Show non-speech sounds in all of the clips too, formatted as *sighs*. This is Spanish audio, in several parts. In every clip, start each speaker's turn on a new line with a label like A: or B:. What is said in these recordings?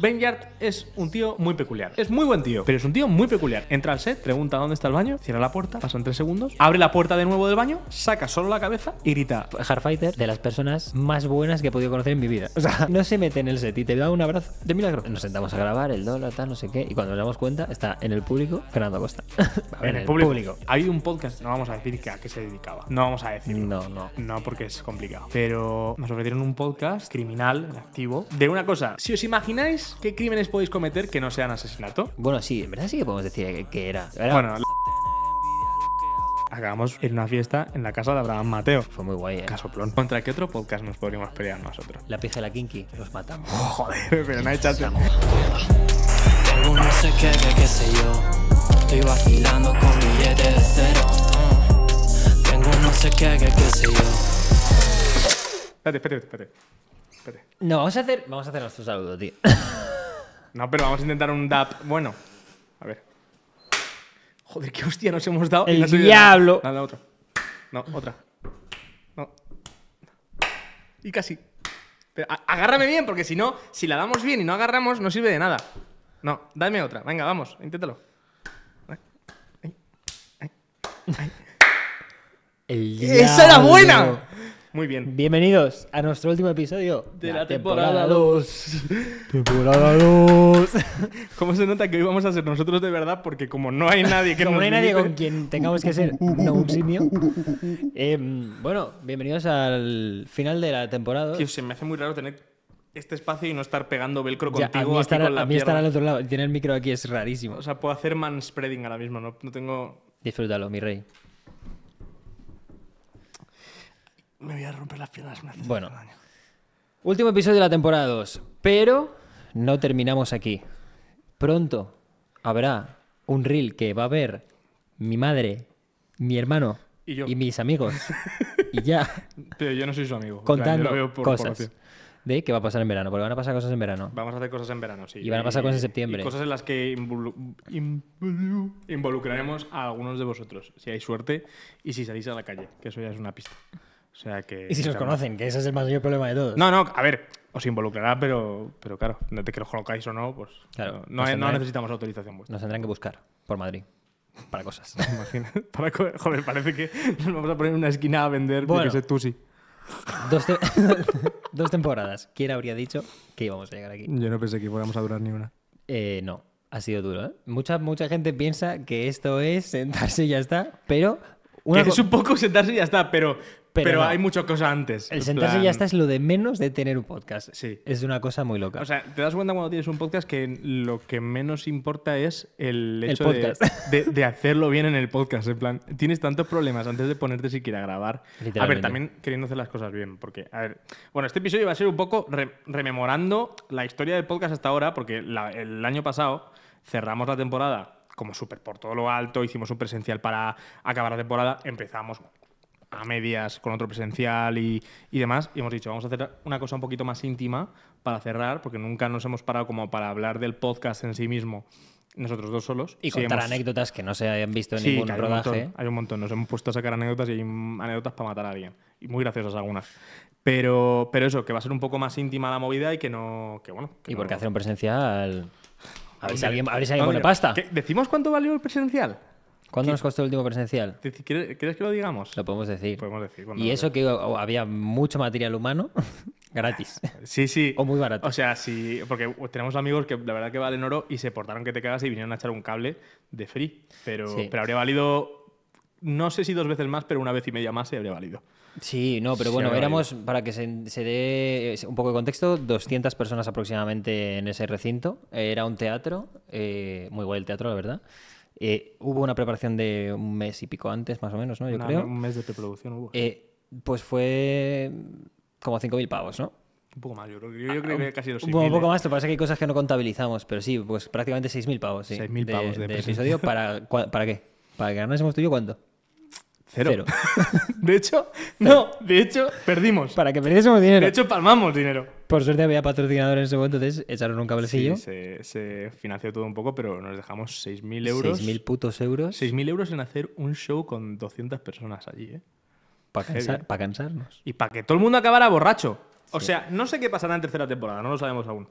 A: Ben Yard es un tío muy peculiar. Es muy buen tío, pero es un tío muy peculiar. Entra al set, pregunta dónde está el baño, cierra la puerta, pasan tres segundos, abre la puerta de nuevo del baño, saca solo la cabeza y grita. Hardfighter,
B: de las personas más buenas que he podido conocer en mi vida. O sea, no se mete en el set y te da un abrazo de milagro. Nos sentamos a grabar el dólar, tal, no sé qué, y cuando nos damos cuenta, está en el público Fernando Costa. *laughs* en, el público.
A: Ha un podcast, no vamos a decir a qué se dedicaba. No vamos a decir. No, no. No, porque es complicado. Pero nos ofrecieron un podcast criminal, activo, de una cosa. Si os imagináis ¿Qué crímenes podéis cometer que no sean asesinato? Bueno, sí, en verdad sí que podemos decir que, era. Bueno, la... acabamos en una fiesta en la casa de Abraham Mateo. Fue muy guay, ¿eh? Casoplón. ¿Contra qué otro podcast nos podríamos pelear nosotros? La pija de la Kinky, los matamos. *laughs* Joder, pero no hay chance. Alguno se quede, qué sé yo. Estoy vacilando con Tengo no sé qué, qué sé yo. Espérate, espérate, espérate. No, vamos a hacer, vamos a hacer nuestro saludo, tío. *laughs* No, pero vamos a intentar un DAP. Bueno, a ver. Joder, qué hostia nos hemos dado. El diablo. No, otra. No. Y casi. agárrame bien, porque si no, si la damos bien y no agarramos, no sirve de nada. No, dame otra. Venga, vamos, inténtalo. ¡Esa era buena! Muy
B: bien. Bienvenidos a nuestro último episodio de la, temporada 2.
A: Temporada 2. *laughs* ¿Cómo se nota que hoy vamos a ser nosotros de verdad? Porque como no hay nadie que como no hay nadie con quien tengamos que ser
B: no un simio.
A: Em, bueno, bienvenidos al final de la temporada. Tío, se me hace muy raro tener este espacio y no estar pegando velcro contigo. a mí, estar, a mí estar, al otro
B: lado y tener el micro aquí es rarísimo. O
A: sea, puedo hacer manspreading ahora mismo, no tengo...
B: Disfrútalo, mi rey.
A: Me voy a romper las piernas.
B: bueno. Último episodio de la temporada 2. Pero no terminamos aquí. Pronto habrá un reel que va a ver mi madre, mi hermano y, mis amigos. *laughs* y ya.
A: Pero yo no soy su amigo. Contando cosas.
B: de qué va a pasar en verano, porque van a pasar cosas en verano. Vamos
A: a hacer cosas en verano, sí. Y van a pasar cosas en septiembre. cosas en las que involucraremos a algunos de vosotros, si hay suerte y si salís a la calle, que eso ya es una pista. O sea que. Y si os conocen, que ese es el
B: mayor problema de todos. No, no,
A: a ver, os involucrará, pero, pero claro, te que los colocáis o no, pues. no, necesitamos autorización vuestra. Nos tendrán que buscar por Madrid. Para cosas. *laughs* ¿Para joder, parece que nos vamos a poner en una esquina a vender, bueno, sé, tú sí.
B: *laughs* Dos, temporadas. ¿Quién habría dicho que íbamos a llegar aquí?
A: Yo no pensé que fuéramos a durar ni una.
B: Eh, no, ha sido duro. ¿eh? Mucha, mucha gente piensa que esto es
A: sentarse y ya está, pero... es un poco sentarse y ya está, pero pero, hay muchas cosas antes. El sentarse y ya está
B: es lo de menos de tener un podcast. Sí. Es una cosa muy loca. O
A: sea, te das cuenta cuando tienes un podcast que lo que menos importa es el hecho *laughs* de, hacerlo bien en el podcast. En plan, tienes tantos problemas antes de ponerte siquiera a grabar. A ver, también queriendo hacer las cosas bien. Porque, a ver, bueno, este episodio va a ser un poco rememorando la historia del podcast hasta ahora, porque el año pasado cerramos la temporada como súper por todo lo alto, hicimos un presencial para acabar la temporada, empezamos a medias con otro presencial y, y, demás. Y hemos dicho, vamos a hacer una cosa un poquito más íntima para cerrar, porque nunca nos hemos parado como para hablar del podcast en sí mismo. Nosotros dos solos. Y contar anécdotas que no se hayan visto en ningún hay rodaje. Un montón, hay un montón. Nos hemos puesto a sacar anécdotas y hay anécdotas para matar a alguien. Y muy graciosas algunas. Pero, pero eso, que va a ser un poco más íntima la movida y que no. Que bueno, y porque hacer un presencial.
B: A ver si alguien, a ver si pasta.
A: ¿Decimos cuánto valió el presencial? ¿Cuándo
B: nos costó el último presencial? ¿Quieres, que lo digamos? Lo podemos decir. Podemos decir y eso que había mucho
A: material humano *laughs* gratis. *laughs* Sí, sí. o muy barato. O sea, sí, porque tenemos amigos que la verdad que valen oro y se portaron que te cagas y vinieron a echar un cable de free. Pero, pero habría valido, no sé si dos veces más, pero una vez y media más se habría valido. Sí, no, pero bueno, éramos,
B: para que se, dé un poco de contexto, 200 personas aproximadamente en ese recinto. Era un teatro, eh, muy guay el teatro, la verdad. Eh, hubo una preparación de un mes y pico antes, más o menos, ¿no? Yo creo. Un mes de preproducción hubo. Eh, pues fue como 5.000 pavos, ¿no?
A: Un poco más, yo creo, creo que casi los 6.000. Ah, un poco ¿eh? más, te que que hay cosas
B: que no contabilizamos, pero sí, pues prácticamente 6.000 pavos. Sí, 6.000 pavos de, episodio. ¿para, ¿Para qué? ¿Para que ganásemos tuyo cuánto? Cero. *laughs* de hecho, no, de hecho, perdimos.
A: Para que perdiésemos dinero. De hecho, palmamos dinero. Por suerte había patrocinador en ese momento, entonces echaron un cablecillo. Sí, se, financió todo un poco, pero nos dejamos 6.000 euros. 6.000 putos euros. 6.000 euros en hacer un show con 200 personas allí, ¿eh? Para cansarnos. Y para que todo el mundo acabara borracho. O sea, no sé qué pasará en tercera temporada, no lo sabemos aún.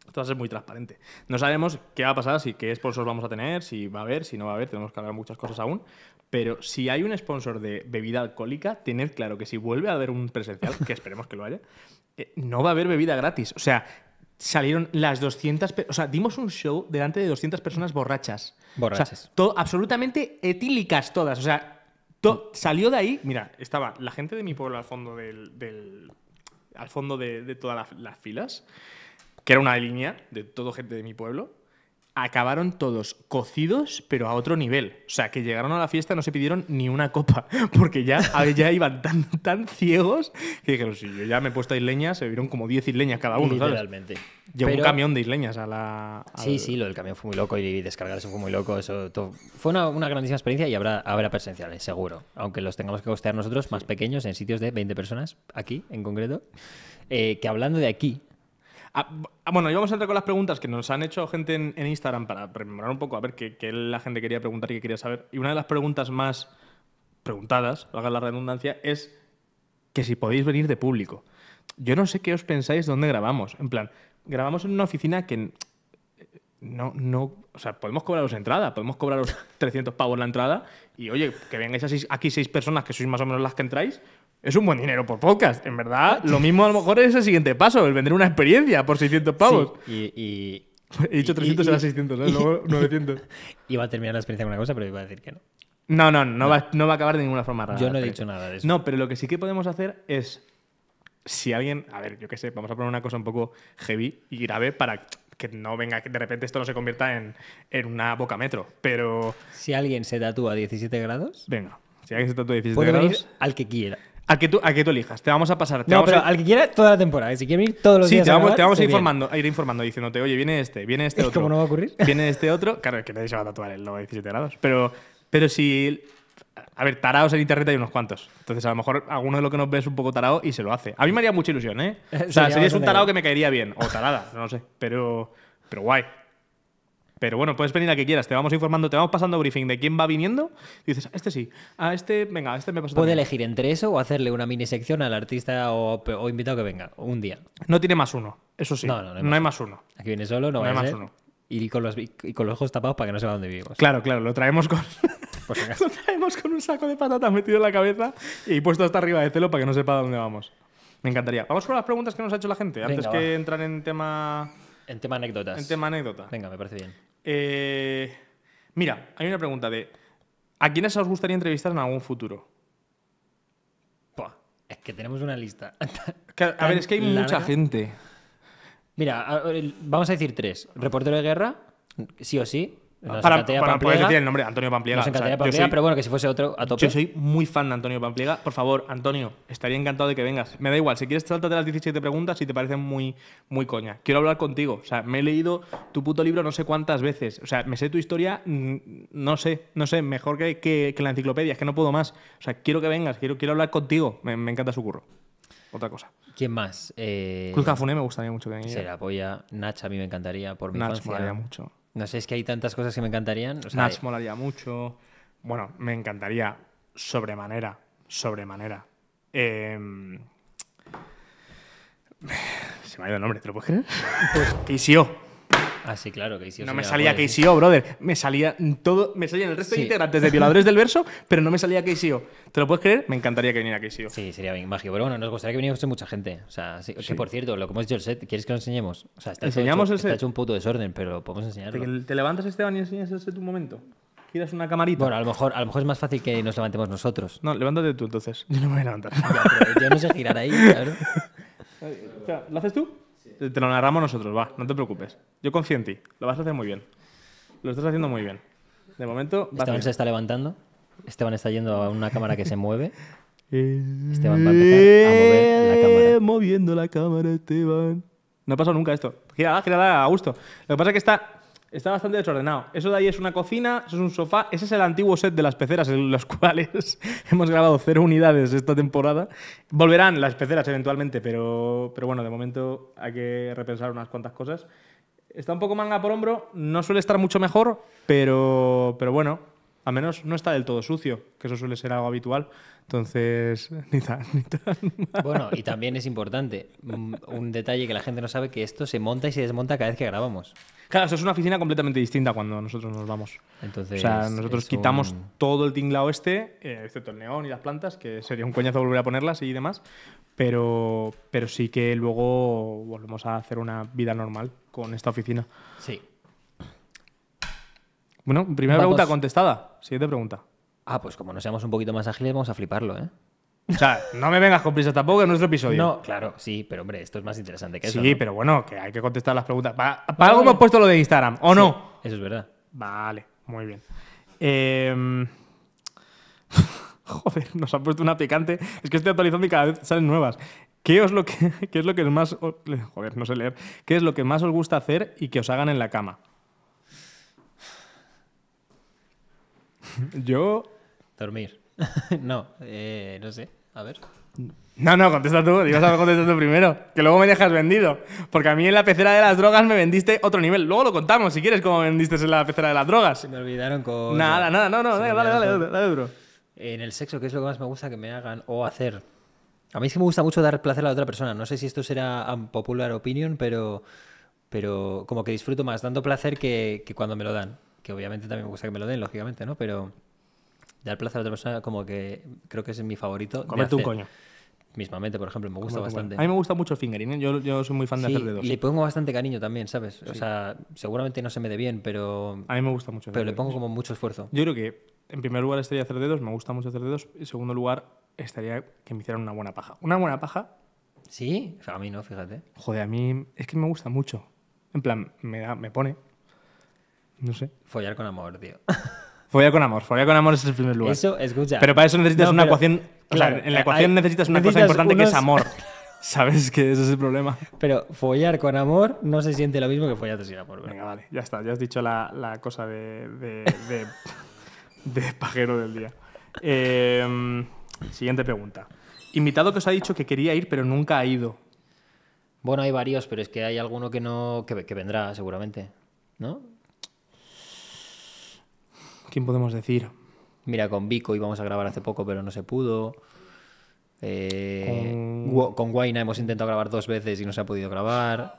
A: Esto va a ser muy transparente. No sabemos qué va a pasar, si qué sponsors vamos a tener, si va a haber, si no va a haber, tenemos que hablar muchas cosas aún. Pero si hay un sponsor de bebida alcohólica, tener claro que si vuelve a haber un presencial, que esperemos que lo haya, eh, no va a haber bebida gratis. O sea, salieron las 200, o sea, dimos un show delante de 200 personas borrachas. Borrachas. absolutamente etílicas todas. O sea, salió de ahí, mira, estaba la gente de mi pueblo al fondo del, al fondo de, todas las, las filas, que era una línea de todo gente de mi pueblo acabaron todos cocidos, pero a otro nivel. O sea, que llegaron a la fiesta, no se pidieron ni una copa, *laughs* porque ya, ya iban tan, tan ciegos que dijeron, si yo ya me he puesto a isleñas, se vieron como 10 isleñas cada uno. Literalmente. Llegó un camión de isleñas
B: a la... sí, el... sí, lo del camión fue muy loco y descargar eso fue muy loco. Eso Fue una, grandísima experiencia y habrá, habrá presenciales, seguro. Aunque los tengamos que costear nosotros, más pequeños, en sitios de 20 personas,
A: aquí en concreto. Eh, que hablando de aquí, Ah, ah, bueno bueno, vamos a entrar con las preguntas que nos han hecho gente en, Instagram para rememorar un poco, a ver qué, la gente quería preguntar y qué quería saber. Y una de las preguntas más preguntadas, haga la redundancia, es que si podéis venir de público. Yo no sé qué os pensáis dónde grabamos. En plan, grabamos en una oficina que eh, no, no, o sea, podemos cobraros entrada, podemos cobraros 300 pavos la entrada y oye, que vengáis aquí seis personas que sois más o menos las que entráis, es un buen dinero por podcast, en verdad. Lo mismo a lo mejor es el siguiente paso, el vender una experiencia por 600 pavos.
B: y,
A: *laughs* He dicho 300 era 600, ¿no? Luego 900. *laughs* Iba a terminar la experiencia con una cosa, pero iba a decir que no. No, no, no, Va, a acabar de ninguna forma rara. Yo no he dicho nada de eso. No, pero lo que sí que podemos hacer es, si alguien, a ver, yo qué sé, vamos a poner una cosa un poco heavy y grave para que no venga, que de repente esto no se convierta en, una boca metro, pero... Si alguien se tatúa a 17 grados... Venga, si alguien se tatúa a 17 grados... al que quiera. ¿A que, tú, tú elijas. Te vamos a pasar. no, pero
B: al que quiera toda la temporada. Si quiere ir todos los días. Sí, te vamos, a, pues informando,
A: ir informando diciéndote, oye, viene este, viene este *laughs* otro. ¿Cómo no va a ocurrir? *laughs* Viene este otro. Claro, es que nadie se va a tatuar el logo 17 grados. Pero, pero si. A ver, tarados en internet hay unos cuantos. Entonces, a lo mejor alguno de los que nos ve es un poco tarao y se lo hace. A mí me haría mucha ilusión, ¿eh? *laughs* o sea, serías un tarao que me caería bien. O tarada, no lo sé. Pero, pero guay. Pero bueno, puedes venir a que quieras, te vamos informando, te vamos pasando briefing de quién va viniendo. dices, este sí, a este, venga, a este me pasa. Puede elegir entre eso o hacerle una mini sección al artista
B: o, invitado que venga, un día.
A: No tiene más uno, eso sí. No, no, no, hay, no más. hay,
B: más. uno. Aquí viene solo, no, no hay más ¿eh? uno.
A: Y con, los, y con los ojos tapados para que no sepa dónde vivimos. Claro, claro, lo traemos con. *laughs* *laughs* lo traemos con un saco de patatas metido en la cabeza y puesto hasta arriba de celo para que no sepa dónde vamos. Me encantaría. Vamos con las preguntas que nos ha hecho la gente, antes que entrar en tema. En tema anécdotas. En tema anécdota. Venga, me parece bien. Eh, mira, hay una pregunta de... ¿A quiénes os gustaría entrevistar en algún futuro? es que tenemos una lista. *laughs* a ver, es que hay mucha gente.
B: Mira, vamos a decir tres. Reportero de guerra, sí o sí para, poder decir el nombre, Antonio Pampliega. pero bueno, que si fuese otro, a tope. Yo soy
A: muy fan de Antonio Pampliega. Por favor, Antonio, estaría encantado de que vengas. Me da igual, si quieres, de las 17 preguntas si te parecen muy, muy coña. Quiero hablar contigo. O sea, me he leído tu puto libro no sé cuántas veces. O sea, me sé tu historia, mm, no sé, no sé, mejor que, que, la enciclopedia, es que no puedo más. O sea, quiero que vengas, quiero, quiero hablar contigo. Me, encanta su curro.
B: Otra cosa. ¿Quién más? Eh, Cruz me gustaría mucho que viniera. Se la
A: apoya. Nacha a mí me encantaría
B: por mi Nacha me mucho.
A: No sé, es que hay tantas cosas que me encantarían. O Nats molaría mucho. Bueno, me encantaría sobremanera, sobremanera. Em, *sighs* se me ha ido el nombre, ¿te lo puedes creer? Pues yo. Ah, sí, claro, No me salía KCO, brother. Me salía todo, me salían el resto de integrantes de Violadores del Verso, pero no me salía KCO ¿Te lo puedes creer? Me encantaría que viniera KCO Sí, sería bien mágico. Pero bueno, nos gustaría
B: que viniera mucha gente. O sea, sí, que por cierto, lo que hemos dicho el set, ¿quieres que lo enseñemos? O sea, está, ¿Enseñamos hecho, el set? hecho un puto desorden, pero podemos enseñarlo.
A: ¿Te, te levantas, Esteban, y enseñas el set un momento? ¿Giras una camarita? Bueno, a lo, mejor, a lo mejor es más
B: fácil que nos levantemos nosotros.
A: No, levántate tú entonces. Yo no me voy a levantar. yo no sé girar ahí, claro. *laughs* ¿Lo haces tú? te lo narramos nosotros, va, no te preocupes. Yo confío en ti, lo vas a hacer muy bien. Lo estás haciendo muy bien. De momento... Esteban se está levantando,
B: Esteban está yendo a una cámara que se mueve. *laughs* Eh, Esteban va a empezar a mover la eh, cámara.
A: Moviendo la cámara, Esteban. No ha pasado nunca esto. Gírala, gírala a gusto. Lo que pasa es que está Está bastante desordenado. Eso de ahí es una cocina, eso es un sofá. Ese es el antiguo set de las peceras en los *laughs* cuales hemos grabado cero unidades esta temporada. Volverán las peceras eventualmente, pero, pero bueno, de momento hay que repensar unas cuantas cosas. Está un poco manga por hombro, no suele estar mucho mejor, pero, pero bueno, al menos no está del todo sucio, que eso suele ser algo habitual. Entonces, *laughs* ni tan,
B: Bueno, y también es importante mm, un detalle que la gente no sabe, que esto se monta y se desmonta cada vez que grabamos.
A: Claro, eso es una oficina completamente distinta cuando nosotros nos vamos.
B: Entonces, o sea, nosotros quitamos
A: todo el tinglao este, eh, excepto el neón y las plantas, que sería un coñazo volver a ponerlas y demás, pero, pero sí que luego volvemos a hacer una vida normal con esta oficina. Sí. Bueno, primera pregunta contestada. Siguiente pregunta.
B: Ah, pues como no seamos un poquito más ágiles, vamos a fliparlo, ¿eh? O sea, no me vengas con prisa tampoco, en nuestro episodio. No, claro, sí, pero hombre, esto es más interesante que eso. Sí, pero bueno, que hay que contestar las preguntas. Ah, ¿Para, algo me algo hemos
A: puesto lo de Instagram, o no? Eso es verdad. Vale, muy bien. Em, *laughs* joder, nos han puesto una picante. Es que estoy actualizando y cada vez salen nuevas. ¿Qué, os lo que, *laughs* qué es lo que más. Joder, no sé leer. ¿Qué es lo que más os gusta hacer y que os hagan en la cama? *laughs* Yo. Dormir. *laughs* no,
B: eh, no sé. A ver.
A: No, no, contesta tú. a contestar tú primero. Que luego me dejas vendido. Porque a mí en la pecera de las drogas me vendiste otro nivel. Luego lo contamos, si quieres, cómo vendiste en la pecera de las drogas. Se me olvidaron con. Nada, nada, no, no. Dale, dale, dale,
B: dale, duro. En el sexo, ¿qué es lo que más me gusta que me hagan o hacer? A mí es que me gusta mucho dar placer a la otra persona. No sé si esto será popular opinion, pero, pero como que disfruto más dando placer que cuando me lo dan que obviamente también me gusta que me lo den, lógicamente, ¿no? Pero dar placer a otra persona como que creo que es mi favorito. Comerte un coño. Mismamente, por ejemplo, me gusta bastante. A mí me gusta
A: mucho el fingering, ¿eh? yo, soy muy fan de hacer dedos. Y le
B: pongo bastante cariño también, ¿sabes? O sea,
A: seguramente no se me dé bien, pero. A mí me gusta mucho. Pero le pongo como mucho esfuerzo. Yo creo que, en primer lugar, estaría hacer dedos, me gusta mucho hacer dedos. En segundo lugar, estaría que me hicieran una buena paja. Una buena paja. Sí, a mí no, fíjate. Joder, a mí es que me gusta mucho. En plan, me, me pone. No sé.
B: Follar con amor, tío.
A: *laughs* Follar con amor. Follar con amor es el primer lugar. Eso, escucha. Pero para eso necesitas una ecuación. Claro, en la ecuación necesitas una cosa importante que es amor. *laughs* Sabes que ese es el problema. Pero follar con amor no se siente lo mismo que follar sin amor. Venga, vale, ya está. Ya has dicho la, la cosa de, de, de, *laughs* pajero del día. Em, siguiente pregunta. Invitado que os ha dicho que quería ir,
B: pero nunca ha ido. Bueno, hay varios, pero es que hay alguno que no que vendrá seguramente,
A: ¿no? ¿Quién podemos decir?
B: Mira, con Vico íbamos a grabar hace poco, pero no se pudo. Eh, con... Guaina hemos intentado grabar dos veces y no se ha podido grabar.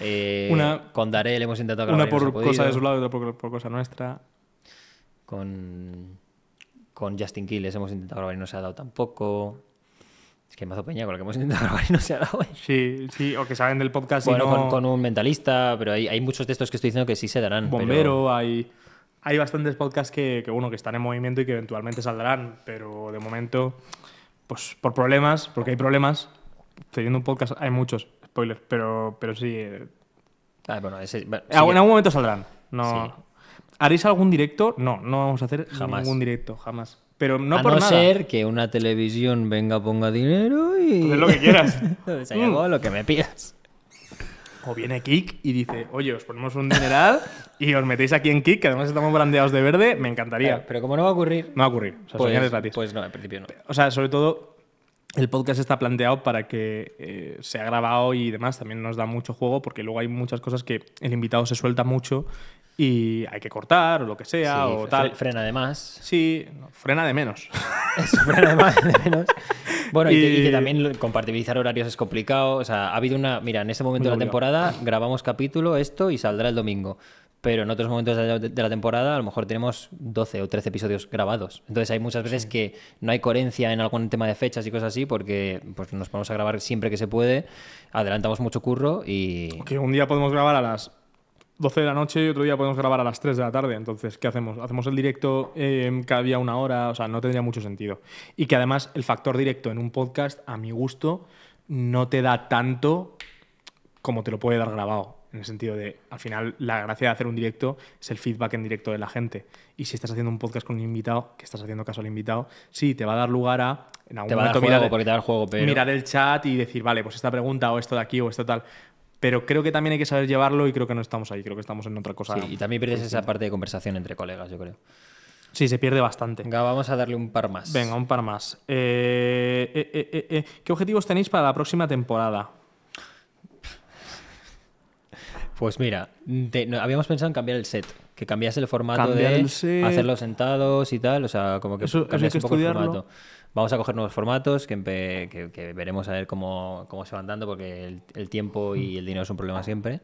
B: Eh, una, con Darel hemos intentado grabar. Una por cosa de su
A: lado y otra por, cosa nuestra. Con,
B: con Justin Kiles hemos intentado grabar y no se ha dado tampoco. Es que mazo peña con lo que hemos *laughs* intentado
A: grabar y no se ha dado. Sí, sí, o que salen del podcast bueno, con, un mentalista, pero hay, muchos textos que estoy diciendo que sí se darán. Bombero, hay hay bastantes podcasts que, bueno, que están en movimiento y que eventualmente saldrán, pero de momento, pues por problemas, porque hay problemas, teniendo un podcast hay muchos, spoilers, pero, pero sí. Eh, ah, bueno, en algún momento saldrán. No. ¿Haréis algún directo? No, no vamos a hacer ningún directo, jamás. Pero no a no ser que una televisión venga, ponga dinero y. Pues lo que quieras. Se *laughs* mm. lo que me pidas. O viene Kik y dice, oye, os ponemos un dineral y os metéis aquí en Kik, que además estamos brandeados de verde, me encantaría. pero como no va a ocurrir... No va a ocurrir, o sea, pues,
B: pues, no, en principio no.
A: O sea, sobre todo, el podcast está planteado para que eh, sea grabado y demás, también nos da mucho juego, porque luego hay muchas cosas que el invitado se suelta mucho y hay que cortar o lo que sea o tal. Frena de más. Sí, frena de menos. *laughs* frena más, de menos. Bueno, y, que, también compartibilizar
B: horarios es complicado. O sea, ha habido una. Mira, en este momento de la temporada grabamos capítulo, esto y saldrá el domingo. Pero en otros momentos de la temporada a lo mejor tenemos 12 o 13 episodios grabados. Entonces hay muchas veces que no hay coherencia en algún tema de fechas y cosas así porque pues, nos ponemos a grabar
A: siempre que se puede, adelantamos mucho curro y... Que un día podemos grabar a las 12 de la noche y otro día podemos grabar a las 3 de la tarde. Entonces, ¿qué hacemos? Hacemos el directo eh, cada día una hora, o sea, no tendría mucho sentido. Y que además el factor directo en un podcast, a mi gusto, no te da tanto como te lo puede dar grabado. En el sentido de, al final, la gracia de hacer un directo es el feedback en directo de la gente. Y si estás haciendo un podcast con un invitado, que estás haciendo caso al invitado, sí, te va a dar lugar a en algún te va a juego, mirar, el, mirar el chat y decir, vale, pues esta pregunta o esto de aquí o esto tal pero creo que también hay que saber llevarlo y creo que no estamos ahí, creo que estamos en otra cosa. y también pierdes esa parte de conversación entre colegas, yo creo. Sí, se pierde bastante. Venga, vamos a darle un par más. Venga, un par más. Eh, eh, eh, ¿Qué objetivos tenéis para la próxima temporada?
B: Pues mira, habíamos pensado en cambiar el set, que cambiase el formato de hacerlo sentados y tal, o sea, como que eso, cambias un poco el formato. Vamos a coger nuevos formatos que, veremos a ver cómo, cómo, se van dando, porque el, tiempo y el dinero es un problema siempre.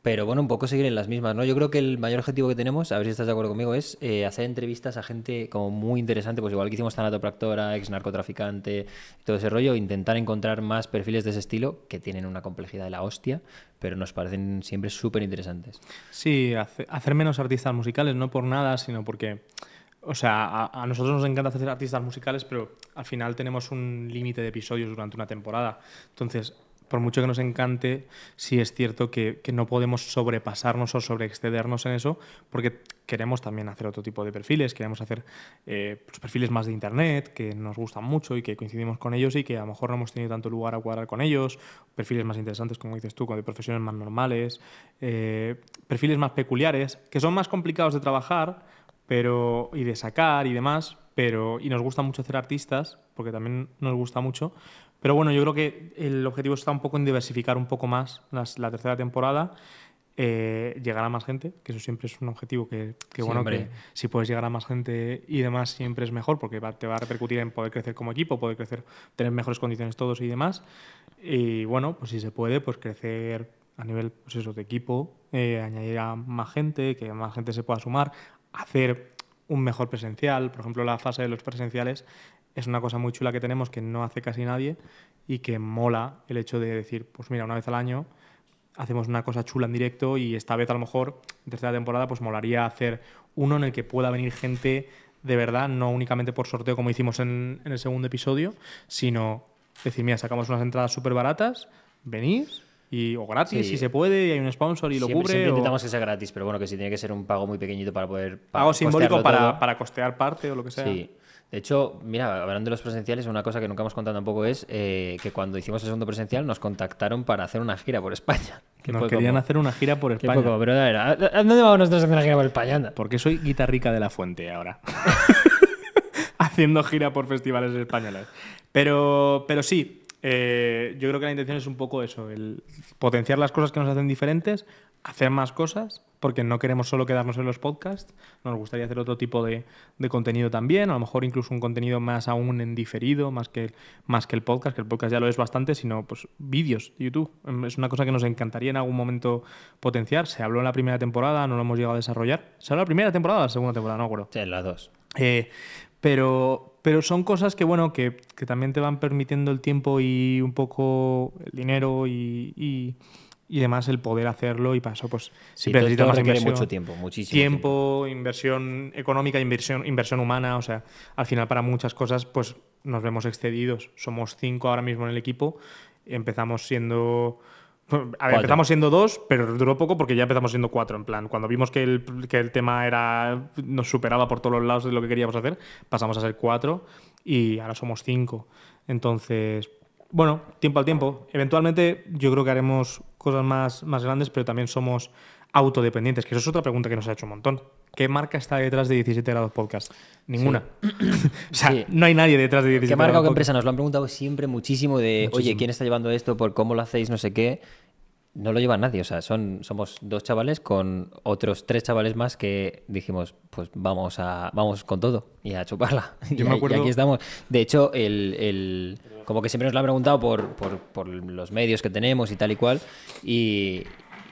B: Pero bueno, un poco seguir en las mismas, ¿no? Yo creo que el mayor objetivo que tenemos, a ver si estás de acuerdo conmigo, es eh, hacer entrevistas a gente como muy interesante, pues igual que hicimos Tanatopractora, ex narcotraficante, todo ese rollo, intentar encontrar más perfiles de ese estilo que tienen una complejidad de la hostia, pero nos parecen siempre súper interesantes.
A: Sí, hacer menos artistas musicales, no por nada, sino porque o sea, a, nosotros nos encanta hacer artistas musicales, pero al final tenemos un límite de episodios durante una temporada. Entonces, por mucho que nos encante, sí es cierto que, no podemos sobrepasarnos o sobreexcedernos en eso, porque queremos también hacer otro tipo de perfiles, queremos hacer eh, pues, perfiles más de internet, que nos gustan mucho y que coincidimos con ellos y que a lo mejor no hemos tenido tanto lugar a cuadrar con ellos, perfiles más interesantes, como dices tú, de profesiones más normales, eh, perfiles más peculiares, que son más complicados de trabajar pero, y de sacar y demás, pero, y nos gusta mucho hacer artistas, porque también nos gusta mucho, pero bueno, yo creo que el objetivo está un poco en diversificar un poco más la tercera temporada. Eh, llegar a más gente, que eso siempre es un objetivo que, bueno, que si puedes llegar a más gente y demás siempre es mejor porque te va a repercutir en poder crecer como equipo, poder crecer, tener mejores condiciones todos y demás. Y bueno, pues si se puede, pues crecer a nivel pues de equipo, eh, añadir a más gente, que más gente se pueda sumar, hacer un mejor presencial. Por ejemplo, la fase de los presenciales es una cosa muy chula que tenemos que no hace casi nadie y que mola el hecho de decir, pues mira, una vez al año hacemos una cosa chula en directo y esta vez a lo mejor, en tercera temporada, pues molaría hacer uno en el que pueda venir gente de verdad, no únicamente por sorteo como hicimos en, el segundo episodio, sino decir, mira, sacamos unas entradas súper baratas, venís, y, o gratis, si se puede, y hay un sponsor y lo cubre. Siempre intentamos
B: que sea gratis, pero bueno, que si sí, tiene que ser un pago muy pequeñito para poder. pago simbólico para, para, costear parte o lo que sea. Sí. De hecho, mira, hablando de los presenciales, una cosa que nunca hemos contado tampoco es eh, que cuando hicimos el segundo presencial nos contactaron para hacer una gira por España. *laughs* Que nos querían hacer una gira por España. Poco, pero
A: a ver, ¿a dónde vamos nosotros a hacer una gira por España? Porque soy guitarrica de la fuente ahora. *laughs* *laughs* haciendo gira por festivales españoles. Pero, pero sí, eh, yo creo que la intención es un poco eso, el potenciar las cosas que nos hacen diferentes, hacer más cosas, porque no queremos solo quedarnos en los podcasts, nos gustaría hacer otro tipo de, contenido también, a lo mejor incluso un contenido más aún en diferido, más que, más que el podcast, que el podcast ya lo es bastante, sino pues vídeos de YouTube. Em, es una cosa que nos encantaría en algún momento potenciar. Se habló en la primera temporada, no lo hemos llegado a desarrollar. ¿Se habló en la primera temporada o la segunda temporada? No acuerdo. Sí, las dos. Eh, pero, pero son cosas que, bueno, que, también te van permitiendo el tiempo y un poco el dinero y, y, demás el poder hacerlo y paso, pues si necesitas más inversión. mucho tiempo, muchísimo tiempo, inversión económica, inversión, inversión humana, o sea, al final para muchas cosas pues nos vemos excedidos. Somos cinco ahora mismo en el equipo, empezamos siendo a ver, empezamos siendo dos, pero duró poco porque ya empezamos siendo cuatro, en plan. Cuando vimos que el, tema era nos superaba por todos los lados de lo que queríamos hacer, pasamos a ser cuatro y ahora somos cinco. Entonces, bueno, tiempo al tiempo. Eventualmente yo creo que haremos cosas más, más grandes, pero también somos autodependientes, que eso es otra pregunta que nos ha hecho un montón. ¿Qué marca está detrás de 17 grados podcast? Ninguna. *clears throat* o sea, no hay nadie detrás de 17 grados. ¿Qué marca o qué empresa? Nos lo han preguntado siempre muchísimo de, oye, ¿quién
B: está llevando esto? ¿Por cómo lo hacéis? No sé qué no lo lleva nadie. O sea, son, somos dos chavales con otros tres chavales más que dijimos, pues vamos a vamos con todo y a chuparla. *laughs* y, aquí estamos. De hecho, el, el, como que siempre nos lo han preguntado por, por, por, los medios que tenemos y tal y cual. Y,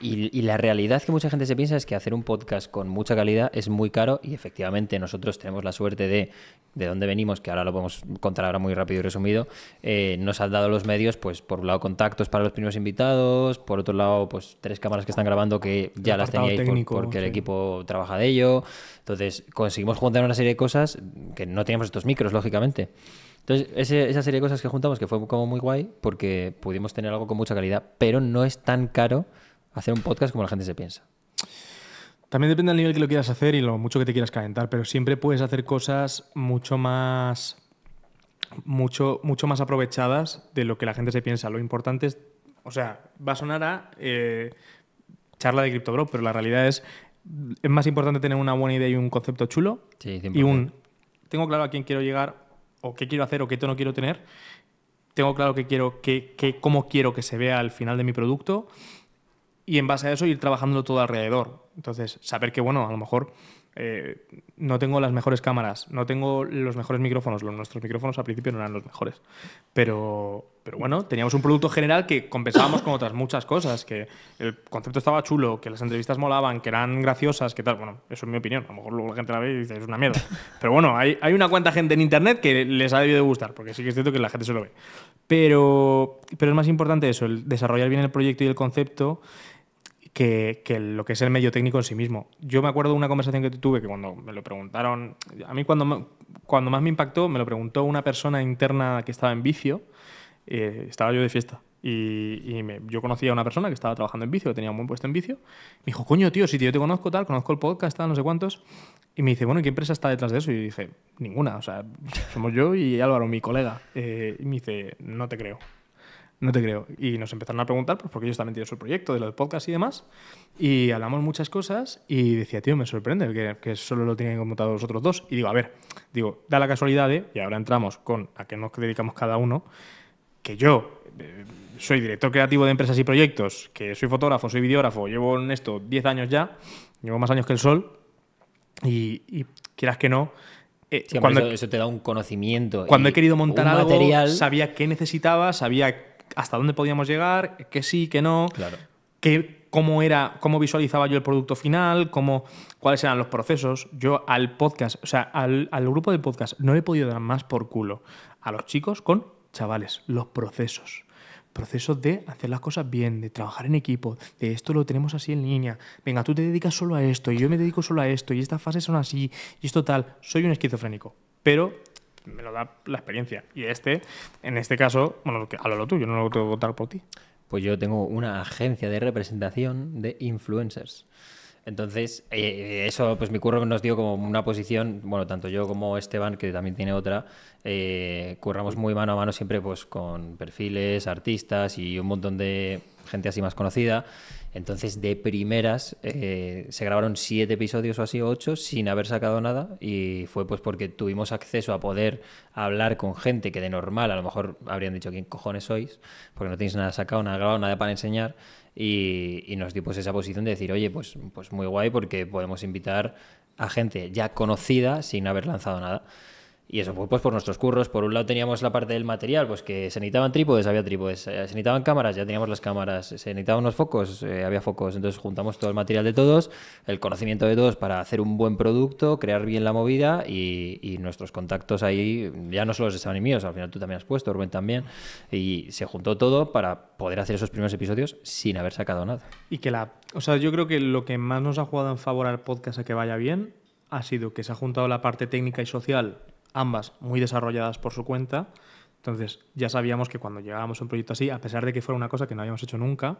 B: y, la realidad que mucha gente se piensa es que hacer un podcast con mucha calidad es muy caro y efectivamente nosotros tenemos la suerte de de dónde venimos, que ahora lo podemos contar ahora muy rápido y resumido, eh, nos han dado los medios, pues por un lado contactos para los primeros invitados, por otro lado pues tres cámaras que están grabando que ya las teníais porque el equipo trabaja de ello, entonces conseguimos juntar una serie de cosas que no teníamos estos micros, lógicamente. Entonces, esa serie de cosas que juntamos que fue como muy guay porque pudimos tener algo con mucha calidad, pero no es tan caro hacer un podcast como la gente se piensa.
A: También depende del nivel que lo quieras hacer y lo mucho que te quieras calentar, pero siempre puedes hacer cosas mucho más mucho, mucho más aprovechadas de lo que la gente se piensa. Lo importante es, o sea, va a sonar a eh, charla de CryptoBro, pero la realidad es, es más importante tener una buena idea y un concepto chulo y un, tengo claro a quién quiero llegar o qué quiero hacer o qué tono quiero tener, tengo claro que quiero, cómo quiero que se vea al final de mi producto y en base a eso ir trabajándolo todo alrededor. Entonces, saber que, bueno, a lo mejor eh, no tengo las mejores cámaras, no tengo los mejores micrófonos, los, nuestros micrófonos al principio no eran los mejores, pero, pero bueno, teníamos un producto general que compensábamos con otras muchas cosas, que el concepto estaba chulo, que las entrevistas molaban, que eran graciosas, que tal, bueno, eso es mi opinión, a lo mejor luego la gente la ve y dice, es una mierda, pero bueno, hay, hay una cuanta gente en Internet que les ha debido gustar, porque sí que es cierto que la gente se lo ve, pero, pero es más importante eso, el desarrollar bien el proyecto y el concepto que, lo que es el medio técnico en sí mismo. Yo me acuerdo de una conversación que tuve que cuando me lo preguntaron, a mí cuando, cuando más me impactó, me lo preguntó una persona interna que estaba en vicio, eh, estaba yo de fiesta. Y, yo conocía a una persona que estaba trabajando en vicio, que tenía un buen puesto en vicio. Me dijo, coño, tío, si yo te conozco tal, conozco el podcast, tal, no sé cuántos. Y me dice, bueno, ¿y qué empresa está detrás de eso? Y dije, ninguna. O sea, somos yo y Álvaro, mi colega. Eh, y me dice, no te creo no te creo. Y nos empezaron a preguntar, pues porque ellos también tienen su proyecto de los podcasts y demás. Y hablamos muchas cosas y decía, tío, me sorprende que, solo lo tienen computado los otros dos. Y digo, a ver, digo, da la casualidad de, ¿eh? y ahora entramos con a qué nos dedicamos cada uno, que yo eh, soy director creativo de empresas y proyectos, que soy fotógrafo, soy videógrafo, llevo en esto 10 años ya, llevo más años que el sol, y, quieras que no, eh, cuando, eso, te da un conocimiento. Cuando he querido montar algo, sabía qué necesitaba, sabía hasta dónde podíamos llegar, que sí, que no, que cómo era, cómo visualizaba yo el producto final, cómo, cuáles eran los procesos. Yo al podcast, o sea, al, grupo de podcast no le he podido dar más por culo a los chicos con chavales, los procesos procesos de hacer las cosas bien, de trabajar en equipo, de esto lo tenemos así en línea, venga, tú te dedicas solo a esto y yo me dedico solo a esto y estas fases son así y esto tal, soy un esquizofrénico, pero me lo da la experiencia. Y este, en este caso, bueno, a lo tuyo, no lo
B: tengo que votar por ti. Pues yo tengo una agencia de representación de influencers. Entonces, eh, eso, pues mi curro nos dio como una posición, bueno, tanto yo como Esteban, que también tiene otra, eh, curramos muy mano a mano siempre pues con perfiles, artistas y un montón de gente así más conocida. Entonces, de primeras, eh, se grabaron siete episodios o así, ocho, sin haber sacado nada. Y fue pues porque tuvimos acceso a poder hablar con gente que de normal, a lo mejor habrían dicho, ¿quién cojones sois? Porque no tenéis nada sacado, nada grabado, nada para enseñar. Y, nos dio pues esa posición de decir, oye, pues, pues muy guay porque podemos invitar a gente ya conocida sin haber lanzado nada. Y eso fue pues por nuestros curros. Por un lado teníamos la parte del material, pues que se necesitaban trípodes, había trípodes. Eh, se necesitaban cámaras, ya teníamos las cámaras. Se necesitaban unos focos, eh, había focos. Entonces juntamos todo el material de todos, el conocimiento de todos para hacer un buen producto, crear bien la movida y, nuestros contactos ahí, ya no solo los estaban y míos, al final tú también has puesto, Rubén también. Y se juntó todo para poder hacer esos primeros episodios sin haber sacado nada. Y
A: que la... O sea, yo creo que lo que más nos ha jugado en favor al podcast a que vaya bien ha sido que se ha juntado la parte técnica y social ambas muy desarrolladas por su cuenta. Entonces ya sabíamos que cuando llegábamos a un proyecto así, a pesar de que fuera una cosa que no habíamos hecho nunca,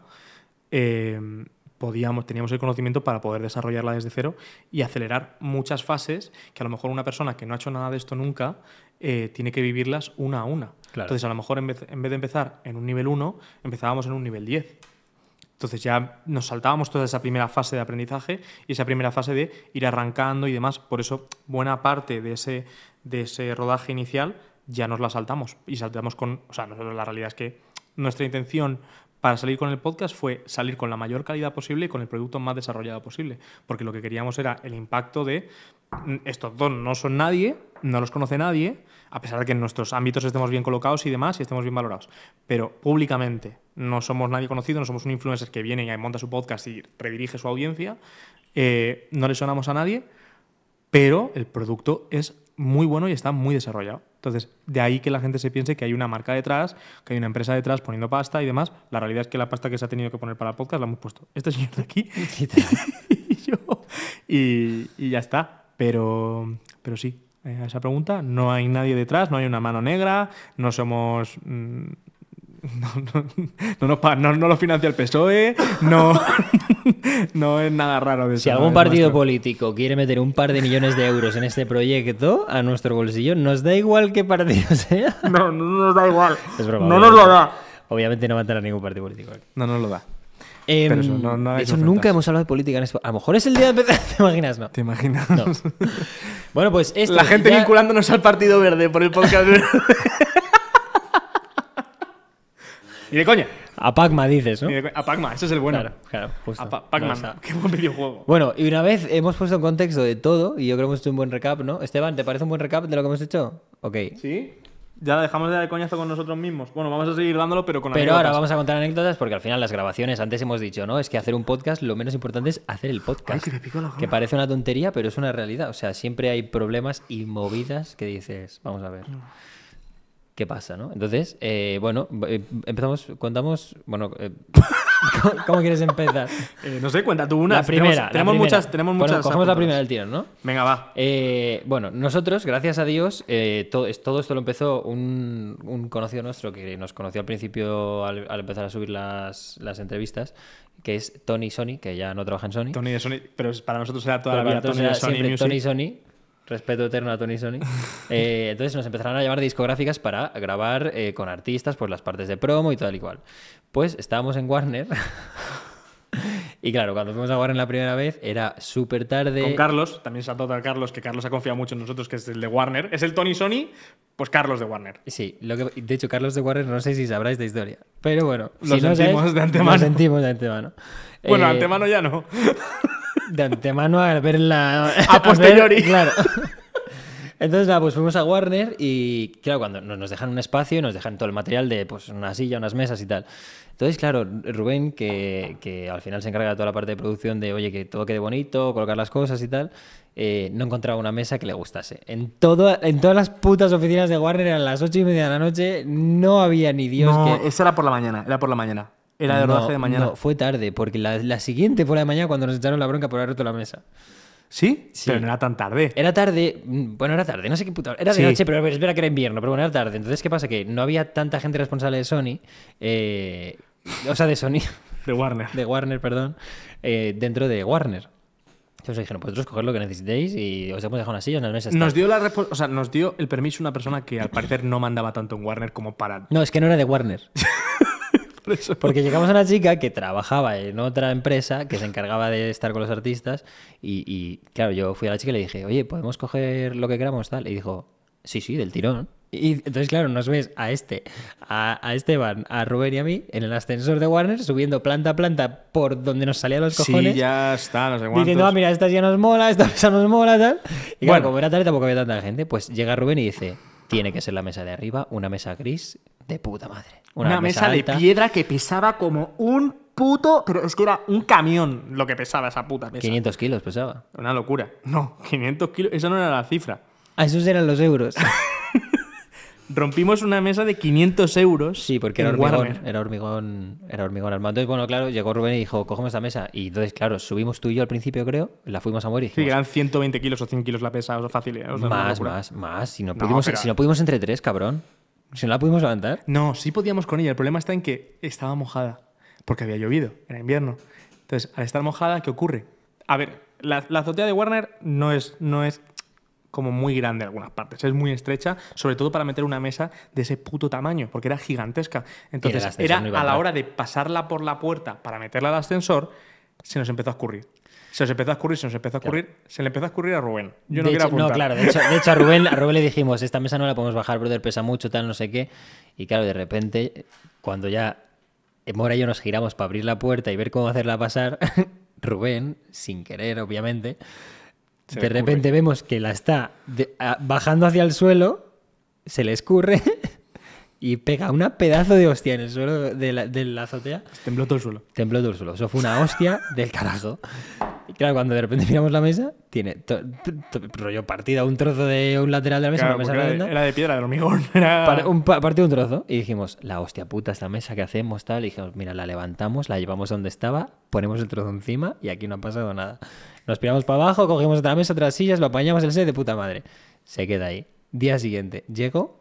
A: em, podíamos, teníamos el conocimiento para poder desarrollarla desde cero y acelerar muchas fases que a lo mejor una persona que no ha hecho nada de esto nunca eh, tiene que vivirlas una a una. Entonces a lo mejor en vez, en vez de empezar en un nivel 1, empezábamos en un nivel 10 entonces ya nos saltábamos toda esa primera fase de aprendizaje y esa primera fase de ir arrancando y demás. Por eso buena parte de ese, de ese rodaje inicial ya nos la saltamos. Y saltamos con, o sea, nosotros la realidad es que nuestra intención para salir con el podcast fue salir con la mayor calidad posible y con el producto más desarrollado posible. Porque lo que queríamos era el impacto de mm, estos dos no son nadie, no los conoce nadie, a pesar de que en nuestros ámbitos estemos bien colocados y demás y estemos bien valorados. Pero públicamente no somos nadie conocido, no somos un influencer que viene y monta su podcast y redirige su audiencia, eh, no le sonamos a nadie, pero el producto es muy bueno y está muy desarrollado. Entonces, de ahí que la gente se piense que hay una marca detrás, que hay una empresa detrás poniendo pasta y demás. La realidad es que la pasta que se ha tenido que poner para el podcast la hemos puesto este señor de aquí *laughs* y yo. Y, ya está. Pero, pero sí, eh, a esa pregunta no hay nadie detrás, no hay una mano negra, no somos... Mm, *laughs* No, no, no, no, lo financia el PSOE, no, *laughs* no es nada raro.
B: De si algún partido político quiere meter un par de millones de euros en este proyecto a nuestro bolsillo, nos da igual qué partido *laughs* sea. No, no nos da igual.
A: no nos lo da.
B: Obviamente no va a a ningún partido político. No nos lo da. Em, eso, nunca hemos hablado de política en A lo mejor es el día de empezar. ¿Te imaginas? No. ¿Te imaginas? Bueno, pues esto, La gente vinculándonos al
A: Partido Verde por el podcast y de coña. A pac dices, ¿no? A Pac-Man, ese es el bueno. Claro, claro, justo. A qué buen videojuego.
B: Bueno, y una vez hemos puesto en contexto de todo, y yo creo que hemos hecho un buen recap, ¿no? Esteban, ¿te parece un buen recap de lo que hemos hecho? Ok.
A: Sí. Ya dejamos de dar coñazo con nosotros mismos. Bueno, vamos a seguir dándolo, pero con Pero ahora vamos
B: a contar anécdotas porque al final las grabaciones, antes hemos dicho, ¿no? Es que hacer un podcast, lo menos importante es hacer el
A: podcast. Ay, que, que
B: parece una tontería, pero es una realidad. O sea, siempre hay problemas y movidas que dices, vamos a ver. Mm. ¿Qué pasa, no? Entonces, eh, bueno, eh, empezamos, contamos, bueno, eh, *laughs* ¿cómo, quieres empezar? no sé, cuenta tú una. primera. Tenemos, muchas, tenemos muchas, tenemos bueno, cogemos la primera del tiro, ¿no? Venga, va. bueno, nosotros, gracias a Dios, todo, todo, esto lo empezó un, un, conocido nuestro que nos conoció al principio al, empezar a subir las, entrevistas, que es Tony Sony, que ya no trabaja en Sony. Tony de Sony, pero para nosotros era toda la vida Tony de Sony. Sony, Respeto eterno a Tony Sony. *laughs* Eh, entonces nos empezaron a llamar discográficas para grabar eh, con artistas por las partes de promo y tal y cual. Pues estábamos en Warner. *laughs* Y claro, cuando fuimos a Warner la primera vez
A: era súper tarde. Con Carlos, también se ha a Carlos, que Carlos ha confiado mucho en nosotros, que es el de Warner. Es el Tony Sony, pues Carlos de Warner. Sí, lo que, de hecho, Carlos de Warner, no sé si sabráis de historia. Pero
B: bueno, lo sentimos de antemano. Lo sentimos de antemano. Bueno, eh, antemano ya no. *laughs* De antemano al la... A *laughs* posteriori. claro. Entonces, nada, pues fuimos a Warner y, claro, cuando nos dejan un espacio nos dejan todo el material de, pues, una silla, unas mesas y tal. Entonces, claro, Rubén, que, al final se encarga de toda la parte de producción de, oye, que todo quede bonito, colocar las cosas y tal, eh, no encontraba una mesa que le gustase. En, todo, en todas las putas oficinas de Warner eran las ocho y media de la noche, no había ni Dios no, que... eso era por la mañana, era por la mañana. Era de rodaje de mañana. No, fue tarde, porque la, siguiente fue la de mañana cuando nos echaron la bronca por haber roto la mesa. ¿Sí? Pero no era tan tarde. Era tarde, mm, bueno, era tarde, no sé qué puta. Era de noche, pero espera que era invierno, pero bueno, era tarde. Entonces, ¿qué pasa? Que no había tanta gente responsable de Sony, eh, o sea, de Sony. *laughs* de Warner. De Warner, perdón. Eh, dentro de Warner.
A: Entonces dijeron, vosotros coger lo que necesitéis y os hemos dejado una silla, mesa. Nos dio, la o sea, nos dio el permiso una persona que al parecer no mandaba tanto en Warner como para.
B: No, es que no era de Warner. *laughs* *laughs* Porque llegamos a una chica que trabajaba en otra empresa que se encargaba de estar con los artistas y, claro, yo fui a la chica y le dije, oye, ¿podemos coger lo que queramos tal? Y dijo, sí, sí, del tirón. Y entonces, claro, nos ves a este, a, Esteban, a Rubén y a mí en el ascensor de Warner, subiendo planta a planta por donde nos salían los cojones. Sí, ya
A: está, Diciendo, ah,
B: mira, esta ya nos mola, esta mesa nos mola, tal. Y claro, como era tarde, tampoco había tanta gente, pues llega Rubén y dice, tiene que ser la mesa de arriba, una mesa gris, de puta madre. Una, mesa, de piedra
A: que pesaba como un puto. Pero es que era un camión lo que pesaba esa puta mesa. 500 kilos pesaba. Una locura. No, 500 *laughs* kilos. Esa no era la cifra. Ah, esos eran los euros. *laughs* Rompimos una mesa de 500 euros. Sí, porque era hormigón, era
B: hormigón, era hormigón armado. Entonces, bueno, claro, llegó Rubén y dijo, cogemos esta mesa. Y entonces, claro, subimos tú y yo al principio,
A: creo, la fuimos a morir. sí, eran 120 kilos o 100 kilos la pesa, o sea, fácil. más, más,
B: más, Si no, si no
A: pudimos entre tres, cabrón. ¿Si no la pudimos levantar? No, sí podíamos con ella. El problema está en que estaba mojada, porque había llovido, era invierno. Entonces, al estar mojada, ¿qué ocurre? A ver, la, azotea de Warner no es, no es como muy grande en algunas partes, es muy estrecha, sobre todo para meter una mesa de ese puto tamaño, porque era gigantesca. Entonces, era a, la hora de pasarla por la puerta para meterla al ascensor, se nos empezó a escurrir. Se os empezó a escurrir, se empezó a escurrir, se le empezó a escurrir a Rubén. Yo no quiero apuntar. No, claro, de hecho, de hecho, a, Rubén, a Rubén le dijimos,
B: esta mesa no la podemos bajar, brother, pesa mucho, tal, no sé qué. Y claro, de repente, cuando ya Mora y yo nos giramos para abrir la puerta y ver cómo hacerla pasar, *laughs* Rubén, sin querer, obviamente, de repente vemos que la está bajando hacia el suelo, se le escurre *laughs* y pega una pedazo de hostia en el suelo de la, de la azotea. Tembló todo el suelo. Tembló todo el suelo. Eso fue una hostia del carajo claro, cuando de repente *laughs* miramos la mesa, tiene rollo partida un trozo de un lateral de la mesa, Era de piedra, de hormigón. *laughs* Era... un partido un trozo. Y dijimos, la hostia puta, esta mesa que hacemos, tal. Y dijimos, mira, la levantamos, la llevamos donde estaba, ponemos el trozo encima y aquí no ha pasado nada. Nos piramos para abajo, cogimos otra mesa, otras sillas, lo apañamos el set de puta madre. Se queda ahí. Día siguiente, llego,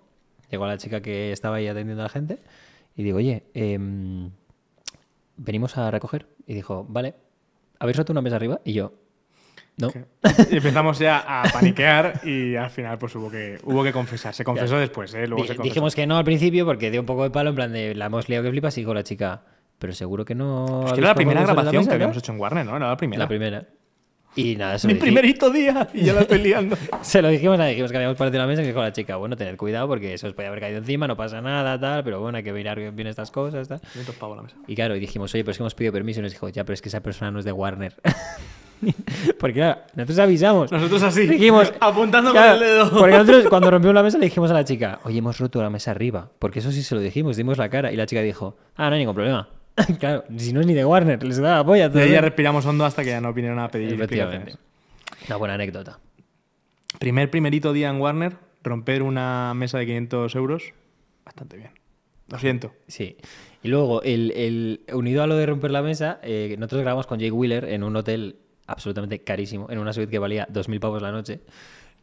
B: llegó la chica que estaba ahí atendiendo a la gente y digo, oye, em, venimos a recoger. Y dijo, vale. ¿habéis roto una mesa arriba? Y yo, no.
A: Y empezamos ya a *laughs*
B: paniquear y al final pues hubo que, hubo que confesar. Se confesó después, ¿eh? Dijimos que no al principio porque dio un poco de palo, en plan de la hemos liado que flipas y dijo la chica, pero seguro que no... Es que era la primera grabación que habíamos hecho en Warner, ¿no? Era la primera. La primera. Y nada, Mi
A: primerito día y ya la estoy
B: *laughs* se lo dijimos, le dijimos que habíamos partido la mesa y dijo la chica, bueno, tener cuidado porque eso os puede haber caído encima, no pasa nada, tal, pero bueno, hay que mirar bien estas cosas, tal. la mesa. Y claro, y dijimos, oye, pero es que hemos pedido permiso y nos dijo, ya, pero es que esa persona no es de Warner. *laughs* Porque nada nosotros avisamos. Nosotros así. Dijimos, *laughs* apuntando con el dedo. Porque nosotros cuando rompimos la mesa le dijimos a la chica, oye, hemos roto la mesa arriba. Porque eso sí se lo dijimos, dimos la cara. Y la chica dijo, ah, no hay ningún problema. *laughs* claro, si no es ni de Warner, les da apoyo. Y ahí ya
A: respiramos hondo hasta que ya no vinieron a pedir Efectivamente. Una buena anécdota. Primer, primerito día en Warner, romper una mesa de 500 euros, bastante bien. Lo siento. Sí. Y luego,
B: el, unido a lo de romper la mesa, eh, nosotros grabamos con Jake Wheeler en un hotel absolutamente carísimo, en una suite que valía 2.000 pavos la noche,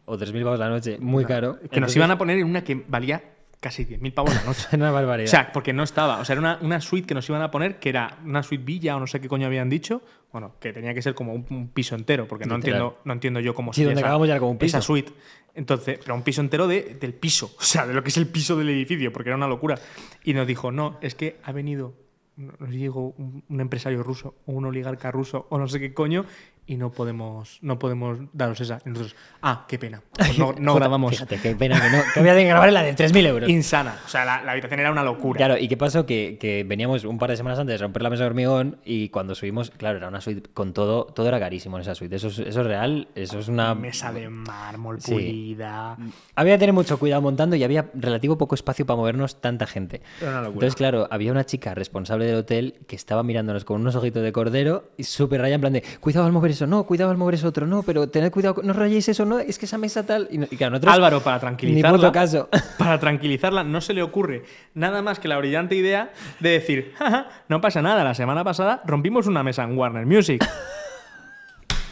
B: o 3.000 pavos la noche, muy caro. Que nos iban a
A: poner en una que valía casi 10.000 pavos la noche.
B: *laughs* una barbaridad. O sea,
A: porque no estaba. O sea, era una, suite que nos iban a poner, que era una suite villa o no sé qué coño habían dicho. Bueno, que tenía que ser como un, piso entero, porque no entiendo, no entiendo yo cómo sí, Y donde esa, ya como un piso. esa suite. Entonces, pero un piso entero del piso, *laughs* o sea, de lo que es el piso del edificio, porque era una locura. Y nos dijo, no, es que ha venido nos llegó un, un, empresario ruso o un oligarca ruso o no sé qué coño y no podemos, no podemos daros esa. entonces ah, qué pena. *laughs* Pues no, grabamos. qué pena que no. Que había de grabar la de 3.000 euros. Insana.
B: O sea, la, habitación era una locura. Claro, ¿y qué pasó? Que, veníamos un par de semanas antes a romper la mesa de hormigón y cuando subimos, claro, era una suite con todo, todo era carísimo en esa suite. Eso es, eso es real, eso es una.
A: Mesa de mármol pulida.
B: Había que tener mucho cuidado montando y había relativo poco espacio para movernos tanta gente. Era una locura. Entonces, claro, había una chica responsable del hotel que estaba mirándonos con unos ojitos de cordero y súper raya en plan de, cuidado al mover eso, no, cuidado al mover es otro, no, pero tened cuidado, no rayéis eso, no, es que esa mesa tal. Y,
A: nosotros, Álvaro, para tranquilizarla. *laughs* Para tranquilizarla, no se le ocurre nada más que la brillante idea de decir, Jaja, no pasa nada, la semana pasada rompimos una mesa en Warner Music. *laughs*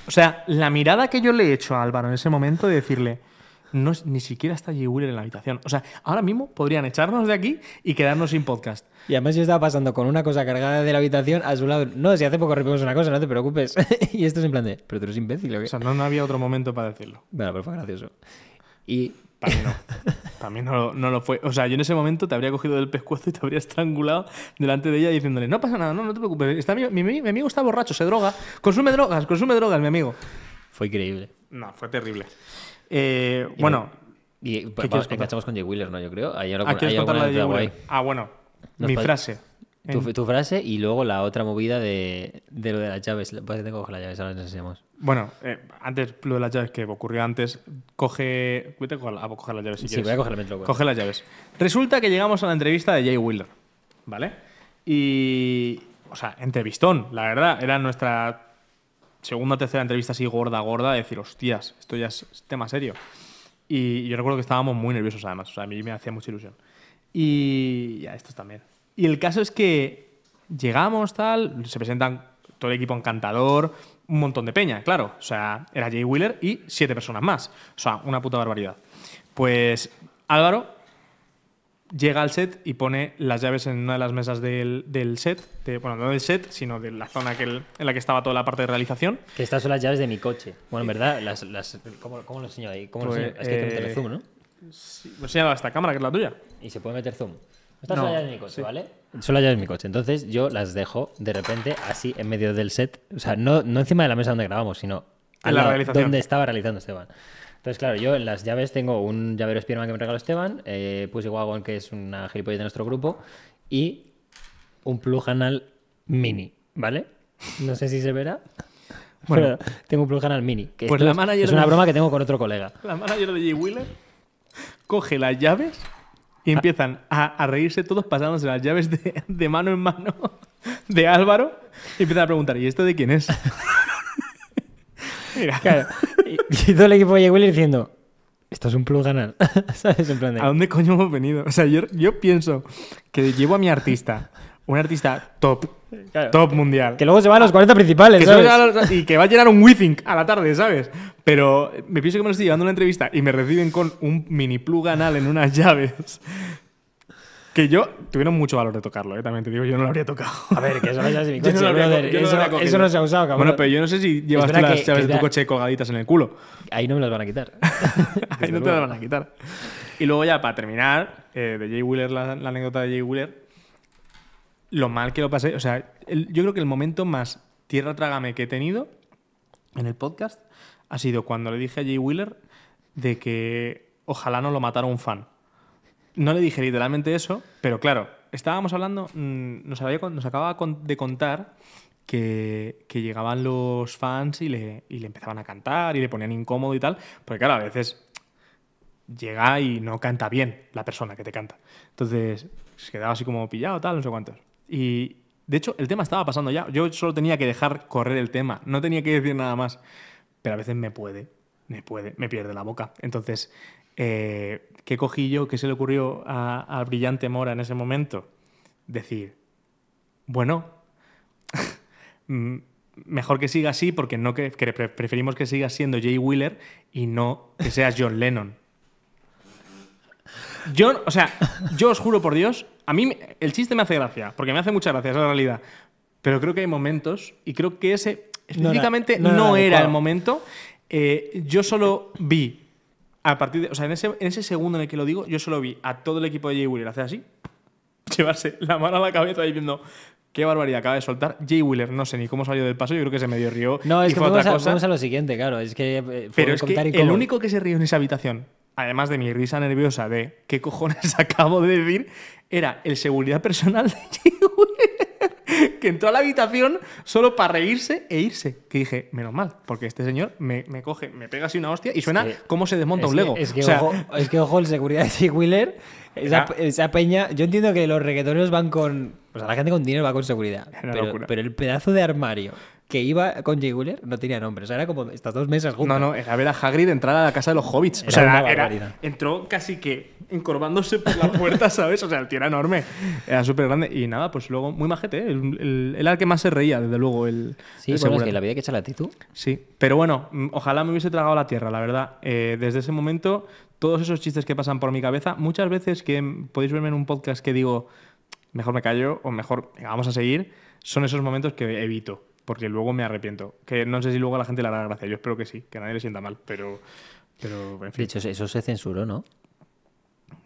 A: O sea, la mirada que yo le he hecho a Álvaro en ese momento de decirle no ni siquiera está Jay Wheeler en la habitación. O sea, ahora mismo podrían echarnos de aquí y quedarnos sin podcast. Y además yo estaba pasando con
B: una cosa cargada de la habitación a su lado. No, si hace poco repetimos una cosa, no te preocupes. *laughs* y esto es en plan de, pero tú
A: eres imbécil. ¿o, sea, no, había otro momento para decirlo. Bueno, pero fue gracioso. Y... Para mí no. *laughs* Para mí no, no, lo fue. O sea, yo en ese momento te habría cogido del pescuezo y te habría estrangulado delante de ella diciéndole, no pasa nada, no, no te preocupes. Está, mi amigo está borracho, se droga. Consume drogas, consume drogas, mi amigo. Fue increíble. No, fue terrible. Eh, y bueno. Y,
B: enganchamos con Jay Wheeler, ¿no? Yo creo. ¿Ah, la de Jay
A: Ah, bueno. mi frase. Tu,
B: frase y luego la otra movida de, de lo de las llaves. Parece pues tengo que coger las llaves, ahora nos enseñamos. Bueno,
A: eh, antes lo de las llaves que ocurrió antes, coge. Vete a coger las llaves sí, voy a coger el pues. Coge las llaves. Resulta que llegamos a la entrevista de Jay Wheeler, ¿vale? Y. O sea, entrevistón, la verdad. Era nuestra segunda o tercera entrevista así gorda, gorda, de decir, hostias, esto ya es tema serio. Y yo recuerdo que estábamos muy nerviosos además, o sea, a mí me hacía mucha ilusión. Y ya, estos también. Y el caso es que llegamos, tal, se presentan todo el equipo encantador, un montón de peña, claro. O sea, era Jay Wheeler y siete personas más. O sea, una puta barbaridad. Pues Álvaro llega al set y pone las llaves en una de las mesas del, del set, bueno, no del set, sino de la zona que en la que estaba toda la parte de realización. Que estas son las llaves de mi coche. Bueno, en verdad,
B: ¿cómo, lo enseño ahí? Pues, es que hay que meterle eh, zoom, ¿no? Sí, enseñado señala esta cámara, que es la tuya. Y se puede meter zoom. Estas son las llaves de mi coche, ¿vale? Son las llaves de mi coche. Entonces yo las dejo de repente así en medio del set. O sea, no, no encima de la mesa donde grabamos, sino donde estaba realizando Esteban. Entonces, claro, yo en las llaves tengo un llavero Spiderman que me regaló Esteban, eh, Pussy Wagon, que es una gilipollas de nuestro grupo, y un plug anal mini, ¿vale? No sé si se verá. *laughs* Bueno, tengo un
A: plug anal mini. Que pues es, una broma que tengo con otro colega. La manager de Jay Wheeler coge las llaves y empiezan a, reírse todos pasándose las llaves de, mano en mano de Álvaro y empiezan a preguntar, ¿y esto de quién es? Claro. Y, todo el equipo de Wheeler diciendo, esto es un plus ganal *laughs* ¿Sabes? En plan ¿A dónde coño hemos venido? O sea, yo, pienso que llevo a mi artista, un artista top, top mundial. Que luego se va a los 40 principales, y que va a llenar un Withink a la tarde, ¿sabes? Pero me pienso que me lo estoy llevando una entrevista y me reciben con un mini plug anal en unas *laughs* llaves. Que yo tuvieron mucho valor de tocarlo, ¿eh? también te digo, yo no lo habría tocado. A ver, que eso no mi *laughs* coche, eso, no se ha usado, cabrón. Bueno, pero yo no sé si llevas las chaves de tu coche colgaditas en el culo. Ahí no me las van a quitar. *laughs* Ahí no te las van a quitar. Y luego ya, para terminar, eh, de Jay Wheeler, la, anécdota de Jay Wheeler, lo mal que lo pasé, o sea, yo creo que el momento más tierra trágame que he tenido en el podcast ha sido cuando le dije a Jay Wheeler de que ojalá no lo matara un fan no le dije literalmente eso, pero claro, estábamos hablando, mm, nos, nos acababa de contar que, llegaban los fans y le, empezaban a cantar y le ponían incómodo y tal, porque claro, a veces llega y no canta bien la persona que te canta. Entonces se quedaba así como pillado, tal, no sé cuántos. Y de hecho, el tema estaba pasando ya. Yo solo tenía que dejar correr el tema, no tenía que decir nada más. Pero a veces me puede, me puede, me pierde la boca. Entonces eh, ¿qué cogí yo? ¿Qué se le ocurrió a, Brillante Mora en ese momento? Decir, bueno, *laughs* mm, mejor que siga así porque no preferimos que siga siendo Jay Wheeler y no que seas John Lennon. Yo, o sea, yo os juro por Dios, a mí el chiste me hace gracia, porque me hace mucha gracia, es la realidad. Pero creo que hay momentos, y creo que ese específicamente no era, el momento. Eh, yo solo vi a partir de, o sea, en ese, segundo en el que lo digo, yo solo vi a todo el equipo de Jay Wheeler hacer así, *laughs* llevarse la mano a la cabeza diciendo, Qué barbaridad acaba de soltar. Jay Wheeler, no sé ni cómo salió del paso, yo creo que se medio rió. No, es que vamos, a, lo siguiente, claro. Es que eh, Pero es que el único que se rió en esa habitación, además de mi risa nerviosa de qué cojones *laughs* acabo de decir, era el seguridad personal de Jay Wheeler que entró a la habitación solo para reírse e irse. Que dije, menos mal, porque este señor me, coge, me pega así una hostia y suena como se desmonta un Lego. es, que, ojo, es
B: el seguridad de Wheeler, esa, peña. Yo entiendo que los reggaetoneros van con. O sea, la gente con dinero va con seguridad. pero el pedazo de armario que iba con Jay no tenía nombre. O sea, era como
A: estas dos mesas juntas. No, no, era ver a Hagrid entrar a la casa de los hobbits. o sea, era, entró casi que encorvándose por la puerta, ¿sabes? O sea, el tío era enorme. Era súper grande. Y nada, pues luego, muy majete. ¿eh? El, el, era el que más se reía, desde luego. El, sí, que la vida que echa la actitud. Sí, pero bueno, mm, ojalá me hubiese tragado la tierra, la verdad. Eh, desde ese momento, todos esos chistes que pasan por mi cabeza, muchas veces que podéis verme en un podcast que digo, mejor me callo o mejor, vamos a seguir, son esos momentos que evito porque luego me arrepiento. Que no sé si luego a la gente le hará gracia, yo espero que sí, que nadie le sienta mal, pero, pero en fin. De hecho, eso se censuró, ¿no?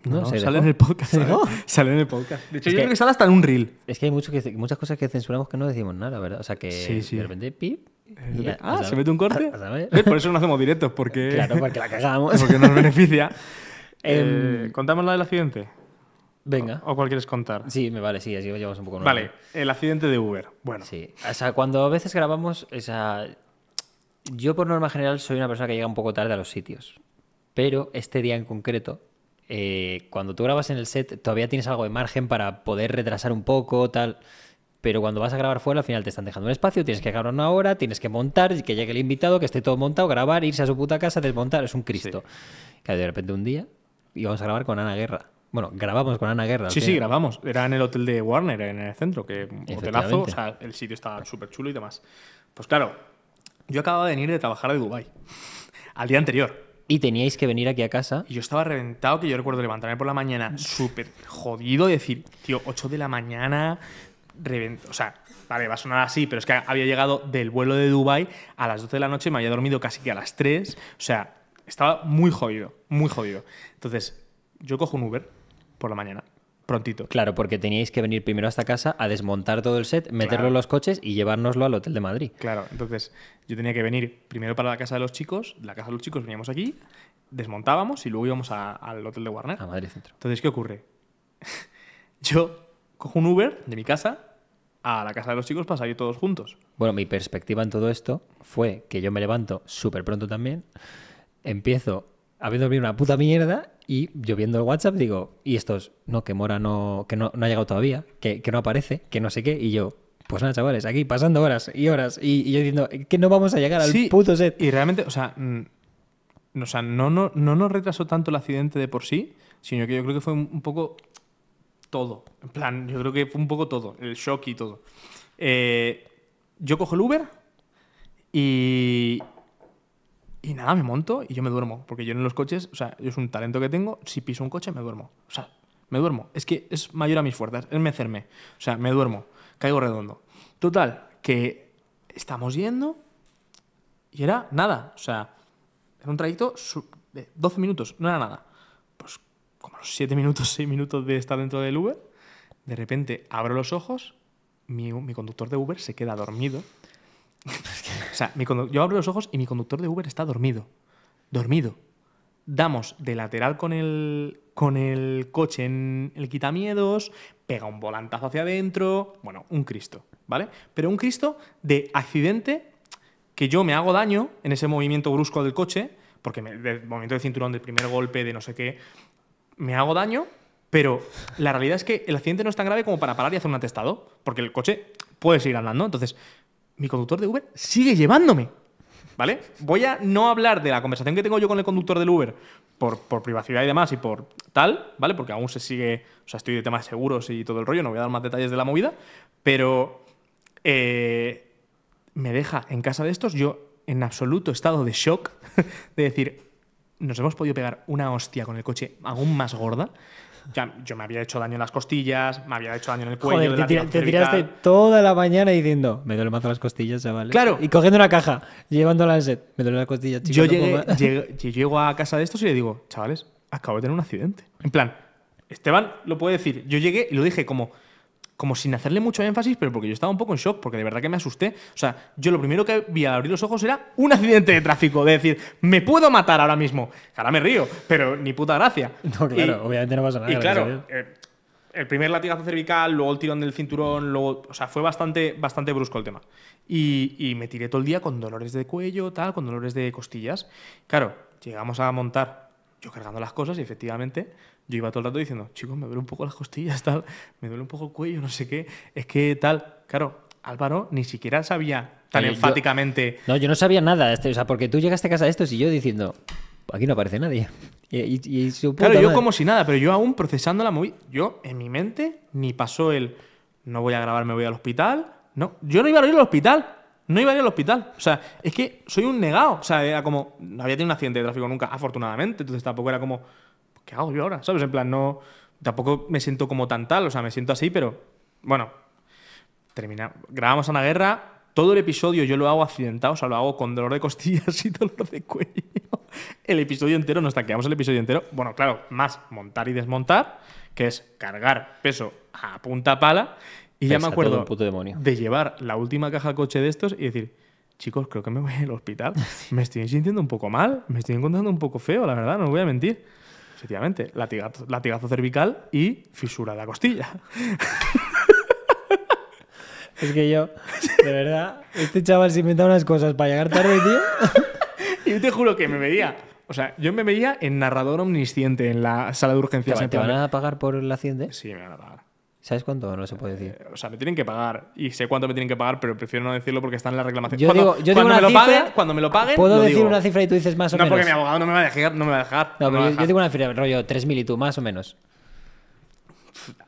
A: No, no sale en el podcast. ¿sale? *laughs* sale en el podcast. De hecho, yo creo que sale
B: hasta en un reel. Es que hay mucho que, muchas cosas que censuramos que no decimos nada, ¿verdad? O sea que de repente, pip. ah, se mete un corte. Por
A: eso no hacemos directos, porque. *laughs* Claro, porque la cagamos. porque nos beneficia. *laughs* Em, eh, ¿Contamos la del accidente? Venga. ¿O, cual quieres contar? Sí, me vale, sí, así llevamos un poco. Vale,
B: el accidente de Uber. Bueno. Sí. O sea, cuando a veces grabamos, esa... yo por norma general soy una persona que llega un poco tarde a los sitios. Pero este día en concreto, eh, cuando tú grabas en el set, todavía tienes algo de margen para poder retrasar un poco, tal. Pero cuando vas a grabar fuera, al final te están dejando un espacio, tienes que grabar una hora, tienes que montar, que llegue el invitado, que esté todo montado, grabar, irse a su puta casa, desmontar, es un Cristo. Que de repente un día y íbamos a grabar con Ana
A: Guerra. Bueno, grabamos
B: con Ana Guerra. Sí, sí, grabamos. Era
A: en el hotel de Warner, en el centro, que hotelazo, o sea, el sitio estaba súper chulo y demás. Pues claro, yo acababa de venir de trabajar de Dubai al día anterior. Y teníais que venir aquí a casa. Y yo estaba reventado, que yo recuerdo levantarme por la mañana súper jodido, y decir, tío, 8 de la mañana, reventado. O sea, vale, va a sonar así, pero es que había llegado del vuelo de Dubai a las 12 de la noche, me había dormido casi que a las 3. O sea, estaba muy jodido, muy jodido. Entonces, yo cojo un Uber por la mañana. Prontito. Claro, porque teníais que venir primero a esta casa a desmontar
B: todo el set, meterlo en los
A: coches y llevárnoslo al hotel de Madrid. Claro, entonces yo tenía que venir primero para la casa de los chicos, la casa de los chicos veníamos aquí, desmontábamos y luego íbamos al hotel de Warner. A Madrid Centro. Entonces, ¿qué ocurre? *laughs* yo cojo un Uber de mi casa a la casa de los chicos para salir todos juntos. Bueno, mi perspectiva en todo esto fue que yo me levanto
B: súper pronto también, empiezo habiendo dormido una puta mierda y yo viendo el WhatsApp digo, y estos, no, que Mora no, que no, ha llegado todavía, que, no aparece, que no sé qué,
A: y yo, pues nada, chavales, aquí pasando horas y horas, y, yo diciendo, que no vamos a llegar al puto set. Y realmente, mm, o sea, no, no, no nos retrasó tanto el accidente de por sí, sino que yo creo que fue un poco todo. En plan, yo creo que fue un poco todo, el shock y todo. Eh, yo cojo el Uber y, y nada, me monto y yo me duermo. Porque yo en los coches, o sea, es un talento que tengo. Si piso un coche, me duermo. O sea, me duermo. Es que es mayor a mis fuerzas, es mecerme. O sea, me duermo, caigo redondo. Total, que estamos yendo y era nada. O sea, era un trayecto de 12 minutos, no era nada. Pues como los 7 minutos, 6 minutos de estar dentro del Uber, de repente abro los ojos, mi, mi conductor de Uber se queda dormido. *laughs* sea, yo abro los ojos y mi conductor de Uber está dormido. Dormido. Damos de lateral con el, con el coche en el quitamiedos, pega un volantazo hacia adentro, bueno, un Cristo, ¿vale? Pero un Cristo de accidente que yo me hago daño en ese movimiento brusco del coche, porque me, del movimiento de cinturón, del primer golpe, de no sé qué, me hago daño, pero la realidad es que el accidente no es tan grave como para parar y hacer un atestado, porque el coche puede seguir andando. Entonces, mi conductor de Uber sigue llevándome. ¿Vale? Voy a no hablar de la conversación que tengo yo con el conductor del Uber por, por privacidad y demás y por tal, ¿vale? Porque aún se sigue, o sea, estoy de temas seguros y todo el rollo, no voy a dar más detalles de la movida, pero eh, me deja en casa de estos, yo en absoluto estado de shock, *laughs* de decir, nos hemos podido pegar una hostia con el coche aún más gorda yo me había hecho daño en las costillas, me había hecho daño en el cuello. te, te tiraste
B: toda la mañana diciendo,
A: me duele más las costillas, chavales. Claro. Y cogiendo una caja, llevándola al set, me duele las costillas. *laughs* yo llego a casa de estos y le digo, chavales, acabo de tener un accidente. En plan, Esteban lo puede decir. Yo llegué y lo dije como, como sin hacerle mucho énfasis, pero porque yo estaba un poco en shock, porque de verdad que me asusté. O sea, yo lo primero que vi al abrir los ojos era un accidente de tráfico, de decir, me puedo matar ahora mismo. Ahora me río, pero ni puta gracia. No, claro, obviamente no pasa nada. Y claro, eh, el primer latigazo cervical, luego el tirón del cinturón, luego, o sea, fue bastante, bastante brusco el tema. Y, y me tiré todo el día con dolores de cuello, tal, con dolores de costillas. Claro, llegamos a montar, yo cargando las cosas y efectivamente yo iba todo el rato diciendo, chicos, me duele un poco las costillas, *laughs* tal, me duele un poco el cuello, no sé qué, es que tal. Claro, Álvaro ni siquiera sabía tan eh, enfáticamente.
B: no, yo no sabía nada, este, o sea, porque tú llegaste a casa de estos y yo diciendo, aquí no aparece nadie. Y, claro, yo como
A: si nada, pero yo aún procesando la yo en mi mente ni pasó el, no voy a grabar, me voy al hospital. No, yo no iba a ir al hospital. No iba a ir al hospital. O sea, es que soy un negado. O sea, era como, no había tenido un accidente de tráfico nunca, afortunadamente. Entonces tampoco era como, ¿qué hago yo ahora? ¿Sabes? En plan, no. Tampoco me siento como tan tal, o sea, me siento así, pero bueno. Termina. Grabamos a una guerra, todo el episodio yo lo hago accidentado, o sea, lo hago con dolor de costillas *laughs* y dolor de cuello. El episodio entero, nos tanqueamos el episodio entero. Bueno, claro, más montar y desmontar, que es cargar peso a punta pala. Y ya me acuerdo de llevar la última caja coche de estos y decir, chicos, creo que me voy al hospital. *laughs* Me estoy sintiendo un poco mal, me estoy encontrando un poco feo, la verdad, no voy a mentir. Efectivamente, latigazo, cervical y fisura de la costilla. Es que yo, de verdad, este chaval se inventa unas cosas para llegar tarde, tío. *laughs* yo te juro que me veía. O sea, yo me veía en narrador omnisciente en la sala de urgencias. ¿Te, ¿Te van a
B: pagar por el accidente? Sí, me van a pagar. ¿Sabes cuánto? No se puede decir.
A: Eh, o sea, me tienen que pagar y sé cuánto me tienen que pagar, pero prefiero no decirlo porque está en la reclamación. Yo cuando, digo, me lo paguen, cuando me lo paguen, puedo decir una cifra y
B: tú dices más o menos. No, porque mi abogado
A: no me va a dejar. No, me va a dejar, no, pero yo, digo una cifra, rollo 3.000 y tú, más o menos.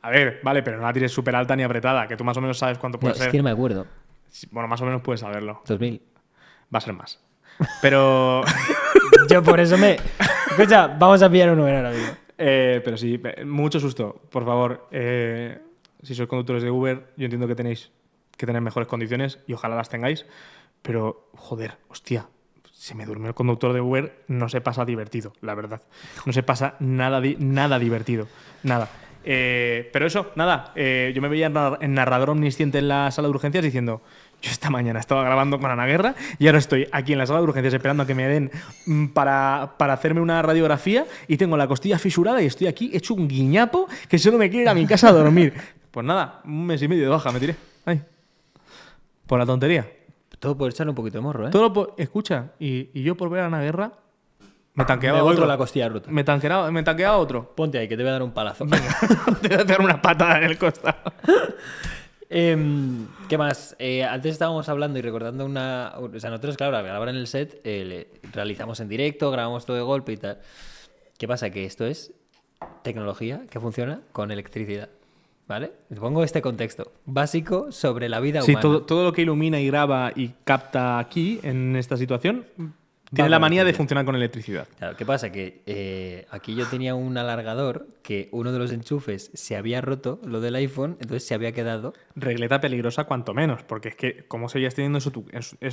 A: A ver, vale, pero no la tienes súper alta ni apretada, que tú más o menos sabes cuánto puede ser. Es que no me acuerdo. Bueno, más o menos puedes saberlo. 2.000. Va a ser más. Pero. *laughs* yo por eso me. *laughs* Escucha, vamos a pillar un número ahora mismo. Eh, pero sí, mucho susto. Por favor, eh, si sois conductores de Uber, yo entiendo que tenéis que tener mejores condiciones y ojalá las tengáis. Pero, joder, hostia, se me duerme el conductor de Uber, no se pasa divertido, la verdad. No se pasa nada, nada divertido, nada. Eh, pero eso, nada, yo me veía en narrador omnisciente en la sala de urgencias diciendo, yo esta mañana estaba grabando con Ana Guerra y ahora estoy aquí en la sala de urgencias esperando a que me den mm, para, hacerme una radiografía y tengo la costilla fisurada y estoy aquí hecho un guiñapo que solo me quiere ir a mi casa a dormir. *laughs* Pues nada, un mes y medio de baja me tiré. Ay. Por la tontería. Todo por echarle un poquito de morro, ¿eh? Todo por, escucha, y, yo por ver a Ana Guerra me tanqueaba me otro. la costilla Me tanqueaba, me otro. Ponte ahí, que te voy a dar un palazo. *laughs* te voy a dar una patada en el costado. *laughs* Em,
B: ¿Qué más? Eh, antes estábamos hablando y recordando una. O sea, nosotros, claro, al en el set, eh, realizamos en directo, grabamos todo de golpe y tal. ¿Qué pasa? Que esto es tecnología que funciona con electricidad. ¿Vale? Les pongo este contexto básico sobre la vida humana. Sí,
A: todo lo que ilumina y graba y capta aquí, en esta situación, tiene la manía de funcionar con electricidad.
B: Claro, ¿qué pasa? Que eh, aquí yo tenía un alargador
A: que uno de los enchufes se había roto, lo del iPhone, entonces se había quedado. Regleta peligrosa, cuanto menos, porque es que, ¿cómo seguías teniendo eso,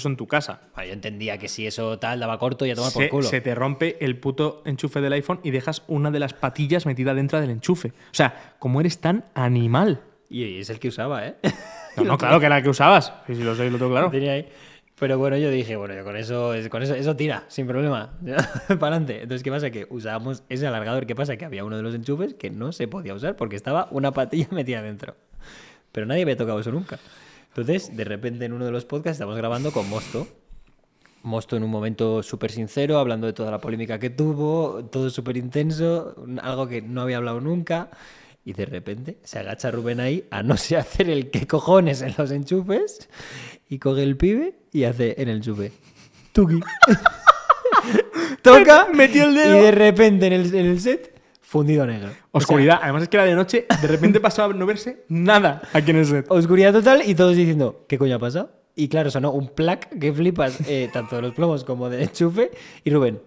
A: en tu casa? yo entendía que si eso tal daba corto y a tomar por culo. Se te rompe el puto enchufe del iPhone y dejas una de las patillas metida dentro del enchufe. O sea, como eres tan animal? Y es el que usaba, ¿eh? No, no *laughs* claro que
B: era el que usabas. Si lo sé, lo tengo claro. Tenía ahí. Pero bueno, yo dije, bueno, con eso, con eso, eso tira, sin problema, *laughs* para adelante. Entonces, ¿qué pasa? Que usábamos ese alargador. ¿Qué pasa? Que había uno de los enchufes que no se podía usar porque estaba una patilla *laughs* metida dentro. Pero nadie había tocado eso nunca. Entonces, de repente en uno de los podcasts estamos grabando con Mosto. Mosto en un momento súper sincero, hablando de toda la polémica que tuvo, todo súper intenso, algo que no había hablado nunca. Y de repente se agacha Rubén ahí a no sé *laughs* hacer el qué cojones en los enchufes y coge el pibe y hace en el chupe.
A: *laughs* Tuki. *laughs* Toca, *laughs* metió el dedo. Y de repente en el, set, fundido negro. Oscuridad. Además es que era de noche, de repente pasó a no verse nada aquí en el set. Oscuridad total y
B: todos diciendo, ¿qué coño ha pasado? Y claro, sonó un plac que flipas eh, tanto de los plomos como de
A: enchufe. Y Rubén,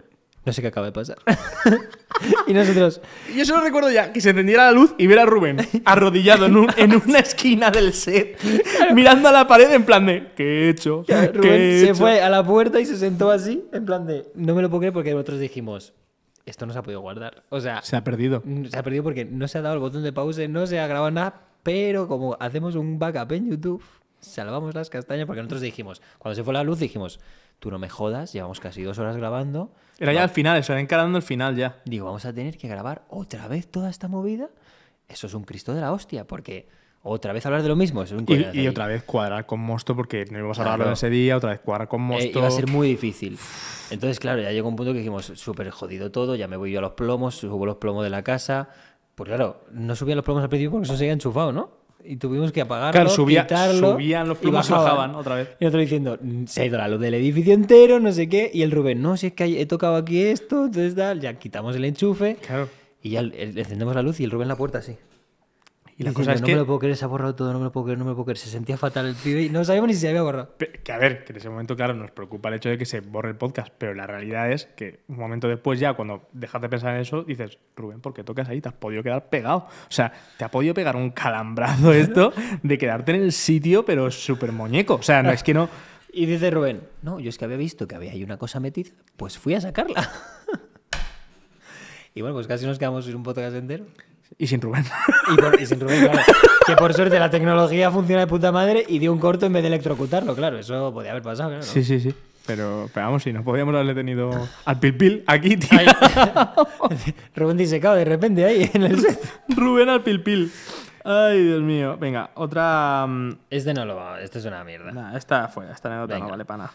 A: no sé qué acaba de pasar. *laughs* y nosotros. Yo solo recuerdo ya que se encendiera la luz y viera a Rubén arrodillado en, en una esquina del set, mirando a la pared en plan de ¿qué he hecho? Rubén se fue a
B: la puerta y se sentó así, en plan de no me lo puedo porque nosotros dijimos. Esto no se ha podido guardar. O sea. Se ha
A: perdido. Mm,
B: se ha perdido porque no se ha dado el botón de pausa, no se ha grabado nada, pero como hacemos un backup en YouTube, salvamos las castañas porque nosotros dijimos, cuando se fue la luz dijimos, tú no me jodas, llevamos casi dos horas grabando. Era ya el final, se encarando el final ya. Digo, vamos a tener que grabar otra vez toda esta movida. Eso es un Cristo de la hostia, porque otra vez hablar de lo mismo. es un y, y otra
A: vez cuadrar con Mosto,
B: porque no íbamos a hablarlo ese
A: día, otra vez cuadrar con eh, Mosto. iba a ser
B: muy difícil. Entonces, claro, ya llegó un punto que dijimos, súper jodido todo, ya me voy yo a los plomos, subo los plomos de la casa. Pues claro, no subía los plomos al principio porque eso había enchufado, ¿no? y tuvimos que apagarlo, claro, quitarlo, subían los y bajaban. otra vez. Y otro diciendo, se ha ido la luz del edificio entero, no sé qué. Y el Rubén, no, si es que he tocado aquí esto, entonces tal. Ya quitamos el enchufe claro. y ya encendemos la luz y el Rubén la
A: puerta así. Y la cosa es no me lo
B: puedo creer, se ha borrado todo, no me lo puedo creer, no me lo puedo creer. Se sentía
A: fatal el pibe y no sabíamos ni si se había borrado. Que a ver, que en ese momento, claro, nos preocupa el hecho de que se borre el podcast, pero la realidad es que un momento después ya, cuando dejas de pensar en eso, dices, Rubén, ¿por qué tocas ahí? Te has podido quedar pegado. O sea, te ha podido pegar un calambrazo esto de quedarte en el sitio, pero súper muñeco. O sea, no es que no... *laughs* Y dices, Rubén, no, yo es que había visto que había ahí una cosa metida,
B: pues fui a sacarla.
A: *laughs* y bueno, pues casi
B: nos quedamos sin un podcast entero.
A: Y sin Rubén. *laughs* y, sin Rubén,
B: Que por suerte la tecnología funciona de puta madre y dio un corto en vez de electrocutarlo, claro. Eso podía haber pasado, Sí, sí,
A: sí. Pero, pero, vamos, si nos podíamos haberle tenido al pilpil aquí,
B: *laughs* Rubén disecado de repente ahí en el *laughs*
A: Rubén al pilpil. Ay, Dios mío. Venga, otra. Mm, este no
B: lo va, este es una mierda. esta fue, esta anécdota no vale para nada.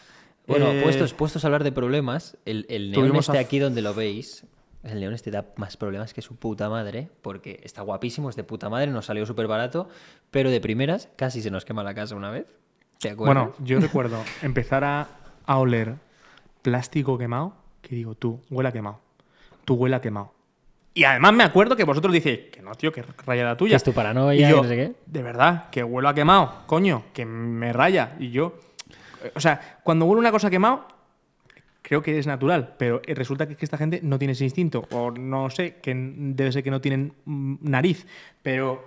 B: Bueno, eh, puestos, puestos a hablar de problemas, el, el neón este aquí donde lo veis, el león te da más problemas que su puta madre, porque está guapísimo, es de puta madre, nos salió súper barato, pero de primeras casi se nos quema la casa una vez.
A: Bueno, yo recuerdo empezar a, oler plástico quemado, que digo, tú, huela quemado, tú huela quemado. Y además me acuerdo que vosotros dices que no, tío, que raya la tuya. es tu paranoia, y no sé qué. De verdad, que huelo a quemado, coño, que me raya. Y yo, o sea, cuando huele una cosa quemado, creo que es natural, pero eh, resulta que, es que esta gente no tiene ese instinto, o no sé, que debe ser que no tienen mm, nariz, pero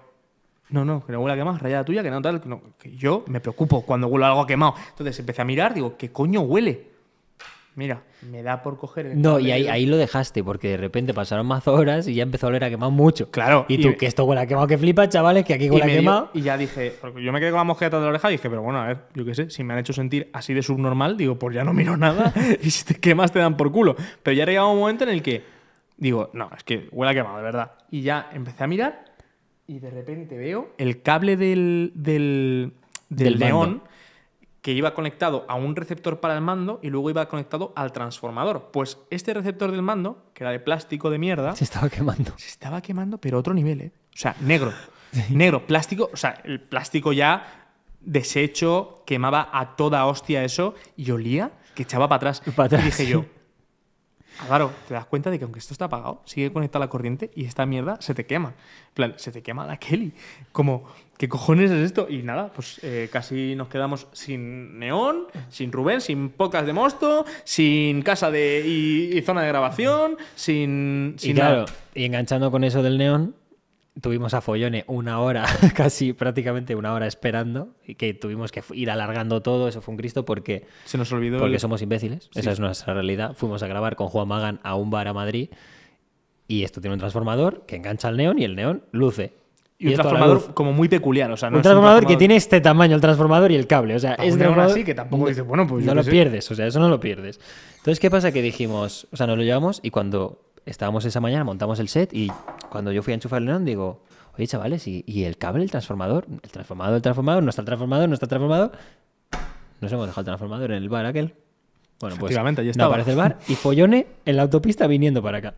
A: no, no, que no a quemado, rayada tuya, que no tal, yo me preocupo cuando huelo algo quemado. Entonces empecé a mirar, digo, ¿qué coño huele? mira, me da por coger el No, y
B: ahí, lo dejaste, porque de repente pasaron más horas y ya empezó a oler a quemar mucho.
A: Claro. Y tú, que esto
B: huele a quemado, que flipa, chavales, que aquí huele a quemado.
A: y ya dije, yo me quedé con la mosqueta de la oreja y dije, pero bueno, a ver, yo qué sé, si me han hecho sentir así de subnormal, digo, pues ya no miro nada *laughs* *laughs* y si te quemas te dan por culo. Pero ya llegaba un momento en el que digo, no, es que huele a quemado, de verdad. Y ya empecé a mirar y de repente veo el cable del, del, del, del león que iba conectado a un receptor para el mando y luego iba conectado al transformador. Pues este receptor del mando, que era de plástico de mierda... Se estaba quemando. Se estaba quemando, pero otro nivel, ¿eh? O sea, negro. *laughs* Negro, plástico, o sea, el plástico ya deshecho, quemaba a toda hostia eso y olía que echaba para atrás. Para atrás. Y dije yo, *laughs* Claro, te das cuenta de que aunque esto está apagado, sigue conectada la corriente y esta mierda se te quema. En plan, se te quema la Kelly. Como, ¿qué cojones es esto? Y nada, pues eh, casi nos quedamos sin Neón, sin Rubén, sin Pocas de Mosto, sin casa de, y, zona de grabación, sin, y claro,
B: y enganchando con eso del Neón, tuvimos a Follone una hora, *laughs* casi prácticamente una hora esperando, y que tuvimos que ir alargando todo, eso fue un Cristo, porque... Se nos olvidó. Porque somos imbéciles, esa es nuestra realidad. Fuimos a grabar con Juan Magan a un bar a Madrid, y esto tiene un transformador que engancha al neón y el neón luce. Y, un transformador como muy peculiar, o sea, un, transformador que tiene este tamaño, el transformador y el cable, o sea, es neón así que tampoco dices, bueno, pues no lo pierdes, o sea, eso no lo pierdes. Entonces, ¿qué pasa que dijimos, o sea, nos lo llevamos y cuando estábamos esa mañana, montamos el set y cuando yo fui a enchufar el neón digo, oye chavales, ¿y, el cable, el transformador? El transformador, el transformador, no está el transformador, no está el transformador. Nos hemos dejado el transformador en el bar aquel. Bueno, pues no aparece el bar y follone en la autopista viniendo para acá.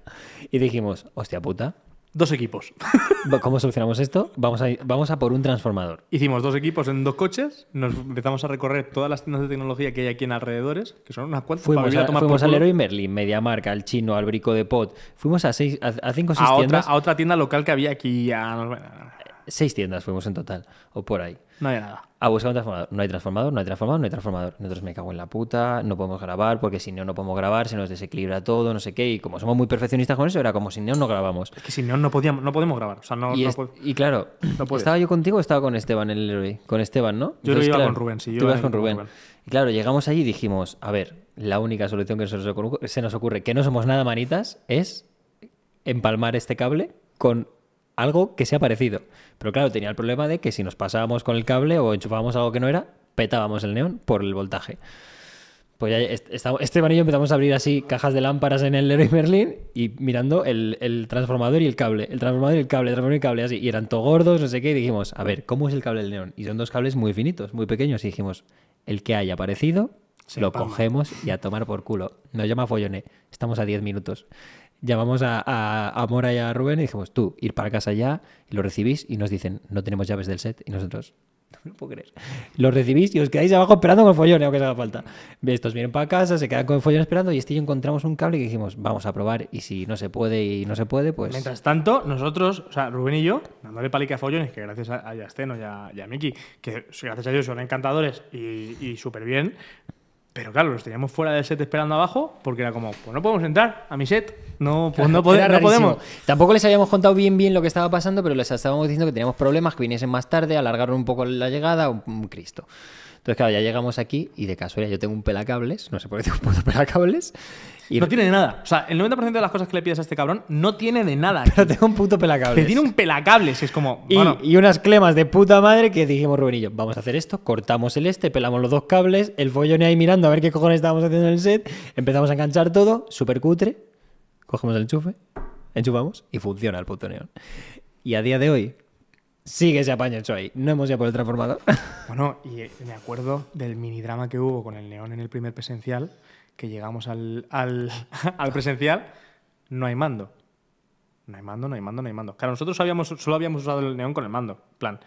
B: Y dijimos, hostia puta, dos equipos. *laughs* ¿Cómo solucionamos esto? Vamos a, vamos a por un transformador.
A: Hicimos dos equipos en dos coches, nos empezamos a recorrer todas las tiendas de tecnología que hay aquí en alrededores, que son unas cuantas. Fuimos, a, al Leroy
B: Merlin, Marca, al Chino, al Brico de Pot. Fuimos a, seis, a, cinco o seis Otra, a
A: otra tienda local que había aquí. A
B: seis tiendas fuimos en total, o por ahí. No hay nada. A ah, buscar un transformador. No hay transformador, no hay transformador, no hay transformador. Nosotros me cago en la puta, no podemos grabar, porque si no, no podemos grabar, se nos desequilibra todo, no sé qué. Y como somos muy perfeccionistas con eso, era como si no, no grabamos. Es que si no, no, podíamos, no podemos grabar. O sea, no, y, y claro, ¿estaba yo contigo o estaba con Esteban el héroe Con Esteban, ¿no? Yo iba con Rubén, sí. Yo tú ibas con Rubén. Y claro, llegamos allí y dijimos, a ver, la única solución que se nos ocurre que no somos nada manitas, es empalmar este cable con algo que se ha parecido. Pero claro, tenía el problema de que si nos pasábamos con el cable o enchufábamos algo que no era, petábamos el neón por el voltaje. Pues este manillo empezamos a abrir así cajas de lámparas en el Leroy Merlin y mirando el, transformador y el cable, el transformador y el cable, el transformador y el cable, así. Y eran todo gordos, no sé qué, y dijimos, a ver, ¿cómo es el cable del neón? Y son dos cables muy finitos, muy pequeños, y dijimos, el que haya parecido, Se lo cogemos y a tomar por culo. Nos llama follone, estamos a 10 minutos llamamos a, a, Mora y a Rubén y dijimos, tú, ir para casa ya, y lo recibís y nos dicen, no tenemos llaves del set, y nosotros, *laughs* no lo puedo creer, lo recibís y os quedáis abajo esperando con follones, aunque os haga falta. Estos vienen para casa, se quedan con el follón esperando y este y encontramos un cable y dijimos, vamos a probar y si no se puede y no se puede, pues... Mientras
A: tanto, nosotros, o sea, Rubén y yo, dándole palique a follones, que gracias a, Yasteno y a, Miki, que gracias a Dios son encantadores y, y súper bien, pero claro, los teníamos fuera del set esperando abajo porque era como, pues no podemos entrar a mi set. No, pues podemos,
B: Tampoco les habíamos contado bien bien lo que estaba pasando, pero les estábamos diciendo que teníamos problemas, que viniesen más tarde, alargaron un poco la llegada, un Cristo. Entonces, claro, ya llegamos aquí y de casualidad yo tengo un pelacables, no sé por qué tengo un pelacables.
A: Y no tiene de nada. O sea, el 90% de las cosas que le pides a este cabrón no tiene de nada. Pero tengo un puto pelacables. Te tiene un pelacables, es como. Y,
B: y unas clemas de puta madre que dijimos Rubén vamos a hacer esto, cortamos el este, pelamos los dos cables, el follón ahí mirando a ver qué cojones estábamos haciendo en el set, empezamos a enganchar todo, súper cutre, cogemos el enchufe, enchufamos y funciona el puto neón. Y a día de hoy, sigue ese apaño hecho ahí. No hemos ya por el transformador.
A: *laughs* Bueno, y eh, me acuerdo del mini drama que hubo con el neón en el primer presencial, que llegamos al, *laughs* al, presencial, no hay mando. No hay mando, no hay mando, no hay mando. Claro, nosotros habíamos, solo habíamos usado el neón con el mando. plan,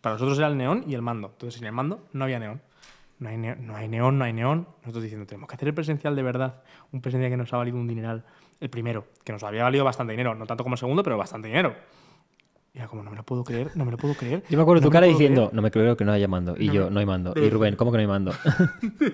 A: para nosotros era el neón y el mando. Entonces, sin el mando no había neón. No hay, neón, no hay neón, no hay neón. Nosotros diciendo, tenemos que hacer el presencial de verdad. Un presencial que nos ha valido un dineral. El primero, que nos había valido bastante dinero. No tanto como el segundo, pero bastante dinero como, no me lo puedo creer, no me lo puedo creer. Yo me acuerdo de tu cara diciendo,
B: no me creo que no haya mando. Y yo, no hay mando. Y Rubén, ¿cómo que no hay mando? *laughs*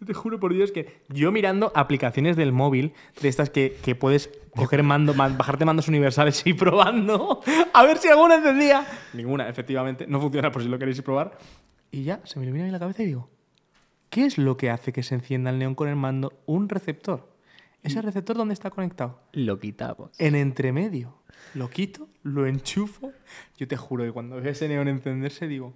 A: Yo te juro por Dios que yo mirando aplicaciones del móvil, de estas que, puedes coger mando, bajarte mandos universales y probando, a ver si alguna encendía. Ninguna, efectivamente. No funciona por si lo queréis probar. Y ya, se me ilumina en la cabeza y digo, ¿qué es lo que hace que se encienda el neón con el mando? Un receptor. ¿Ese mm. receptor dónde está conectado? Lo quitamos. En entremedio lo quito, lo enchufo. Yo te juro que cuando veo ese neón encenderse digo,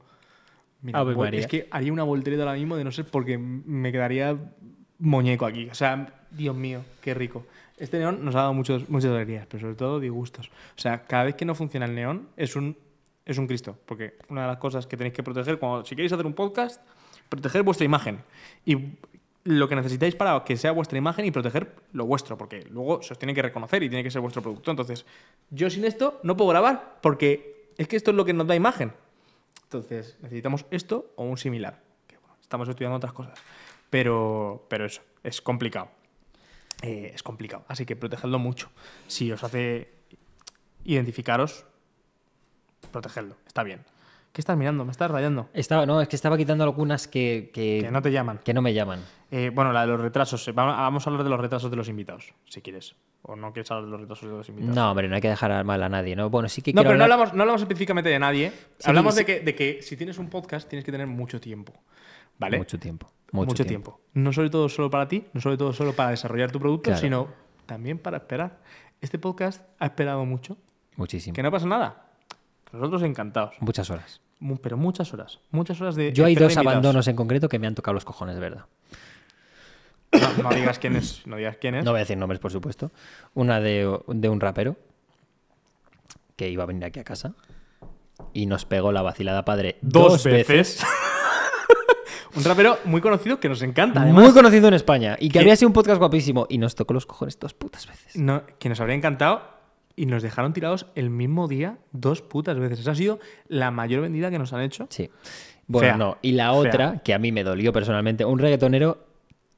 A: mira, es que haría una voltereta ahora mismo de no ser porque me quedaría muñeco aquí. O sea, Dios mío, qué rico. Este neón nos ha dado muchos, muchas alegrías, pero sobre todo disgustos. O sea, cada vez que no funciona el neón es un, es un Cristo, porque una de las cosas que tenéis que proteger cuando si queréis hacer un podcast, proteger vuestra imagen. Y lo que necesitáis para que sea vuestra imagen y proteger lo vuestro, porque luego se os tiene que reconocer y tiene que ser vuestro producto. Entonces, yo sin esto no puedo grabar, porque es que esto es lo que nos da imagen. Entonces, necesitamos esto o un similar. Que, estamos estudiando otras cosas, pero, pero eso, es complicado. Eh, es complicado, así que protegedlo mucho. Si os hace identificaros, protegedlo, está bien. ¿Qué estás mirando? ¿Me estás rayando? Estaba, no, es que estaba
B: quitando algunas que. Que, no te llaman. Que no me llaman. Eh, bueno, la de los retrasos. Eh, vamos a hablar de los retrasos de los invitados, si quieres.
A: ¿O no quieres hablar de los retrasos de los invitados?
B: No, hombre, no hay que dejar mal a nadie, ¿no? Bueno,
A: sí que. No, pero no, hablamos, no hablamos específicamente de nadie. hablamos De, que, si tienes un podcast tienes que tener mucho tiempo. ¿Vale? Mucho tiempo. Mucho, tiempo. No sobre todo solo para ti, no sobre todo solo para desarrollar tu producto, sino también para esperar. Este podcast ha esperado mucho. Muchísimo. Que no pasa nada. Nosotros encantados. Muchas horas pero muchas horas, muchas horas de... Yo hay dos abandonos
B: en concreto que me han tocado los cojones, ¿verdad? No, digas quién es, no digas quién es. No voy a decir nombres, por supuesto. Una de, un rapero que iba a venir aquí a casa y nos pegó la vacilada padre dos, veces.
A: *laughs* un rapero muy conocido que nos encanta. Muy conocido en España y que habría había sido un podcast guapísimo y nos tocó los cojones dos putas veces. que nos habría encantado y nos dejaron tirados el mismo día dos putas veces. Esa ha sido la mayor vendida que nos han hecho. Sí. Bueno, no. Y la otra,
B: que a mí me dolió personalmente, un reggaetonero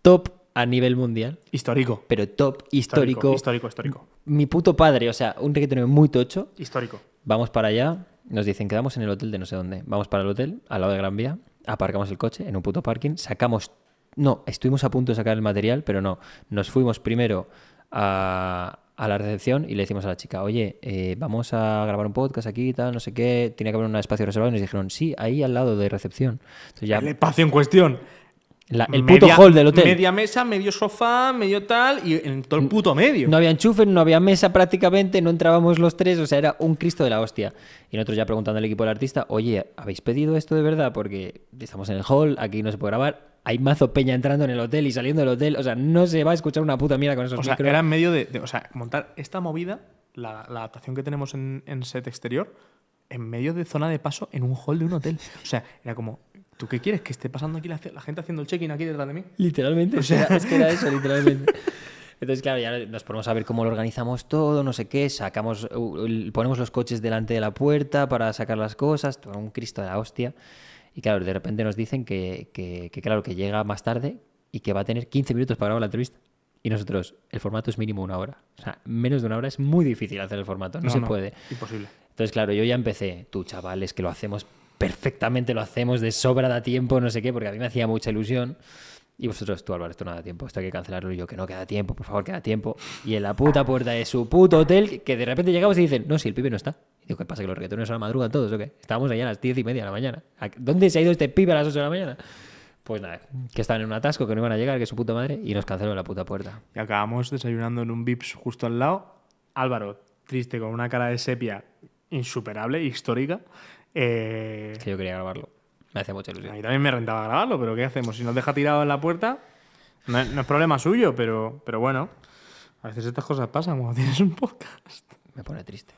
B: top a nivel mundial. Histórico. Pero top, histórico. Histórico, histórico. Mi puto padre, o sea, un reggaetonero muy tocho. Histórico. Vamos para allá, nos dicen, quedamos en el hotel de no sé dónde. Vamos para el hotel, al lado de Gran Vía, aparcamos el coche en un puto parking, sacamos... No, estuvimos a punto de sacar el material, pero no. Nos fuimos primero a, la recepción y le decimos a la chica, oye, eh, vamos a grabar un podcast aquí y tal, no sé qué, tiene que haber un espacio reservado y nos dijeron, sí, ahí al lado de recepción.
A: ya... El espacio en cuestión. el puto hall del hotel. Media mesa, medio sofá, medio
B: tal, y en todo el puto medio. No había enchufes, no había mesa prácticamente, no entrábamos los tres, o sea, era un Cristo de la hostia. Y nosotros ya preguntando al equipo del artista, oye, ¿habéis pedido esto de verdad? Porque estamos en el hall, aquí no se puede grabar hay mazo peña entrando en el hotel y saliendo del hotel. O sea, no se va a escuchar una puta
A: mierda con esos o sea, Era en medio de, O sea, montar esta movida, la, la adaptación que tenemos en, en, set exterior, en medio de zona de paso en un hall de un hotel. O sea, era como. ¿Tú qué quieres? ¿Que esté pasando aquí la, la gente haciendo el check-in aquí detrás de mí?
B: Literalmente.
A: O sea, es que era *laughs* eso, literalmente.
B: Entonces, claro, ya nos ponemos a ver cómo lo organizamos todo, no sé qué, sacamos, ponemos los coches delante de la puerta para sacar las cosas, un Cristo de la hostia. Y claro, de repente nos dicen que, que, claro, que llega más tarde y que va a tener 15 minutos para grabar la entrevista. Y nosotros, el formato es mínimo una hora. O sea, menos de una hora es muy difícil hacer el formato, no, se puede. Imposible. Entonces, claro, yo ya empecé, tú chavales, que lo hacemos perfectamente, lo hacemos de sobra, da tiempo, no sé qué, porque a mí me hacía mucha ilusión. Y vosotros, tú Álvaro, esto no da tiempo, esto hay que cancelarlo. Y yo, que no queda tiempo, por favor, queda tiempo. Y en la puta puerta de su puto hotel, que de repente llegamos y dicen, no, si el pibe no está. Digo, ¿qué pasa? ¿Que los reggaetoneros a la madrugan todos o qué? Estábamos allá a las diez y media de la mañana. ¿Dónde se ha ido este pibe a las 8 de la
A: mañana? Pues nada, que estaban en un atasco, que no iban a llegar, que su puta madre, y nos canceló la puta puerta. Y acabamos desayunando en un Vips justo al lado. Álvaro, triste, con una cara de sepia insuperable, histórica. Eh, que yo quería grabarlo. Me hacía mucha ilusión. A mí también me rentaba grabarlo, pero ¿qué hacemos? Si nos deja tirado en la puerta, no, es problema suyo, pero, pero bueno. A veces estas cosas pasan cuando tienes un podcast. Me pone triste.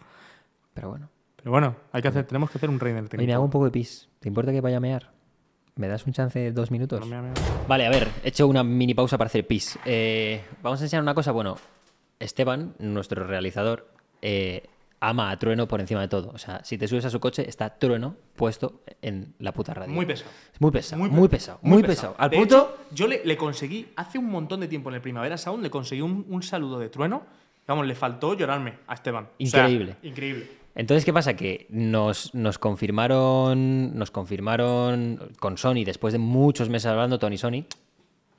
B: Pero bueno. Pero bueno, hay que hacer, tenemos que hacer un rey del técnico. Y me hago un poco de pis. ¿Te importa que vaya a mear? ¿Me das un chance de dos minutos? Vale, a ver, he hecho una mini pausa para hacer pis. Eh, vamos a enseñar una cosa. Bueno, Esteban, nuestro realizador, eh, ama a Trueno por encima de todo. O sea, si te subes a su coche, está Trueno puesto en la puta radio. Muy pesado. Muy pesado, muy, pesado, muy, pesado. Al punto...
A: yo le, conseguí, hace un montón de tiempo en el Primavera Sound, le conseguí un, saludo de Trueno. Vamos, le faltó llorarme a Esteban. Increíble. increíble.
B: Entonces, ¿qué pasa? Que nos, confirmaron. Nos confirmaron con Sony, después de muchos meses hablando, Tony Sony.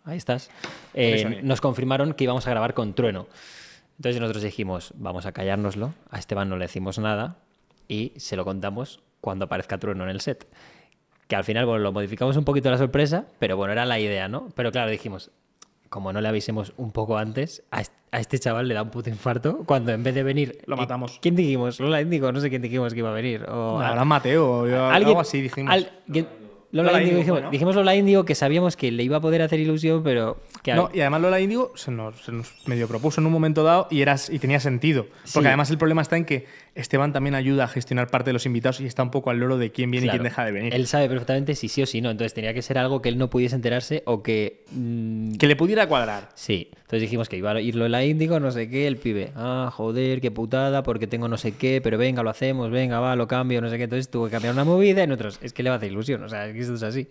B: Ahí estás. Eh, nos confirmaron que íbamos a grabar con Trueno. Entonces nosotros dijimos, vamos a callárnoslo. A Esteban no le decimos nada y se lo contamos cuando aparezca Trueno en el set que al final, bueno, lo modificamos un poquito la sorpresa, pero bueno, era la idea, ¿no? Pero claro, dijimos, como no le avisemos un poco antes, a, este chaval le da un puto infarto cuando en vez de venir. Lo matamos. ¿Quién dijimos? Lola índigo? no sé quién dijimos que iba a venir. O Mateo, o algo así dijimos. Lola, dijimos,
A: Lola Indigo que sabíamos que le iba a poder hacer ilusión, pero que no, y además Lola Indigo se nos, se nos, medio propuso en un momento dado y eras y tenía sentido, porque además el problema está en que Esteban también ayuda a gestionar parte de los invitados y está un poco al loro de quién viene y quién deja de venir. Él sabe perfectamente si sí o si no, entonces tenía
B: que ser algo que él no pudiese enterarse o que... Mm, que le pudiera cuadrar. Sí, entonces dijimos que iba a irlo en la Índigo, no sé qué, el pibe, ah, joder, qué putada, porque tengo no sé qué, pero venga, lo hacemos, venga, va, lo cambio, no sé qué, entonces tuve que cambiar una movida y en otros, es que le va a hacer ilusión, o sea, es que esto es así.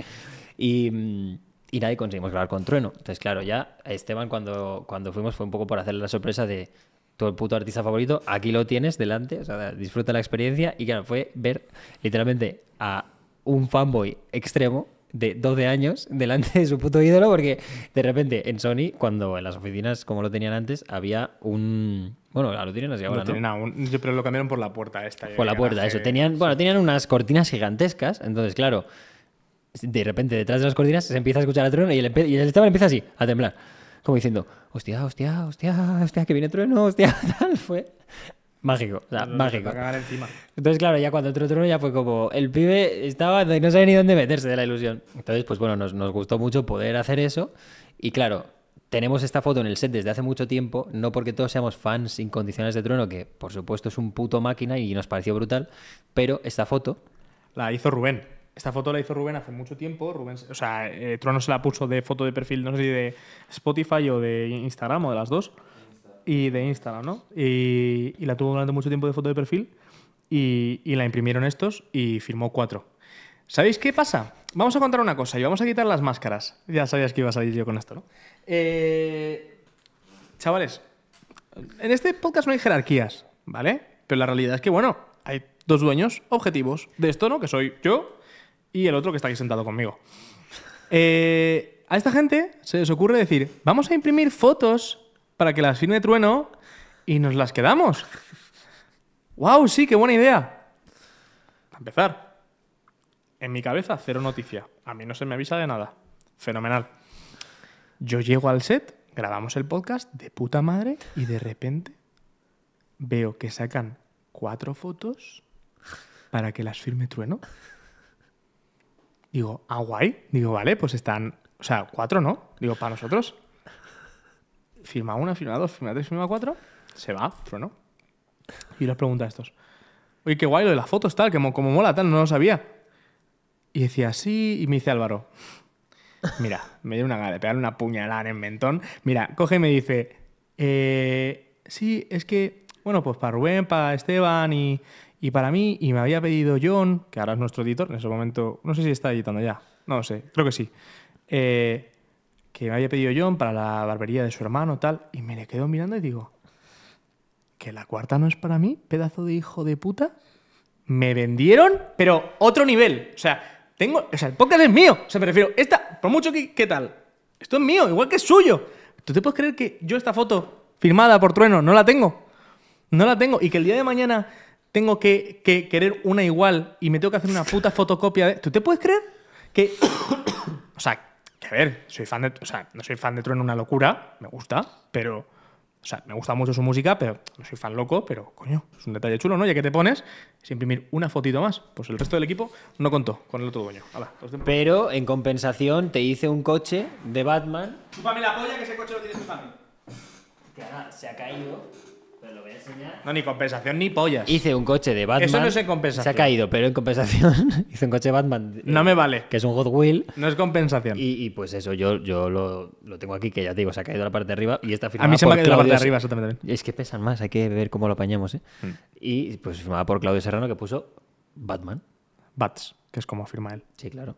B: Y... Mm, y nadie conseguimos grabar con Trueno. Entonces, claro, ya Esteban cuando, cuando fuimos fue un poco por hacerle la sorpresa de, tu puto artista favorito, aquí lo tienes delante, o sea, disfruta la experiencia. Y claro, fue ver literalmente a un fanboy extremo de 12 años delante de su puto ídolo, porque de repente en Sony, cuando en las oficinas, como lo tenían antes, había un. Bueno, lo tienen así ahora, ¿no? pero lo cambiaron
A: por la puerta esta. Por la puerta, eso. Tenían,
B: bueno, tenían unas cortinas gigantescas, entonces, claro, de repente detrás de las cortinas se empieza a escuchar a trueno y el, y empieza así, a temblar como diciendo, hostia, hostia, hostia, hostia, que viene trueno, hostia, *laughs* tal, fue mágico, o sea, mágico. Entonces, claro, ya cuando entró trueno ya fue como, el pibe estaba, no sabía ni dónde meterse de la ilusión. Entonces, pues bueno, nos, nos gustó mucho poder hacer eso y claro, tenemos esta foto en el set desde hace mucho tiempo, no porque todos seamos fans incondicionales de Trueno, que por supuesto es un puto máquina y nos pareció
A: brutal, pero esta foto... La hizo Rubén. Esta foto la hizo Rubén hace mucho tiempo. Rubén, o sea, eh, Trono se la puso de foto de perfil, no sé si de Spotify o de Instagram o de las dos. Y de Instagram, ¿no? Y, la tuvo durante mucho tiempo de foto de perfil y, la imprimieron estos y firmó cuatro. ¿Sabéis qué pasa? Vamos a contar una cosa y vamos a quitar las máscaras. Ya sabías que iba a salir yo con esto, ¿no? Eh, chavales, en este podcast no hay jerarquías, ¿vale? Pero la realidad es que, bueno, hay dos dueños objetivos de esto, ¿no? Que soy yo y el otro que está aquí sentado conmigo. Eh, a esta gente se les ocurre decir, vamos a imprimir fotos para que las firme Trueno y nos las quedamos. ¡Wow! Sí, qué buena idea. A empezar, en mi cabeza cero noticia. A mí no se me avisa de nada. Fenomenal. Yo llego al set, grabamos el podcast de puta madre y de repente veo que sacan cuatro fotos para que las firme Trueno. Digo, ah, guay. Digo, vale, pues están, o sea, cuatro, ¿no? Digo, para nosotros. Firma una, firma dos, firma tres, firma cuatro. Se va, pero no. Y les pregunta estos. Oye, qué guay lo de las fotos, tal, que como mola, tal, no lo sabía. Y decía, sí, y me dice Álvaro. Mira, me dio una gana de pegarle una puñalada en el mentón. Mira, coge y me dice, eh, sí, es que, bueno, pues para Rubén, para Esteban y, y para mí, y me había pedido John, que ahora es nuestro editor, en ese momento, no sé si está editando ya, no lo sé, creo que sí, eh, que me había pedido John para la barbería de su hermano, tal, y me le quedo mirando y digo, que la cuarta no es para mí, pedazo de hijo de puta. Me vendieron, pero otro nivel. O sea, tengo, o sea, el póker es mío. O sea, me refiero, esta, por mucho que, ¿qué tal? Esto es mío, igual que es suyo. ¿Tú te puedes creer que yo esta foto firmada por Trueno no la tengo? No la tengo. Y que el día de mañana tengo que, querer una igual y me tengo que hacer una puta fotocopia de. ¿Tú te puedes creer? Que. *coughs* o sea, que a ver, soy fan de. O sea, no soy fan de Trueno una locura, me gusta, pero. O sea, me gusta mucho su música, pero no soy fan loco, pero coño, es un detalle chulo, ¿no? Ya que te pones, es imprimir una fotito más. Pues el resto del equipo no contó con el otro dueño. pero en compensación te hice un coche de Batman. Chúpame la polla que ese coche lo tienes tú también.
B: se ha caído.
A: No, ni compensación ni
B: pollas. Hice un coche de Batman. Eso no es compensación. Se ha caído, pero en compensación *laughs* hice un coche de Batman. Eh, no me vale. Que es un Hot Wheel. No es compensación. Y, pues eso, yo, yo lo, tengo aquí, que ya te digo, se ha caído la parte de arriba y está A mí se me ha caído la parte de arriba, exactamente. Es que pesan más, hay que ver cómo lo apañamos, ¿eh? mm. Y pues firmada por Claudio Serrano
A: que puso Batman. Bats, que es como firma él. Sí, claro.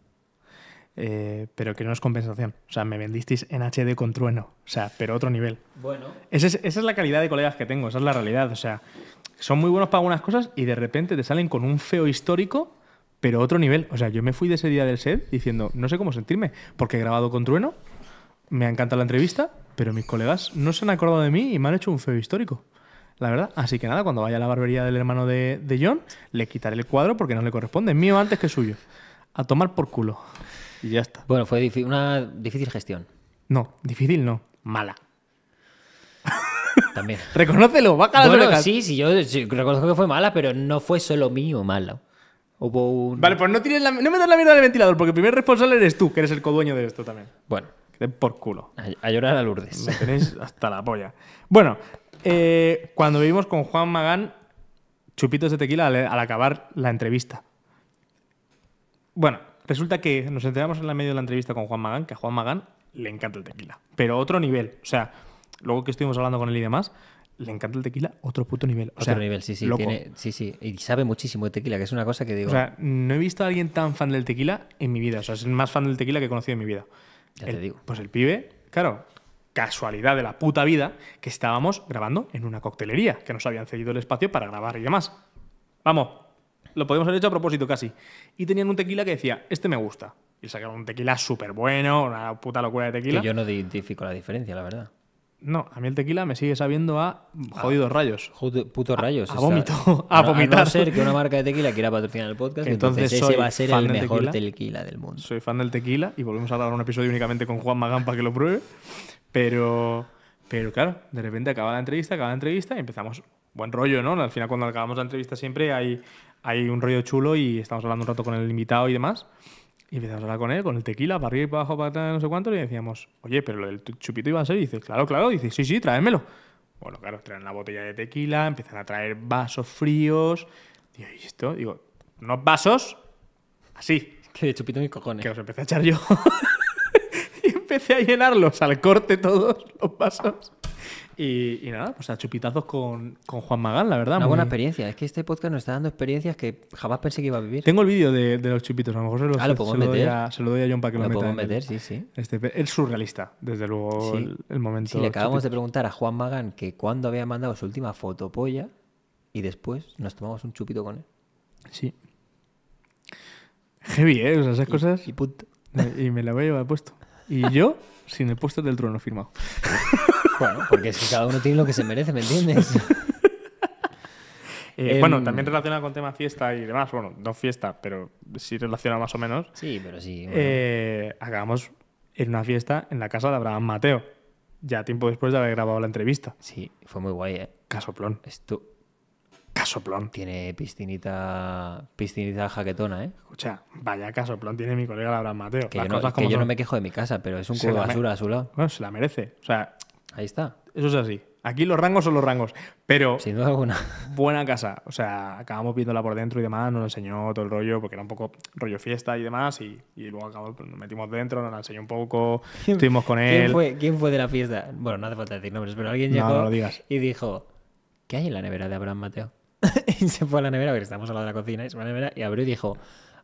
A: Eh, pero que no es compensación. O sea, me vendisteis en HD con trueno, o sea, pero otro nivel. Bueno. Esa es, la calidad de colegas que tengo, esa es la realidad. O sea, son muy buenos para algunas cosas y de repente te salen con un feo histórico, pero otro nivel. O sea, yo me fui de ese día del set diciendo, no sé cómo sentirme, porque he grabado con trueno, me ha encantado la entrevista, pero mis colegas no se han acordado de mí y me han hecho un feo histórico la verdad. Así que nada, cuando vaya a la barbería del hermano de, John, le quitaré el cuadro porque no le corresponde. mío antes que suyo. A tomar por culo. Y ya está. Bueno,
B: fue una
A: difícil gestión. No, difícil no. Mala.
B: También. *laughs* Reconócelo, baja bueno, Sí, sí, yo reconozco que fue mala, pero no fue solo mío malo.
A: Hubo un... Vale, pues no, tires la, no me das la mierda del ventilador, porque el primer responsable eres tú, que eres el codueño de esto también. Bueno. Que por culo. A, llorar a Lourdes. Me tenéis hasta la polla. Bueno, eh, cuando vivimos con Juan Magán, chupitos de tequila al acabar la entrevista. Bueno, Resulta que nos enteramos en la medio de la entrevista con Juan Magán que a Juan Magán le encanta el tequila, pero otro nivel. O sea, luego que estuvimos hablando con él y demás, le encanta el tequila, otro puto nivel. O sea, otro nivel, sí, sí. Tiene, sí, sí. Y sabe
B: muchísimo de tequila, que es una cosa que digo. O sea,
A: no he visto a alguien tan fan del tequila en mi vida. O sea, es el más fan del tequila que he conocido en mi vida. Ya te digo. Pues el pibe, claro, casualidad de la puta vida, que estábamos grabando en una coctelería, que nos habían cedido el espacio para grabar y demás. Vamos, lo podemos haber hecho a propósito casi. Y tenían un tequila que decía, este me gusta. Y sacaron un tequila súper bueno, una puta locura de tequila. Que yo no identifico la diferencia, la verdad. No, a mí el tequila me sigue sabiendo a jodidos ah, rayos. Putos rayos. A, *laughs* a vómito, a, vomitar. A ser que una marca de tequila quiera patrocinar el podcast, entonces, ese va a ser el mejor tequila. del mundo. Soy fan del tequila y volvemos a dar un episodio únicamente con Juan Magán para que lo pruebe. Pero, pero claro, de repente acaba la entrevista, acaba la entrevista y empezamos. Buen rollo, ¿no? Al final cuando acabamos la entrevista siempre hay, hay un rollo chulo y estamos hablando un rato con el invitado y demás. Y empezamos a hablar con él, con el tequila, para arriba y para abajo, para no sé cuánto, y decíamos, oye, pero el chupito iba a ser. Y dice, claro, claro. Y dice, sí, sí, tráemelo. Bueno, claro, traen la botella de tequila, empiezan a traer vasos fríos. yo, ¿y esto? Digo, unos vasos así. Que de chupito mis cojones. Que los empecé a echar yo. *laughs* y empecé a llenarlos al corte todos los vasos. Y, nada, pues a chupitazos con, Juan Magán, la verdad. Una buena experiencia. Es que este podcast nos está dando experiencias
B: que jamás pensé que iba a vivir.
A: Tengo el vídeo de, los chupitos. A lo mejor se, los, ah, ¿lo doy a, John para que lo, lo meta. meter, sí, sí. Este, es surrealista,
B: desde luego,
A: el, momento. sí, le acabamos de
B: preguntar a Juan Magán que cuándo había mandado su última foto polla y después nos tomamos un chupito con él.
A: Sí. Heavy, ¿eh? O sea, esas cosas. Y, eh, y me la voy a llevar puesto. Y yo... *laughs* sin el puesto del trono firmado. *laughs* Bueno, porque es que cada uno tiene lo que se merece, ¿me entiendes? *laughs* Eh, bueno, también em, relacionado con tema fiesta y demás. Bueno, no fiesta, pero sí relacionado más o menos. Sí, pero sí. Eh, acabamos en una fiesta en la casa de Abraham Mateo. Ya tiempo después de haber grabado la entrevista. Sí, fue muy guay, ¿eh? Casoplón. Esto, casoplón. Tiene
B: piscinita, piscinita jaquetona, ¿eh?
A: Escucha, vaya casoplón tiene mi colega Abraham Mateo. Que, yo, no, me quejo de mi casa, pero es un cubo de basura a Bueno, se la merece. O sea, ahí está. Eso es así. Aquí los rangos son los rangos, pero. Sin duda alguna. Buena casa. O sea, acabamos viéndola por dentro y demás, nos enseñó todo el rollo, porque era un poco rollo fiesta y demás, y, luego acabamos, pues, nos metimos dentro, nos la enseñó un poco, estuvimos con él. ¿Quién fue, ¿Quién fue, de la fiesta? Bueno, no hace falta decir nombres, pero alguien llegó
B: y dijo: ¿Qué hay en la nevera de Abraham Mateo? *laughs* y se fue a la nevera, porque estamos al lado de la cocina, y se fue a la nevera y abrió y dijo,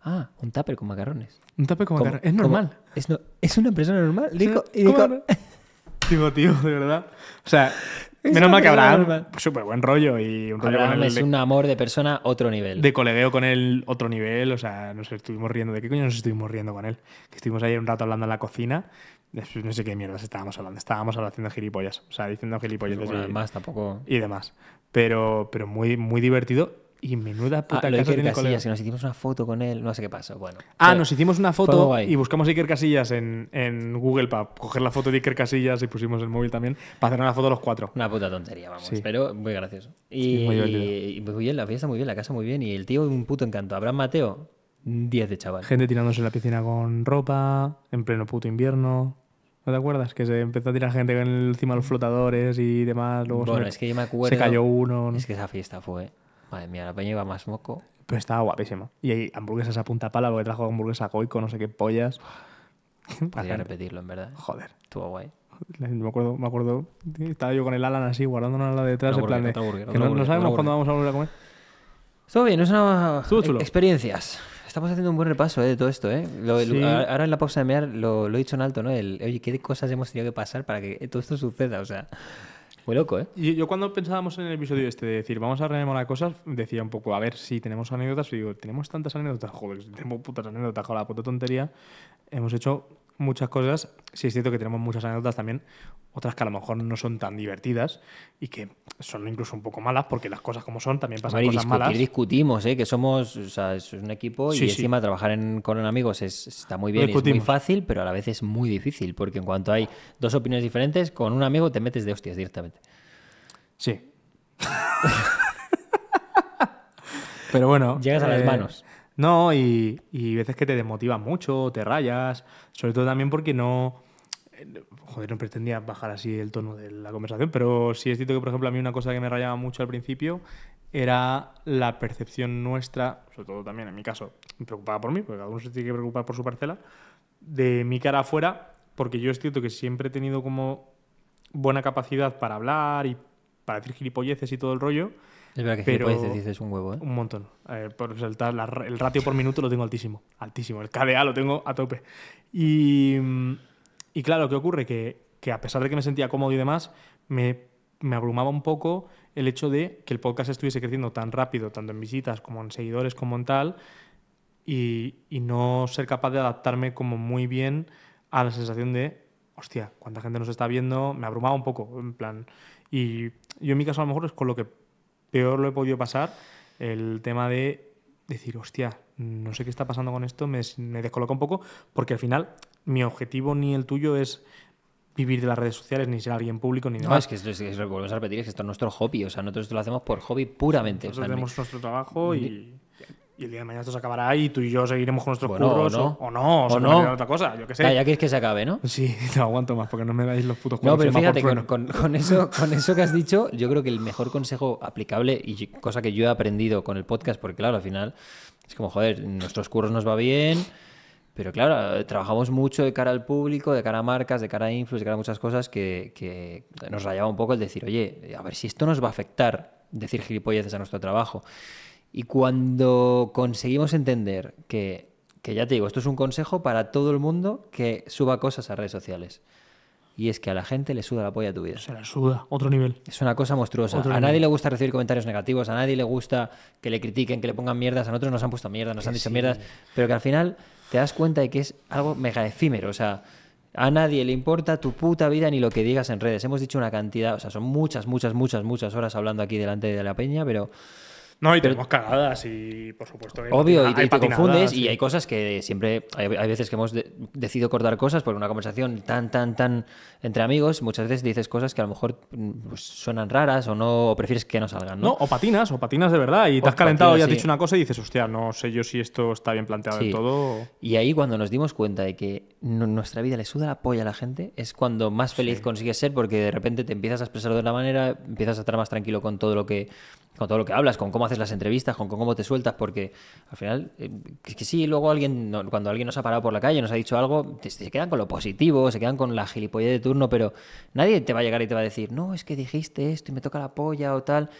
B: ah, un tupper con macarrones.
A: Un tupper con macarrones. Es normal.
B: Es, es, una persona normal. Digo, *laughs* digo, tío, de verdad. O sea, *laughs* menos mal que Abraham, súper buen rollo y un es un amor de persona otro nivel.
A: De colegueo con él otro nivel, o sea, nos estuvimos riendo. ¿De qué coño nos estuvimos riendo con él? Que estuvimos ahí un rato hablando en la cocina no sé qué mierdas estábamos hablando. Estábamos hablando haciendo gilipollas. O sea, diciendo gilipollas. y, además, tampoco. Y demás. Pero, pero muy, muy divertido. Y menuda ah, puta ah, Iker Casillas, que nos
B: hicimos una foto con él, no sé qué pasó. Bueno. Ah, nos hicimos una foto y
A: buscamos Iker Casillas en, Google para coger la foto de Iker Casillas y pusimos el móvil también para hacer una foto los cuatro.
B: Una puta tontería, vamos. Pero muy gracioso. Y, muy, y, muy bien, la fiesta muy bien, la casa muy bien. Y el tío un puto encanto. Abraham Mateo, 10 de chaval.
A: Gente tirándose en la piscina con ropa, en pleno puto invierno. ¿No te acuerdas? Que se empezó a tirar gente encima de los flotadores y demás. Luego bueno, es que yo me acuerdo. Se cayó uno. Es que esa
B: fiesta fue. Madre mía, la peña iba más moco.
A: Pero estaba guapísima. Y hay hamburguesas a punta pala, porque trajo a coico no sé qué pollas. Podría *laughs*
B: repetirlo, en verdad. Joder. Estuvo guay.
A: Me acuerdo, me acuerdo, estaba yo con el Alan así, guardándonos la detrás, no en plan que no, sabemos cuándo vamos a volver a comer. Estuvo bien, es
B: una... Estuvo chulo. Experiencias estamos haciendo un buen repaso eh, de todo esto, ¿eh? ahora en la pausa de mear lo, he dicho en alto, ¿no? El, oye, ¿qué cosas hemos tenido que pasar para que todo esto suceda? O sea, muy
A: loco, ¿eh? Y yo cuando pensábamos en el episodio este de decir, vamos a las cosas, decía un poco, a ver, si tenemos anécdotas, y digo, tenemos tantas anécdotas, joder, tenemos putas anécdotas, joder, la puta tontería, hemos hecho muchas cosas. Sí es cierto que tenemos muchas anécdotas también, otras que a lo mejor no son tan divertidas y que son incluso un poco malas, porque las cosas como son también pasan mal. cosas discutir, malas.
B: discutimos, ¿eh? que somos es un equipo y encima trabajar con amigos es, está muy bien, es muy fácil, pero a la vez es muy difícil, porque en cuanto hay dos opiniones diferentes, con un amigo te metes de hostias directamente.
A: Sí. *laughs* pero bueno. Llegas a las eh, manos. No, y, y veces que te desmotivas mucho, te rayas, sobre todo también porque no... Eh, joder, no pretendía bajar así el tono de la conversación, pero sí es cierto que, por ejemplo, a mí una cosa que me rayaba mucho al principio era la percepción nuestra, sobre todo también en mi caso, preocupada por mí, porque cada uno se tiene que preocupar por su parcela, de mi cara afuera, porque yo es cierto que siempre he tenido como buena capacidad para hablar y para decir gilipolleces y todo el rollo, es verdad que pero dices es un huevo, ¿eh? Un montón. por el ratio por minuto lo tengo altísimo. Altísimo. El KDA lo tengo a tope. Y, y claro, ¿qué ocurre? Que, que, a pesar de que me sentía cómodo y demás, me, abrumaba un poco el hecho de que el podcast estuviese creciendo tan rápido, tanto en visitas como en seguidores, como en tal, y, y no ser capaz de adaptarme como muy bien a la sensación de, hostia, cuánta gente nos está viendo, me abrumaba un poco, en plan. Y yo en mi caso a lo mejor es con lo que peor lo he podido pasar el tema de decir, hostia, no sé qué está pasando con esto, me, me descoloca un poco, porque al final mi objetivo ni el tuyo es vivir de las redes sociales, ni ser alguien público, ni nada. No, es que esto es, es,
B: volvemos a repetir, es que esto es nuestro hobby, o sea, nosotros esto lo hacemos por hobby puramente. Nosotros o
A: nuestro trabajo y... Y el día de mañana esto se acabará y tú y yo seguiremos con nuestros curros. O no, o, no, o, no. otra cosa, Ya, quieres
B: que se acabe, ¿no? Sí, no *laughs* aguanto más porque no me dais los putos No, pero fíjate, con, eso, con eso que has dicho, yo creo que el mejor consejo aplicable y cosa que yo he aprendido con el podcast, porque claro, al final es como, joder, nuestros curros nos va bien, pero claro, trabajamos mucho de cara al público, de cara a marcas, de cara a influencers, de cara a muchas cosas que, que nos rayaba un poco el decir, oye, a ver si esto nos va a afectar, decir gilipolleces a nuestro trabajo. Y cuando conseguimos entender que, ya te digo, esto es un consejo para todo el mundo que suba cosas a redes sociales. Y es que a la gente le suda la polla a tu vida. Se la
A: suda, otro nivel.
B: Es una cosa monstruosa. a nadie le gusta recibir comentarios negativos, a nadie le gusta que le critiquen, que le pongan mierdas. A nosotros nos han puesto mierda, nos han dicho mierdas. Pero que al final te das cuenta de que es algo mega efímero. O sea, a nadie le importa tu puta vida ni lo que digas en redes. Hemos dicho una cantidad, o sea, son muchas, muchas, muchas, muchas horas hablando aquí delante de la peña, pero no, y tenemos
A: cagadas y por supuesto. Obvio, y, te, confundes y
B: hay cosas que siempre, hay, veces que hemos decidido cortar cosas Por una conversación tan, tan, tan entre amigos, muchas veces dices cosas que a lo mejor mm, pues, suenan raras o no, o prefieres que no salgan. ¿no? o patinas,
A: o patinas de verdad y te has calentado y has dicho una cosa y dices,
B: hostia, no sé yo si esto está bien planteado sí. todo. Y ahí cuando nos dimos cuenta de que nuestra vida le suda la polla a la gente, es cuando más feliz consigues ser porque de repente te empiezas a expresar de una manera, empiezas a estar más tranquilo con todo lo que con todo lo que hablas, con cómo haces las entrevistas, con cómo te sueltas, porque al final, es eh, que sí, luego alguien, cuando alguien nos ha parado por la calle, nos ha dicho algo, se quedan con lo positivo, se quedan con la gilipollez de turno, pero nadie te va a llegar y te va a decir, no, es que dijiste esto y me toca la polla o tal.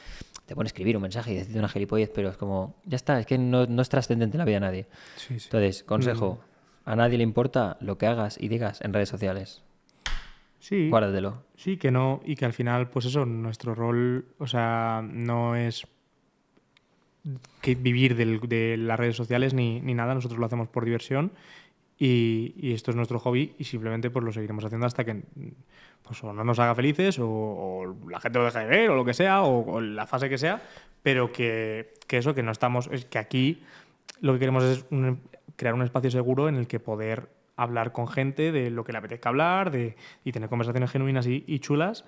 B: Te pone a escribir un mensaje y decirte una gilipollez, pero es como, ya está, es que no, es trascendente la vida a nadie. Entonces, consejo, mm. a nadie le importa lo que hagas
A: y digas en redes sociales. Sí. Sí, que no, y que al final, pues eso, nuestro rol, o sea, no es que vivir de las redes sociales ni, nada, nosotros lo hacemos por diversión y, esto es nuestro hobby y simplemente pues lo seguiremos haciendo hasta que pues, o no nos haga felices o, la gente lo deja de ver o lo que sea o, la fase que sea, pero que, eso, que no estamos, es que aquí lo que queremos es crear un espacio seguro en el que poder hablar con gente de lo que le apetezca hablar de, y tener conversaciones genuinas y, chulas.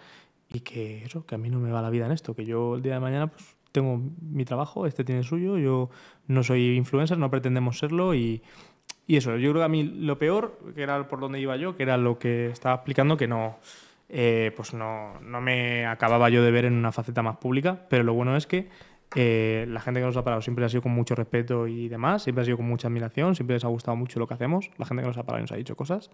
A: Y que eso, que a mí no me va la vida en esto, que yo el día de mañana pues, tengo mi trabajo, este tiene el suyo, yo no soy influencer, no pretendemos serlo y, y eso, yo creo que a mí lo peor, que era por donde iba yo, que era lo que estaba explicando, que no, eh, pues no, no me acababa yo de ver en una faceta más pública, pero lo bueno es que eh, la gente que nos ha parado siempre ha sido con mucho respeto y demás, siempre ha sido con mucha admiración, siempre les ha gustado mucho lo que hacemos, la gente que nos ha parado y nos ha dicho cosas.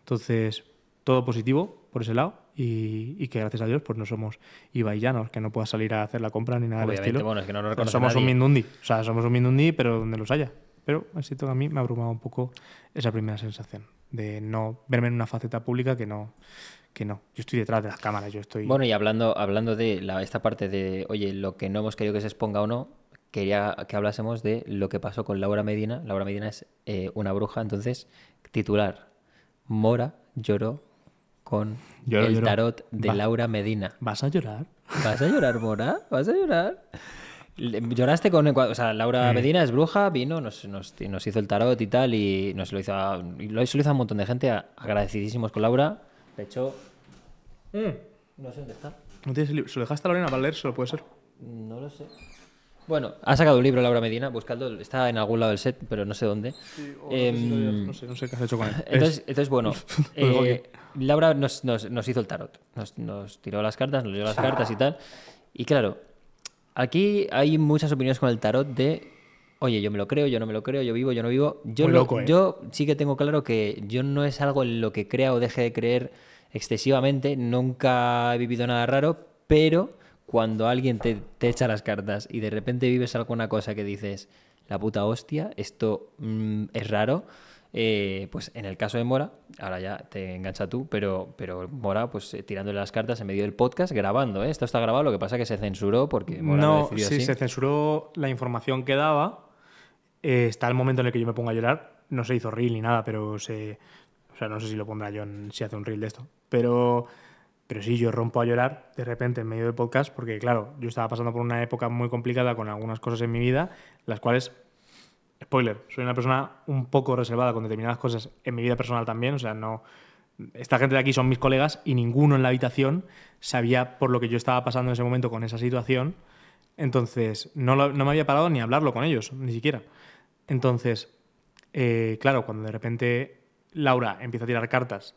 A: Entonces, todo positivo por ese lado y, y que gracias a Dios pues no somos ibaillanos, que no puedas salir a hacer la compra ni nada de estilo. no somos un mindundi, o sea, somos un mindundi, pero donde los haya. Pero así que a mí me ha abrumado un poco esa primera sensación de no verme en una faceta pública que no, que no, yo estoy detrás de las cámaras, yo estoy... Bueno,
B: y hablando, hablando de esta parte de, oye, lo que no hemos querido que se exponga o no, quería que hablásemos de lo que pasó con Laura Medina. Laura Medina es eh, una bruja, entonces, titular, Mora lloró con el tarot de Laura Medina.
A: ¿Vas a llorar?
B: ¿Vas a llorar, Mora? ¿Vas a llorar? Lloraste con. O sea, Laura Medina es bruja, vino, nos, hizo el tarot y tal, y nos lo hizo lo hizo un montón de gente, agradecidísimos con Laura. De hecho, mm. no sé dónde está. ¿No el libro? ¿Se lo dejaste a Lorena para leer? ¿Solo ¿Puede ser? No lo sé. Bueno, ha sacado un libro Laura Medina, buscando, está en algún lado del set, pero no sé dónde. Sí, no, sé, qué has hecho con él. Entonces, bueno, *laughs* eh, Laura nos, hizo el tarot, nos, nos, tiró las cartas, nos dio las *laughs* cartas y tal. Y claro, aquí hay muchas opiniones con el tarot de oye, yo me lo creo, yo no me lo creo, yo vivo, yo no vivo. Yo, ¿eh? yo sí que tengo claro que yo no es algo en lo que crea o deje de creer excesivamente, nunca he vivido nada raro, pero cuando alguien te, echa las cartas y de repente vives alguna cosa que dices, la puta hostia, esto mm, es raro. Eh, pues en el caso de Mora, ahora ya te engancha tú, pero, pero Mora, pues eh, tirándole las cartas en medio del podcast, grabando, Esto está grabado, lo que pasa es que se censuró porque Mora No, lo decidió sí, se
A: censuró la información que daba eh, está el momento en el que yo me pongo a llorar. No se hizo reel ni nada, pero O no sé si lo pondrá John si hace un reel de esto. Pero. Pero sí, yo rompo a llorar de repente en medio del podcast, porque claro, yo estaba pasando por una época muy complicada con algunas cosas en mi vida, las cuales spoiler, soy una persona un poco reservada con determinadas cosas en mi vida personal también, o sea, no esta gente de aquí son mis colegas y ninguno en la habitación sabía por lo que yo estaba pasando en ese momento con esa situación, entonces no, no me había parado ni a hablarlo con ellos, ni siquiera. Entonces, eh, claro, cuando de repente Laura empieza a tirar cartas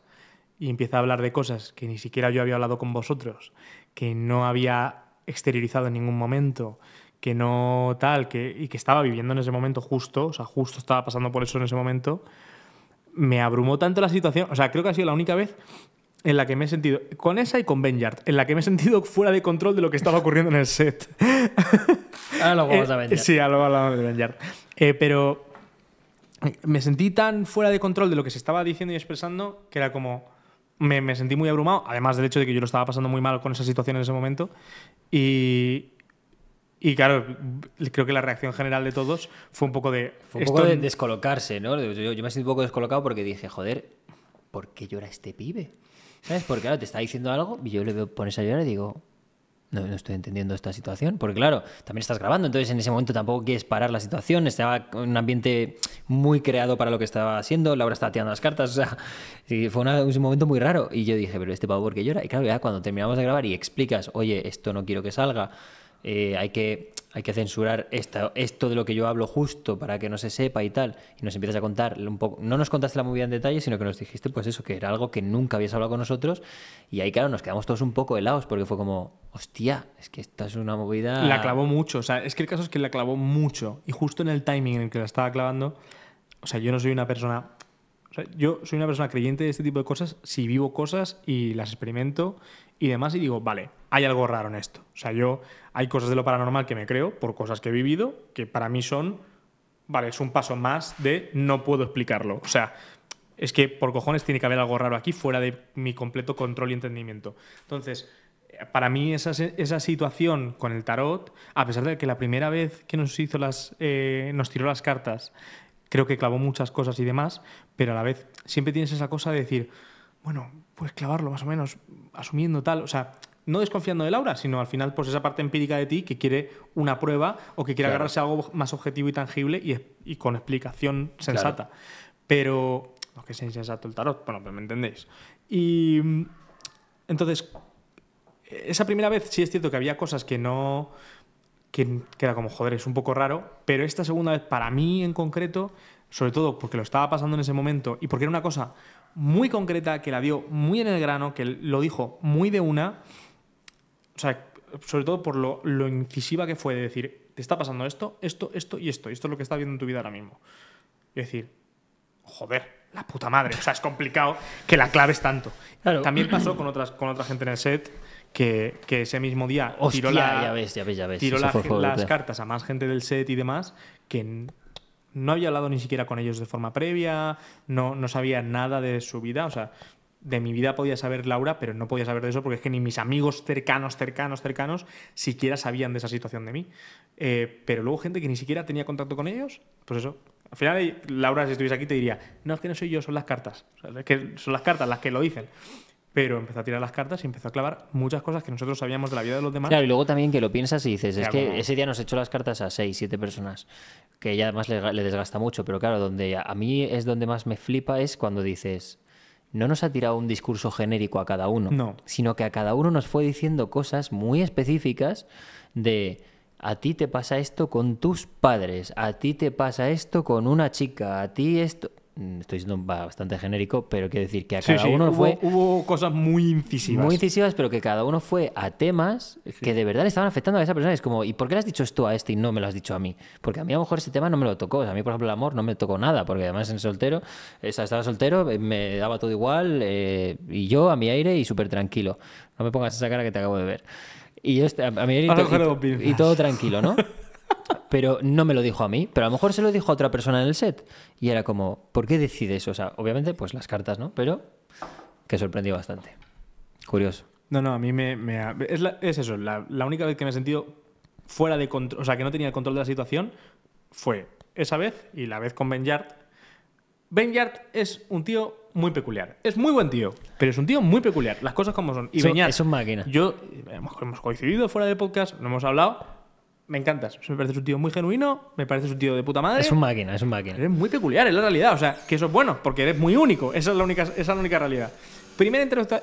A: y empieza a hablar de cosas que ni siquiera yo había hablado con vosotros, que no había exteriorizado en ningún momento, que no tal, que, y que estaba viviendo en ese momento justo, o sea, justo estaba pasando por eso en ese momento, me abrumó tanto la situación, o sea, creo que ha sido la única vez en la que me he sentido, con esa y con Benyard, en la que me he sentido fuera de control de lo que estaba ocurriendo en el set. *laughs* Ahora lo vamos eh, a sí, ahora lo vamos a vender. Eh, pero me sentí tan fuera de control de lo que se estaba diciendo y expresando que era como. Me, me, sentí muy abrumado, además del hecho de que yo lo estaba pasando muy mal con esa situación en ese momento. Y. Y claro, creo que la reacción general de todos fue un poco de. Fue un poco de
B: descolocarse, ¿no? Yo, me sentí un poco descolocado porque dije, joder, ¿por qué llora este pibe? ¿Sabes? Porque claro, te está diciendo algo y yo le veo pones a llorar y digo, no, estoy entendiendo esta situación, porque claro, también estás grabando, entonces en ese momento tampoco quieres parar la situación, estaba en un ambiente muy creado para lo que estaba haciendo, Laura estaba tirando las cartas, o sea, *laughs* fue un momento muy raro. Y yo dije, pero este pavo, ¿por qué llora? Y claro, ya cuando terminamos de grabar y explicas, oye, esto no quiero que salga, eh, hay que hay que censurar esto de lo que yo hablo justo para que no se sepa y tal. Y nos empiezas a contar un poco. No nos contaste la movida en detalle, sino que nos dijiste, pues eso, que era algo que nunca habías hablado con nosotros. Y ahí, claro, nos quedamos todos un poco helados porque fue como,
A: hostia, es que esta es una movida. La clavó mucho. O sea, es que el caso es que la clavó mucho. Y justo en el timing en el que la estaba clavando, o sea, yo no soy una persona. O sea, yo soy una persona creyente de este tipo de cosas si vivo cosas y las experimento y demás y digo, vale, hay algo raro en esto. O sea, yo hay cosas de lo paranormal que me creo por cosas que he vivido, que para mí son, vale, es un paso más de no puedo explicarlo. O sea, es que por cojones tiene que haber algo raro aquí fuera de mi completo control y entendimiento. Entonces, eh, para mí esa, esa situación con el tarot, a pesar de que la primera vez que nos hizo las, eh, nos tiró las cartas, creo que clavó muchas cosas y demás, pero a la vez siempre tienes esa cosa de decir, bueno, pues clavarlo más o menos, asumiendo tal, o sea, no desconfiando de Laura, sino al final pues esa parte empírica de ti que quiere una prueba o que quiere agarrarse algo más objetivo y tangible y, con explicación sensata. Pero, no que sea insensato el tarot, bueno, pero me entendéis. Y entonces, esa primera vez sí es cierto que había cosas que no... que, que era como, joder, es un poco raro, pero esta segunda vez para mí en concreto sobre todo porque lo estaba pasando en ese momento y porque era una cosa muy concreta que la dio muy en el grano, que lo dijo muy de una o sea, sobre todo por lo, incisiva que fue de decir, te está pasando esto, esto, esto y esto, y esto es lo que está viendo en tu vida ahora mismo. Y decir, joder, la puta madre, o sea, es complicado que la claves tanto. También pasó con, otras, con otra gente en el set que, que ese mismo día tiró, las cartas a más gente del set y demás que no había hablado ni siquiera con ellos de forma previa, no, no sabía nada de su vida, o sea, de mi vida podía saber Laura, pero no podía saber de eso porque es que ni mis amigos cercanos, cercanos, cercanos, siquiera sabían de esa situación de mí. Eh, pero luego gente que ni siquiera tenía contacto con ellos, pues eso. Al final, eh, Laura, si estuviese aquí, te diría, no, es que no soy yo, son las cartas. que son las cartas las que lo dicen pero empezó a tirar las cartas y empezó a clavar muchas cosas que nosotros sabíamos de la vida de los demás. Claro, y
B: luego también que lo piensas y dices, es que ese día nos echó las cartas a seis, siete personas, que ya además le, le, desgasta mucho, pero claro, donde a mí es donde más me flipa es cuando dices, no nos ha tirado un discurso genérico a cada uno, sino que a cada uno nos fue diciendo cosas muy específicas de a ti te pasa esto con tus padres, a ti te pasa esto con una chica, a ti esto... Mm, estoy siendo bastante genérico, pero quiero decir que a cada uno fue...
A: Hubo cosas muy incisivas. Muy
B: incisivas, pero que cada uno fue a temas que de verdad le estaban afectando a esa persona. Es como, ¿y por qué le has dicho esto a este y no me lo has dicho a mí? Porque a mí a lo mejor ese tema no me lo tocó. a mí, por ejemplo, el amor no me tocó nada, porque además en soltero, estaba soltero, eh, me daba todo igual, eh, y yo a mi aire y súper tranquilo. No me pongas esa cara que te acabo de ver. Y a, mi aire y todo tranquilo, ¿no? *laughs* pero no me lo dijo a mí, pero a lo mejor se lo dijo a otra persona en el set. Y era como, ¿por qué decides? O sea, obviamente, pues las cartas, ¿no? Pero que sorprendió bastante. Curioso.
A: No, no, a mí me... es, eso, la, única vez que me he sentido fuera de control, o sea, que no tenía el control de la situación, fue esa vez y la vez con Ben Yard. Ben Yard es un tío muy peculiar. Es muy buen tío, pero es un tío muy peculiar. Las cosas como son. Y Ben Yard, Es un máquina. Yo... Eh, hemos, hemos coincidido fuera de podcast, no hemos hablado me encantas. me parece un tío muy genuino, me parece un tío de puta madre. Es un máquina, es un máquina. es muy peculiar, es la realidad. O sea, que eso es bueno, porque eres muy único. Esa es la única, es la única realidad. Primera ah.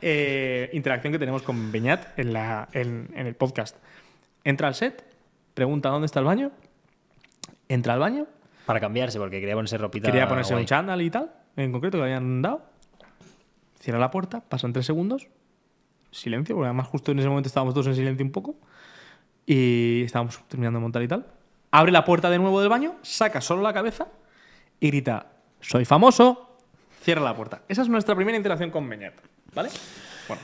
A: eh, interacción que tenemos con Beñat en, la, en, el podcast. Entra al set, pregunta dónde está el baño. Entra al baño. Para cambiarse, porque quería ponerse ropita. Quería ponerse un chándal y tal, en concreto, que le habían dado. Cierra la puerta, pasan tres segundos, silencio, porque además justo en ese momento estábamos todos en silencio un poco y estábamos terminando de montar y tal. Abre la puerta de nuevo del baño, saca solo la cabeza y grita, soy famoso, cierra la puerta. Esa es nuestra primera interacción con Benyard, ¿vale?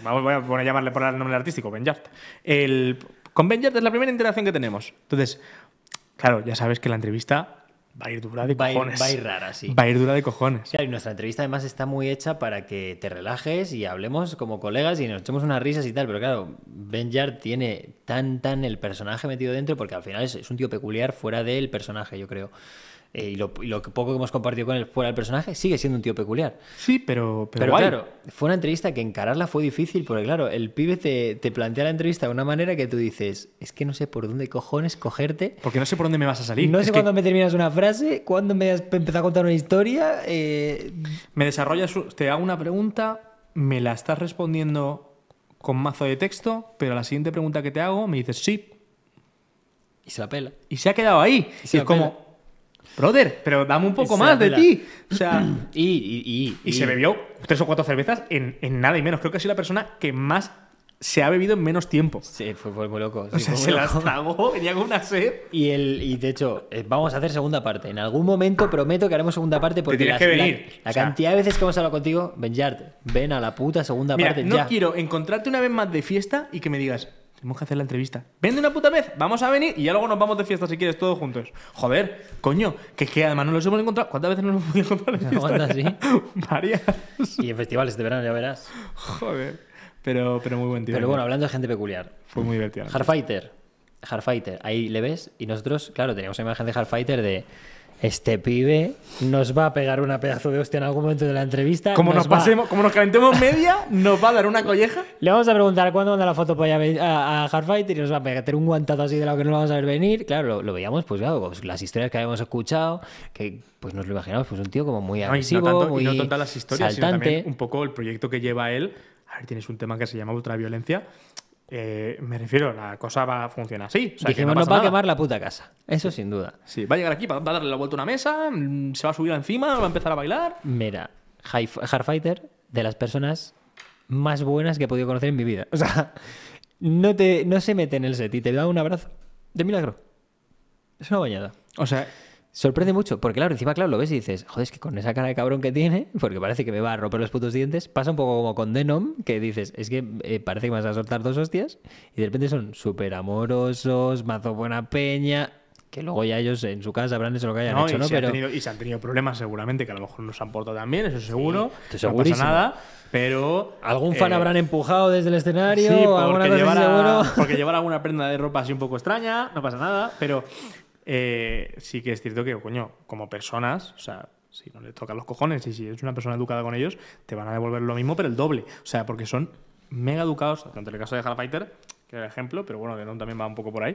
A: Bueno, voy a, llamarle por el nombre artístico, Benyard. El, con Benyard es la primera interacción que tenemos. Entonces, claro, ya sabes que la entrevista va a ir dura de cojones.
B: va a ir rara, Va a
A: ir dura de cojones.
B: Claro, y nuestra entrevista además está muy hecha para que te relajes y hablemos como colegas y nos echemos unas risas y tal. Pero claro, Ben Yard tiene tan, tan el personaje metido dentro porque al final es, es un tío peculiar fuera del personaje, yo creo. Eh, y, lo, poco que hemos compartido con él fuera el personaje, sigue siendo un tío peculiar. Sí, pero. Pero, claro, fue una entrevista que encararla fue difícil, porque claro, el pibe te, plantea la entrevista de una manera que tú dices, es que no sé por dónde cojones cogerte. Porque no sé por dónde me vas a salir. No sé cuándo me terminas una frase, cuándo me has empezado a contar una historia.
A: Eh. Me desarrollas, te hago una pregunta, me la estás respondiendo con mazo de texto, pero la siguiente pregunta que te hago me dices sí. Y se la pela. Y se ha quedado ahí. y es como, brother, pero dame un poco más de ti. O sea, *clears throat* y, se bebió tres o cuatro cervezas en, nada y menos. Creo que ha sido la persona que más se ha bebido en menos tiempo. Sí, fue, muy loco. se las
B: tragó, *laughs* venía una sed. Y, el, y de hecho, eh, vamos a hacer segunda parte. En algún momento prometo que haremos segunda parte porque Te que venir. la, cantidad de veces que hemos hablado contigo, Benjart, ven a la puta segunda
A: parte. No quiero encontrarte una vez más de fiesta y que me digas, tenemos que hacer la entrevista. Vende una puta vez, vamos a venir y ya luego nos vamos de fiesta si quieres, todos juntos. Joder, coño, que es que además no los hemos encontrado. ¿Cuántas veces no nos hemos podido encontrar en fiesta? ¿sí? *laughs* Varias. Y en festivales de verano, ya verás.
B: Joder, pero, pero muy buen tío. Pero ¿eh? bueno, hablando de gente peculiar. Fue muy divertido. Hardfighter. Hardfighter, ahí le ves y nosotros, claro, teníamos la imagen de Hardfighter de este pibe nos va a pegar una pedazo de hostia en algún momento de la entrevista. Como nos, pasemos, nos calentemos media,
A: nos va a dar una colleja.
B: Le vamos a preguntar cuándo manda la foto a, Hardfighter y nos va a pegar un guantazo así de lo que no vamos a ver venir. Claro, lo, veíamos, pues las historias que habíamos escuchado, que pues nos lo imaginamos, pues un tío como muy agresivo, y no tanto, muy las historias, saltante.
A: un poco el proyecto que lleva él. A ver, tienes un tema que se llama violencia. Eh, me refiero, la cosa va a funcionar Sí O Dijimos, no nos va a quemar
B: la puta casa. Eso sin duda. Sí, va
A: a llegar aquí, va a darle la vuelta a una mesa, mm,
B: se va a subir encima, va a empezar a bailar. Mira, Hardfighter, de las personas más buenas que he podido conocer en mi vida. *laughs* O sea, no, te, no se mete en el set y te da un abrazo de milagro. Es una bañada. O sea, Sorprende mucho, porque claro, encima, claro, lo ves y dices, joder, es que con esa cara de cabrón que tiene, *laughs* porque parece que me va a romper los putos dientes, pasa un poco como con Denom, que dices, es que eh, parece que me vas a soltar dos hostias, y de repente son súper amorosos,
A: mazo buena peña, que luego ya ellos en su casa habrán hecho lo que hayan hecho, y ¿no? y se han tenido problemas seguramente, que a lo mejor nos han portado también, eso seguro. no pasa nada, pero... Algún fan eh, habrán
B: empujado desde el escenario, sí, porque, llevar porque
A: llevar alguna prenda de ropa así un poco extraña, no pasa nada, pero eh, sí que es cierto que, coño, como personas, o sea, si no les tocan los cojones y si eres una persona educada con ellos, te van a devolver lo mismo, pero el doble. O sea, porque son mega educados, tanto en el caso de Fighter que era el ejemplo, pero bueno, Denon también va un poco por ahí.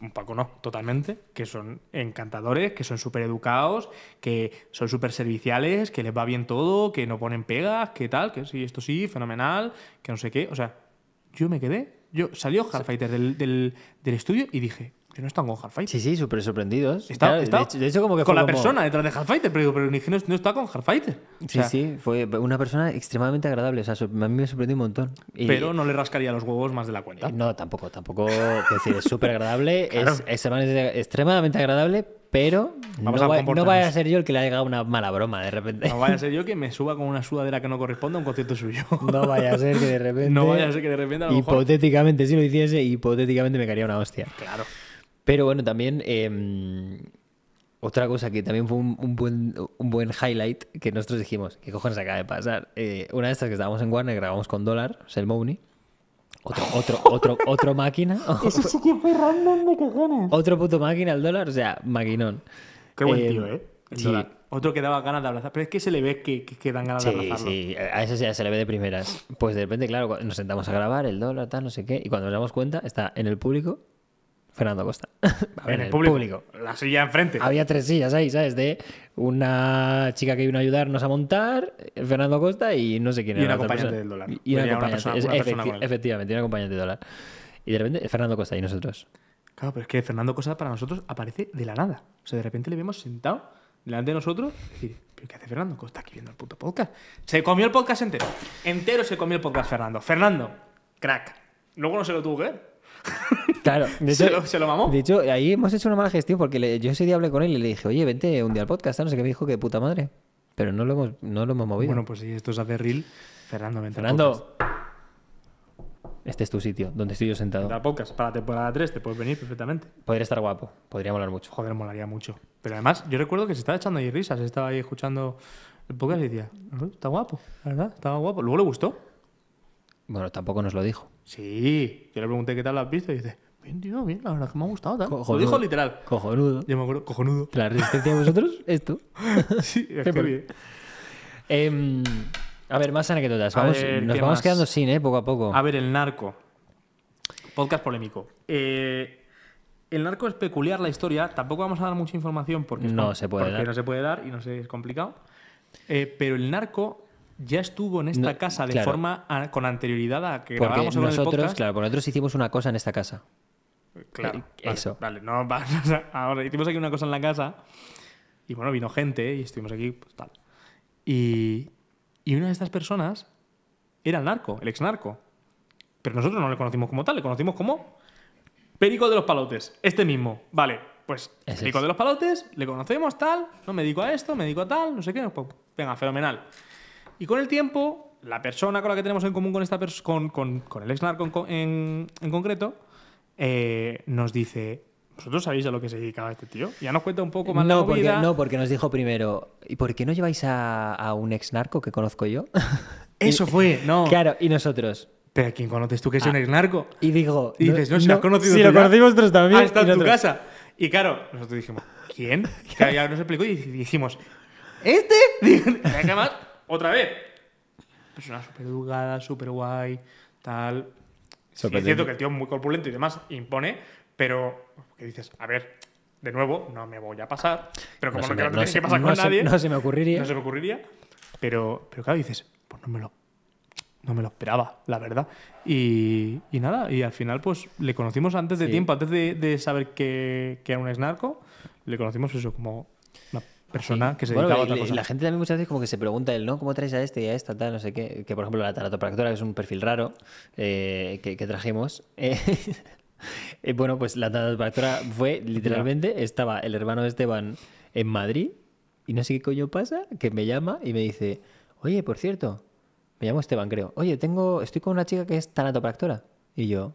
A: Un poco no, totalmente. Que son encantadores, que son súper educados, que son súper serviciales, que les va bien todo, que no ponen pegas, que tal, que sí, esto sí, fenomenal, que no sé qué. O sea, yo me quedé. Yo salió Hellfighter del estudio y dije, no están con Hardfighter Sí, sí, súper sorprendidos. Está, de, hecho, como que con la persona detrás de half pero, pero siquiera no está con Hardfighter
B: sí, sí, fue una persona extremadamente agradable. O sea, a mí me sorprendió un montón. Pero
A: no le rascaría los huevos más de la cuenta. No, tampoco, tampoco. es decir, es súper agradable,
B: *laughs* es, extremadamente agradable, pero no, vaya a ser yo el que le
A: haga una mala broma de repente. No vaya a ser yo *laughs* que me suba con una sudadera que no corresponde a un concierto suyo. No vaya
B: a ser que de repente. *laughs* no vaya a ser que de repente. hipotéticamente, si lo hiciese, hipotéticamente me caería una hostia. Claro. Pero bueno, también em, otra cosa que también fue un, buen, highlight que nosotros dijimos, ¿qué cojones acaba de pasar? Eh, una de estas que estábamos en Warner grabamos con Dólar, o el Mooney. Otro, otro, otro, otro máquina. *laughs* Eso sí que fue random
C: de cojones. Otro
B: puto máquina el dólar, o sea, maquinón. Qué buen em, tío, ¿eh? sí.
A: Otro que daba ganas de abrazar. Pero es que se le ve que, que, dan ganas de abrazarlo.
B: Sí, a eso ya se le ve de primeras. Pues de repente, claro, nos sentamos a grabar el dólar, tal, no sé qué. Y cuando nos damos cuenta, está en el público Fernando Costa. *laughs* en el, público.
A: La silla enfrente. Había tres sillas
B: ahí, ¿sabes? De una chica que vino a ayudarnos a montar, Fernando Costa y no sé quién era. Y una acompañante del dólar. Y una, Persona, una Efectivamente, un acompañante del dólar. Y de repente, Fernando Costa y nosotros.
A: Claro, pero es que Fernando Costa para nosotros aparece de la nada. O sea, de repente le vemos sentado delante de nosotros. y decir, ¿pero qué hace Fernando Costa aquí viendo el puto podcast? Se comió el podcast entero. Entero se comió el podcast, Fernando. Fernando, crack. Luego no se lo tuvo que ver.
B: Claro, se, lo, mamó. De hecho, ahí hemos hecho una mala gestión porque yo ese día hablé con él y le dije, oye, vente un día al podcast, no sé qué me dijo, que puta madre. Pero no lo hemos, no lo hemos movido. Bueno,
A: pues si esto es hacer reel, Fernando, vente Fernando. este es tu sitio, donde estoy yo sentado. Para podcast, para la temporada 3 te puedes venir perfectamente. Podría estar guapo, podría molar mucho. Joder, molaría mucho. Pero además, yo recuerdo que se estaba echando ahí risas, estaba ahí escuchando el podcast y decía, está guapo, la verdad, estaba guapo. Luego le gustó. Bueno, tampoco nos lo dijo. Sí, yo le pregunté qué tal lo has visto y dice, bien, tío, bien, la verdad que me ha gustado. Tal. Lo dijo literal. Cojonudo. Yo me acuerdo, cojonudo. La resistencia de vosotros *laughs* Esto.
B: sí, es que bien. Eh, a ver, más anécdotas. Vamos, nos vamos quedando sin, ¿eh? Poco a poco. A ver, el narco. Podcast polémico.
A: Eh, el narco es peculiar la historia. Tampoco vamos a dar mucha información porque, no, se puede porque dar. no se puede dar y no sé, es complicado. Eh, pero el narco ya estuvo en esta casa de forma ah, con anterioridad a que nosotros, el Claro,
B: nosotros hicimos una cosa en esta casa.
A: Claro, eh, eso. Vale, no, *laughs* ahora hicimos aquí una cosa en la casa y bueno, vino gente y estuvimos aquí, pues tal. Y, y una de estas personas era el narco, el ex narco. Pero nosotros no le conocimos como tal, le conocimos como Perico de los Palotes, este mismo. Vale, pues Perico de los Palotes, le conocemos tal, no me dedico a esto, me dedico a tal, no sé qué. Pues, venga, fenomenal. Y con el tiempo, la persona con la que tenemos en común con, esta con, con, con, el ex narco en, en concreto, eh, nos dice, ¿Vosotros sabéis a lo que se dedicaba este tío? Ya nos cuenta un poco más de la porque, No, porque nos dijo primero,
B: ¿y por qué no lleváis a, a un ex narco que conozco yo? *laughs* Eso fue, no. Claro, y
A: nosotros. Pero ¿quién conoces tú que es ah, un ex narco? Y digo. Y dices, no, si lo has conocido Si lo conocimos nosotros también. Ah, está en tu casa. Y claro, nosotros dijimos, ¿quién? claro, *laughs* ya nos explicó y dijimos, ¿este? *laughs* ¿Qué más? otra vez. Persona súper educada, súper guay, tal. Sí, es cierto que el tío es muy corpulento y demás, impone, pero que dices, a ver, de nuevo, no me voy a pasar, pero como no, no, me, que pasar con nadie, no se me ocurriría. No se me ocurriría, pero, pero claro, dices, pues no me lo no me lo esperaba, la verdad. Y, nada, y al final pues le conocimos antes de tiempo, antes de, saber que, era un snarco. le conocimos eso como persona que se La gente
B: también muchas veces como que se pregunta él ¿no? ¿Cómo traes a este y a esta, tal, no sé qué? Que por ejemplo la taratopractora, que es un perfil raro eh, que, trajimos. Eh, *laughs* eh, bueno, pues la taratopractora fue literalmente, estaba el hermano de Esteban en Madrid y no sé qué coño pasa, que me llama y me dice, oye, por cierto, me llamo Esteban, creo. Oye, tengo, estoy con una chica que es tanatopractora. Y yo,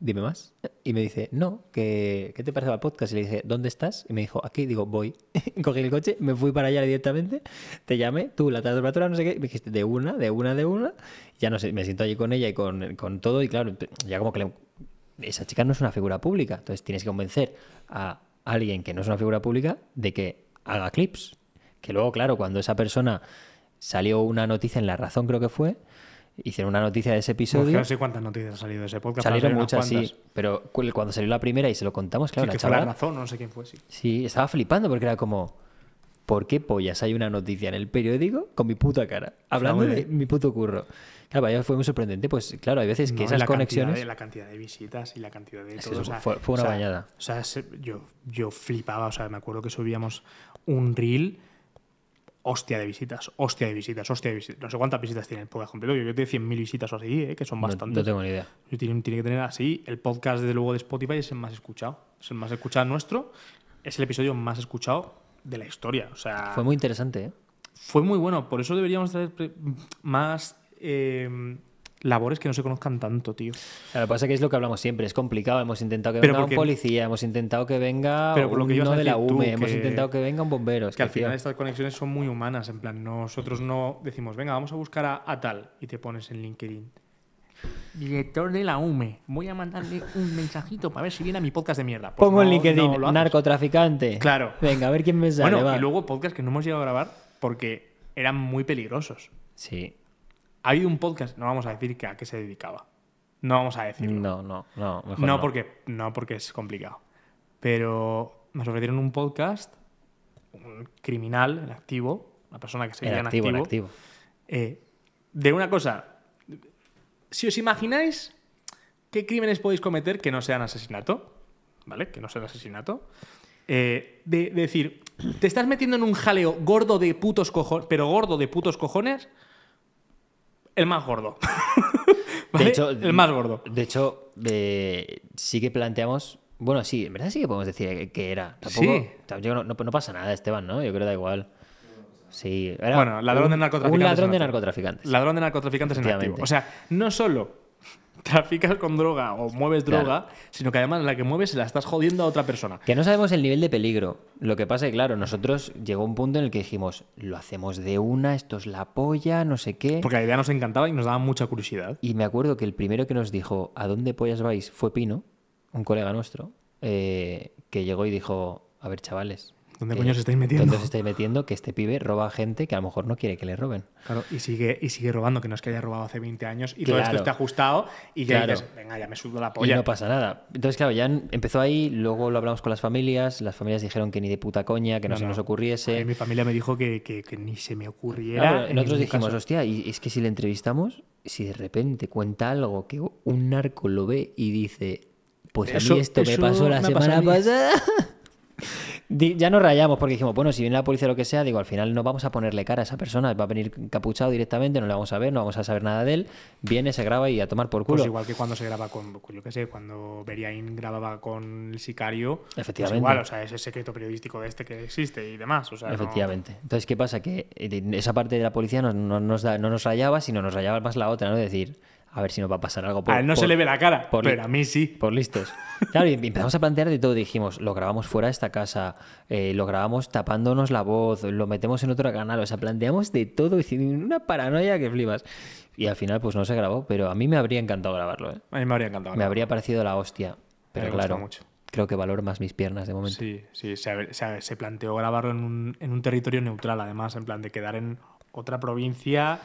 B: dime más. Y me dice, no, que, ¿qué te parece el podcast? Y le dije, ¿dónde estás? Y me dijo, aquí. Digo, voy. *laughs* Cogí el coche, me fui para allá directamente, te llamé, tú, la temperatura, no sé qué. Me dijiste, de una, de una, de una. Ya no sé, me siento allí con ella y con, todo. Y claro, ya como que esa chica no es una figura pública. Entonces tienes que convencer a alguien que no es una figura pública de que haga clips. Que luego, claro, cuando esa persona salió una noticia en La Razón, creo que fue, hicieron una noticia de ese pues episodio. no sé
A: cuántas noticias ha salido de ese podcast. Salieron muchas, sí.
B: Pero cuando salió la primera y se lo contamos, claro, la
A: no sé quién fue,
B: sí. estaba flipando porque era como, ¿por qué pollas hay una noticia en el periódico con mi puta cara? Hablando de mi puto curro. Claro, para
A: fue muy sorprendente. Pues claro, hay veces que esas conexiones. la cantidad de visitas y la cantidad de. fue, una bañada. O sea, yo, yo flipaba. O sea, me acuerdo que subíamos un reel hostia de visitas, hostia de visitas, hostia de visitas. No sé cuántas visitas tiene el podcast completo. Yo tengo 100.000 visitas o así, ¿eh? que son bastantes. No, tengo ni idea. Tiene, que tener así. El podcast, desde luego, de Spotify es el más escuchado. Es el más escuchado nuestro. Es el episodio más escuchado de la historia. O sea, fue muy interesante. ¿eh? Fue muy bueno. Por eso deberíamos traer más. Eh, labores que no se conozcan tanto, tío. Lo que pasa
B: es que es lo que hablamos siempre, es complicado. Hemos
A: intentado que venga un policía, hemos intentado que venga pero por lo de la UME, hemos intentado que venga un bombero. que, al final estas conexiones son muy humanas, en plan, nosotros no decimos, venga, vamos a buscar a, tal, y te pones en LinkedIn. Director de la UME, voy a mandarle un mensajito para ver si viene a mi podcast de mierda. Pongo en LinkedIn, narcotraficante. Claro.
B: Venga, a ver quién me sale. Bueno, y
A: luego podcast que no hemos llegado a grabar porque eran muy peligrosos. Sí ha habido un podcast, no vamos a decir a qué se dedicaba. No vamos a decirlo. No, no, no. no, Porque, no porque es complicado. Pero nos ofrecieron un podcast, un criminal en activo, una persona que se en activo. En activo. Eh, de una cosa, si os imagináis qué crímenes podéis cometer que no sean asesinato, ¿vale? Que no sean asesinato. Eh, de, de decir, te estás metiendo en un jaleo gordo de putos cojones, pero gordo de putos cojones, el más gordo. *laughs*
B: De hecho, el más gordo. De hecho, eh, sí que planteamos. Bueno, sí, en verdad sí que podemos decir que era. Tampoco, sí. no, pasa nada, Esteban, ¿no? Yo creo que da igual.
A: Sí. bueno, ladrón de narcotraficantes. Un ladrón de narcotraficantes. Ladrón de narcotraficantes en activo. O sea, no solo traficas con droga o mueves droga, sino que además la que mueves la
B: estás jodiendo a otra persona. Que no sabemos el nivel de peligro. Lo que pasa es que, claro, nosotros llegó un punto en el que dijimos, lo hacemos de una, esto es la polla, no sé qué. Porque la idea nos encantaba y nos daba mucha curiosidad. Y me acuerdo que el primero que nos dijo, ¿a dónde pollas vais? fue Pino, un colega nuestro, eh, que llegó y dijo, a ver, chavales, ¿Dónde eh, coño se estáis metiendo? ¿Dónde estáis metiendo que este pibe roba gente que a lo mejor no quiere que le roben? Claro, y sigue, y sigue robando, que no es que haya robado hace 20 años
A: y todo esto está ajustado y ya venga, ya me subo la polla. Y no pasa
B: nada. Entonces, claro, ya empezó ahí, luego lo hablamos con las familias, las familias dijeron que ni de puta coña, que no, se nos ocurriese. mi familia me dijo
A: que, que, ni se me ocurriera. nosotros dijimos,
B: hostia, y es que si le entrevistamos, si de repente cuenta algo que un narco lo ve y dice, pues a mí esto me pasó la semana pasada. *laughs* ya nos rayamos porque dijimos, bueno, si viene la policía o lo que sea, digo, al final no vamos a ponerle cara a esa persona, va a venir capuchado directamente, no le vamos a ver, no vamos a saber nada de él, viene, se graba y a tomar por culo. Pues igual que cuando
A: se graba con, pues yo qué sé, cuando Beriain grababa con el sicario. Pues Efectivamente. es igual, o sea, es secreto periodístico de este que existe y demás. Efectivamente.
B: Entonces, ¿qué pasa? Que eh, esa parte de la policía no, nos da, no nos rayaba, sino nos rayaba más la otra, ¿no? Es decir, a ver si nos va a pasar algo. Por, a él no se le ve la
A: cara, pero a
B: mí sí. Por listos. Claro, y em- empezamos a plantear de todo. Dijimos, lo grabamos fuera de esta casa, eh, lo grabamos tapándonos la voz, lo metemos en otro canal, o sea, planteamos de todo, y una paranoia que flipas. Y al final, pues no se grabó, pero a mí me habría encantado grabarlo. ¿eh? A mí me habría encantado. Me habría parecido la hostia, pero claro. Creo que valoro más mis piernas de momento.
A: Sí, sí, se, planteó grabarlo en un, territorio neutral, además, en plan de quedar en otra provincia,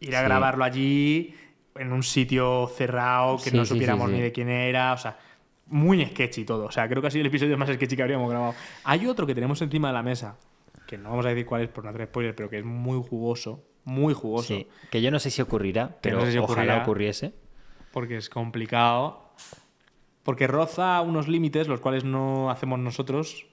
A: ir a grabarlo allí en un sitio cerrado, que no supiéramos ni de quién era, o sea, muy sketchy todo. O sea, creo que ha sido el episodio más sketchy que habríamos grabado. Hay otro que tenemos encima de la mesa, que no vamos a decir cuál es por no hacer spoiler, pero que es muy jugoso, muy jugoso. que yo no sé si ocurrirá, pero no sé si ojalá ocurriese. Porque es complicado. Porque roza unos límites, los cuales no hacemos nosotros,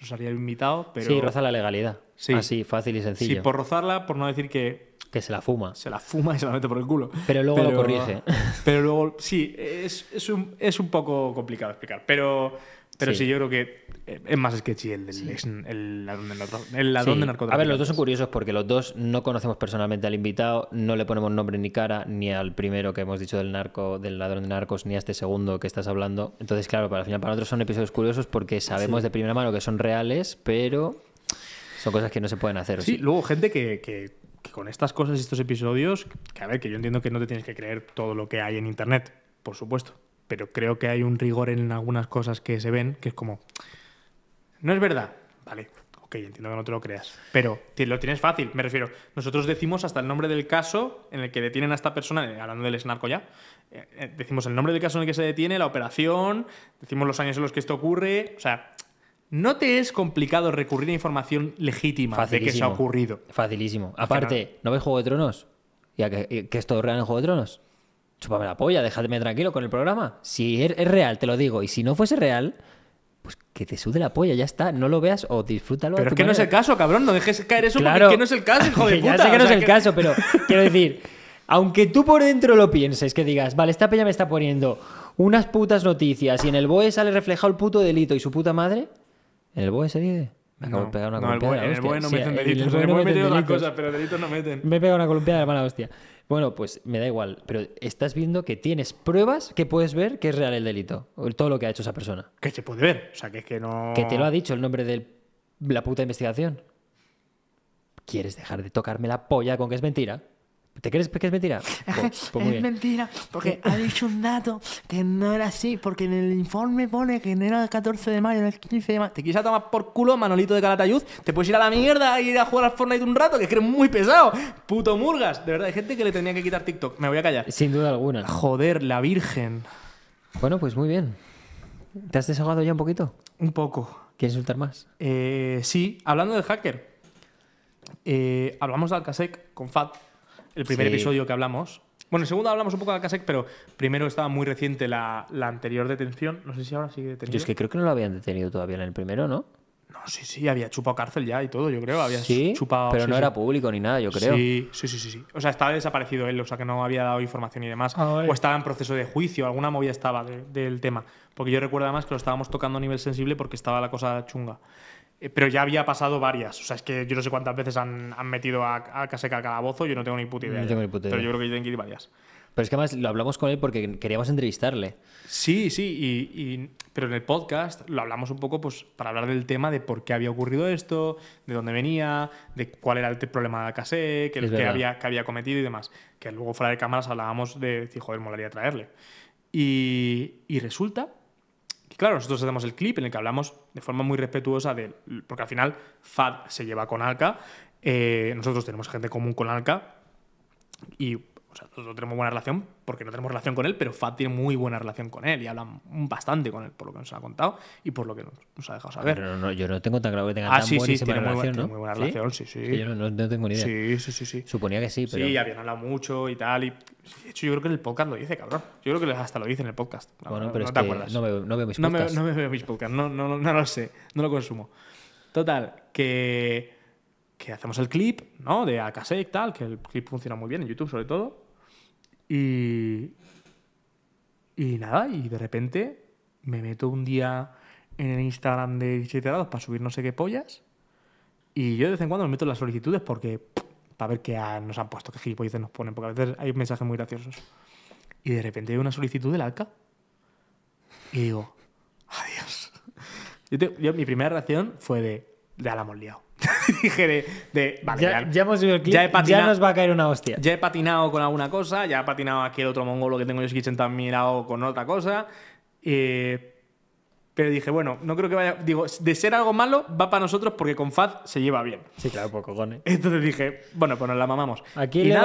A: los haría invitado, pero... Sí, roza la legalidad. Así, fácil y sencillo. Sí, por rozarla, por no decir que... Que se la fuma. Se la fuma y se la mete por el culo. Pero luego lo corrige. *laughs* Pero luego, sí, es, es, un, es un poco complicado explicar, pero... Pero sí. yo creo que eh, es más sketchy el, el, el ladrón, de, narcotráfico. A ver, los dos
B: son curiosos porque los dos no conocemos personalmente al invitado, no le ponemos nombre ni cara, ni al primero que hemos dicho del narco, del ladrón de narcos, ni a este segundo que estás hablando. Entonces, claro, para final, para nosotros son episodios curiosos porque sabemos de primera mano que son reales, pero son cosas que no se pueden hacer. Sí,
A: luego gente que, que con estas cosas y estos episodios, que a ver, que yo entiendo que no te tienes que creer todo lo que hay en Internet, por supuesto pero creo que hay un rigor en algunas cosas que se ven, que es como, no es verdad, vale, ok, entiendo que no te lo creas, pero lo tienes fácil, me refiero, nosotros decimos hasta el nombre del caso en el que detienen a esta persona, eh, hablando del snarco ya, eh, eh, decimos el nombre del caso en el que se detiene, la operación, decimos los años en los que esto ocurre, o sea, ¿No te es complicado recurrir a información legítima de que se ha ocurrido? Facilísimo. Aparte,
B: ¿no ves Juego de Tronos? ¿Ya que, que todo real en Juego de Tronos? chúpame la polla, déjame tranquilo con el programa. Si er, es, real, te lo digo. Y si no fuese real, pues que te sude la polla, ya está. No lo veas o disfrútalo. Pero es que no es el
A: caso, cabrón. No dejes caer eso claro, porque es que no es el caso, hijo de *laughs* puta. Ya sé que no es el caso,
B: pero quiero decir, aunque tú por dentro lo pienses, que digas, vale, esta peña me está poniendo unas putas noticias y en el BOE sale reflejado el puto delito y su puta madre, en el BOE se dice. Me acabo de pegar una no, columpiada. En el BOE no meten delitos. En el meten cosas, pero delitos no meten. Me he pegado una columpiada de mala hostia. Bueno, pues me da igual, pero estás viendo que tienes pruebas que puedes ver que es real el delito, todo lo que ha hecho esa persona. Que
A: se puede ver, o sea, que es que no... Que te lo ha
B: dicho el nombre de la puta investigación. ¿Quieres dejar de tocarme la polla con que es mentira? ¿Te crees que es mentira? *laughs* Pues, pues es
A: mentira, porque ha dicho un dato que no era así, porque en el informe pone que no era el 14 de mayo, era el 15 de mayo. Te quieres tomar por culo, Manolito de Calatayud, te puedes ir a la mierda y ir a jugar al Fortnite un rato, que es eres muy pesado. Puto murgas. De verdad, hay gente que le tenía que quitar TikTok. Me voy a callar.
B: Sin duda alguna. Joder, la virgen. Bueno, pues muy bien. ¿Te has desahogado ya un poquito? Un poco. ¿Quieres insultar más?
A: Eh, sí, hablando de hacker. Eh, hablamos de Alcasec con Fat el primer episodio que hablamos. Bueno, en segundo hablamos un poco de Casec, pero primero estaba muy reciente la, la anterior detención. No sé si ahora sigue detenido. Yo es que
B: creo que no lo habían detenido todavía en el primero, ¿no?
A: No, sí, sí, había chupado cárcel ya y todo, yo creo. Había sí, chupado. Pero no era público
B: ni nada, yo creo. Sí,
A: sí, sí, sí. O sea, estaba desaparecido él, o sea, que no había dado información y demás. Ah, o estaba en proceso de juicio, alguna movida estaba del tema. Porque yo recuerdo además que lo estábamos tocando a nivel sensible porque estaba la cosa chunga. Eh, pero ya había pasado varias. O sea, es que yo no sé cuántas veces han, han metido a, a Caseca al calabozo, yo no tengo ni puta idea. Pero yo creo que tienen que ir varias. Pero es que además lo hablamos con él porque queríamos entrevistarle. Sí, sí, y, pero en el podcast lo hablamos un poco pues, para hablar del tema de por qué había ocurrido esto, de dónde venía, de cuál era el problema de Casé, que, que, había, que había cometido y demás. Que luego fuera de cámaras hablábamos de si joder, molaría traerle. Y, y resulta y claro, nosotros hacemos el clip en el que hablamos de forma muy respetuosa de. Porque al final, FAD se lleva con Alca. Eh, nosotros tenemos gente común con Alca. Y o sea, nosotros tenemos buena relación porque no tenemos relación con él, pero Fat tiene muy buena relación con él y hablan bastante con él, por lo que nos ha contado y por lo que nos, ha dejado ah, saber.
B: Pero no, no, yo no tengo tan claro que tenga ah, tan sí, buena sí, tiene relación, ¿no? tiene muy buena relación, sí, sí. yo no, tengo ni idea. Sí, sí, sí, Suponía que sí, pero... Sí,
A: habían hablado mucho y tal, y de hecho yo creo que en el podcast lo dice, cabrón. Yo creo que hasta lo dice en el podcast. no, te acuerdas. No veo, mis podcasts. Me, no, veo mis podcasts, no, no, no lo sé, no lo consumo. Total, que que hacemos el clip, ¿no? De Akasek, e tal, que el clip funciona muy bien en YouTube sobre todo. Y, y nada, y de repente me meto un día en el Instagram de 17 grados para subir no sé qué pollas. Y yo de vez en cuando me meto en las solicitudes porque para ver qué nos han puesto, qué gilipollas nos ponen, porque a veces hay mensajes muy graciosos. Y de repente hay una solicitud del ALCA. Y digo, adiós. *laughs* Yo mi primera reacción fue de, ya la hemos liado. *laughs* dije de, ya, ya, el
B: ya, nos va a caer una hostia.
A: Ya he patinado con alguna cosa, ya he patinado aquí el otro mongolo que tengo yo Kitchen mirado con otra cosa. Eh, pero dije, bueno, no creo que vaya. Digo, de ser algo malo, va para nosotros porque con Faz se lleva bien. Sí, claro, por cojones. *laughs* Entonces dije, bueno, pues nos la mamamos. ¿A quién, le,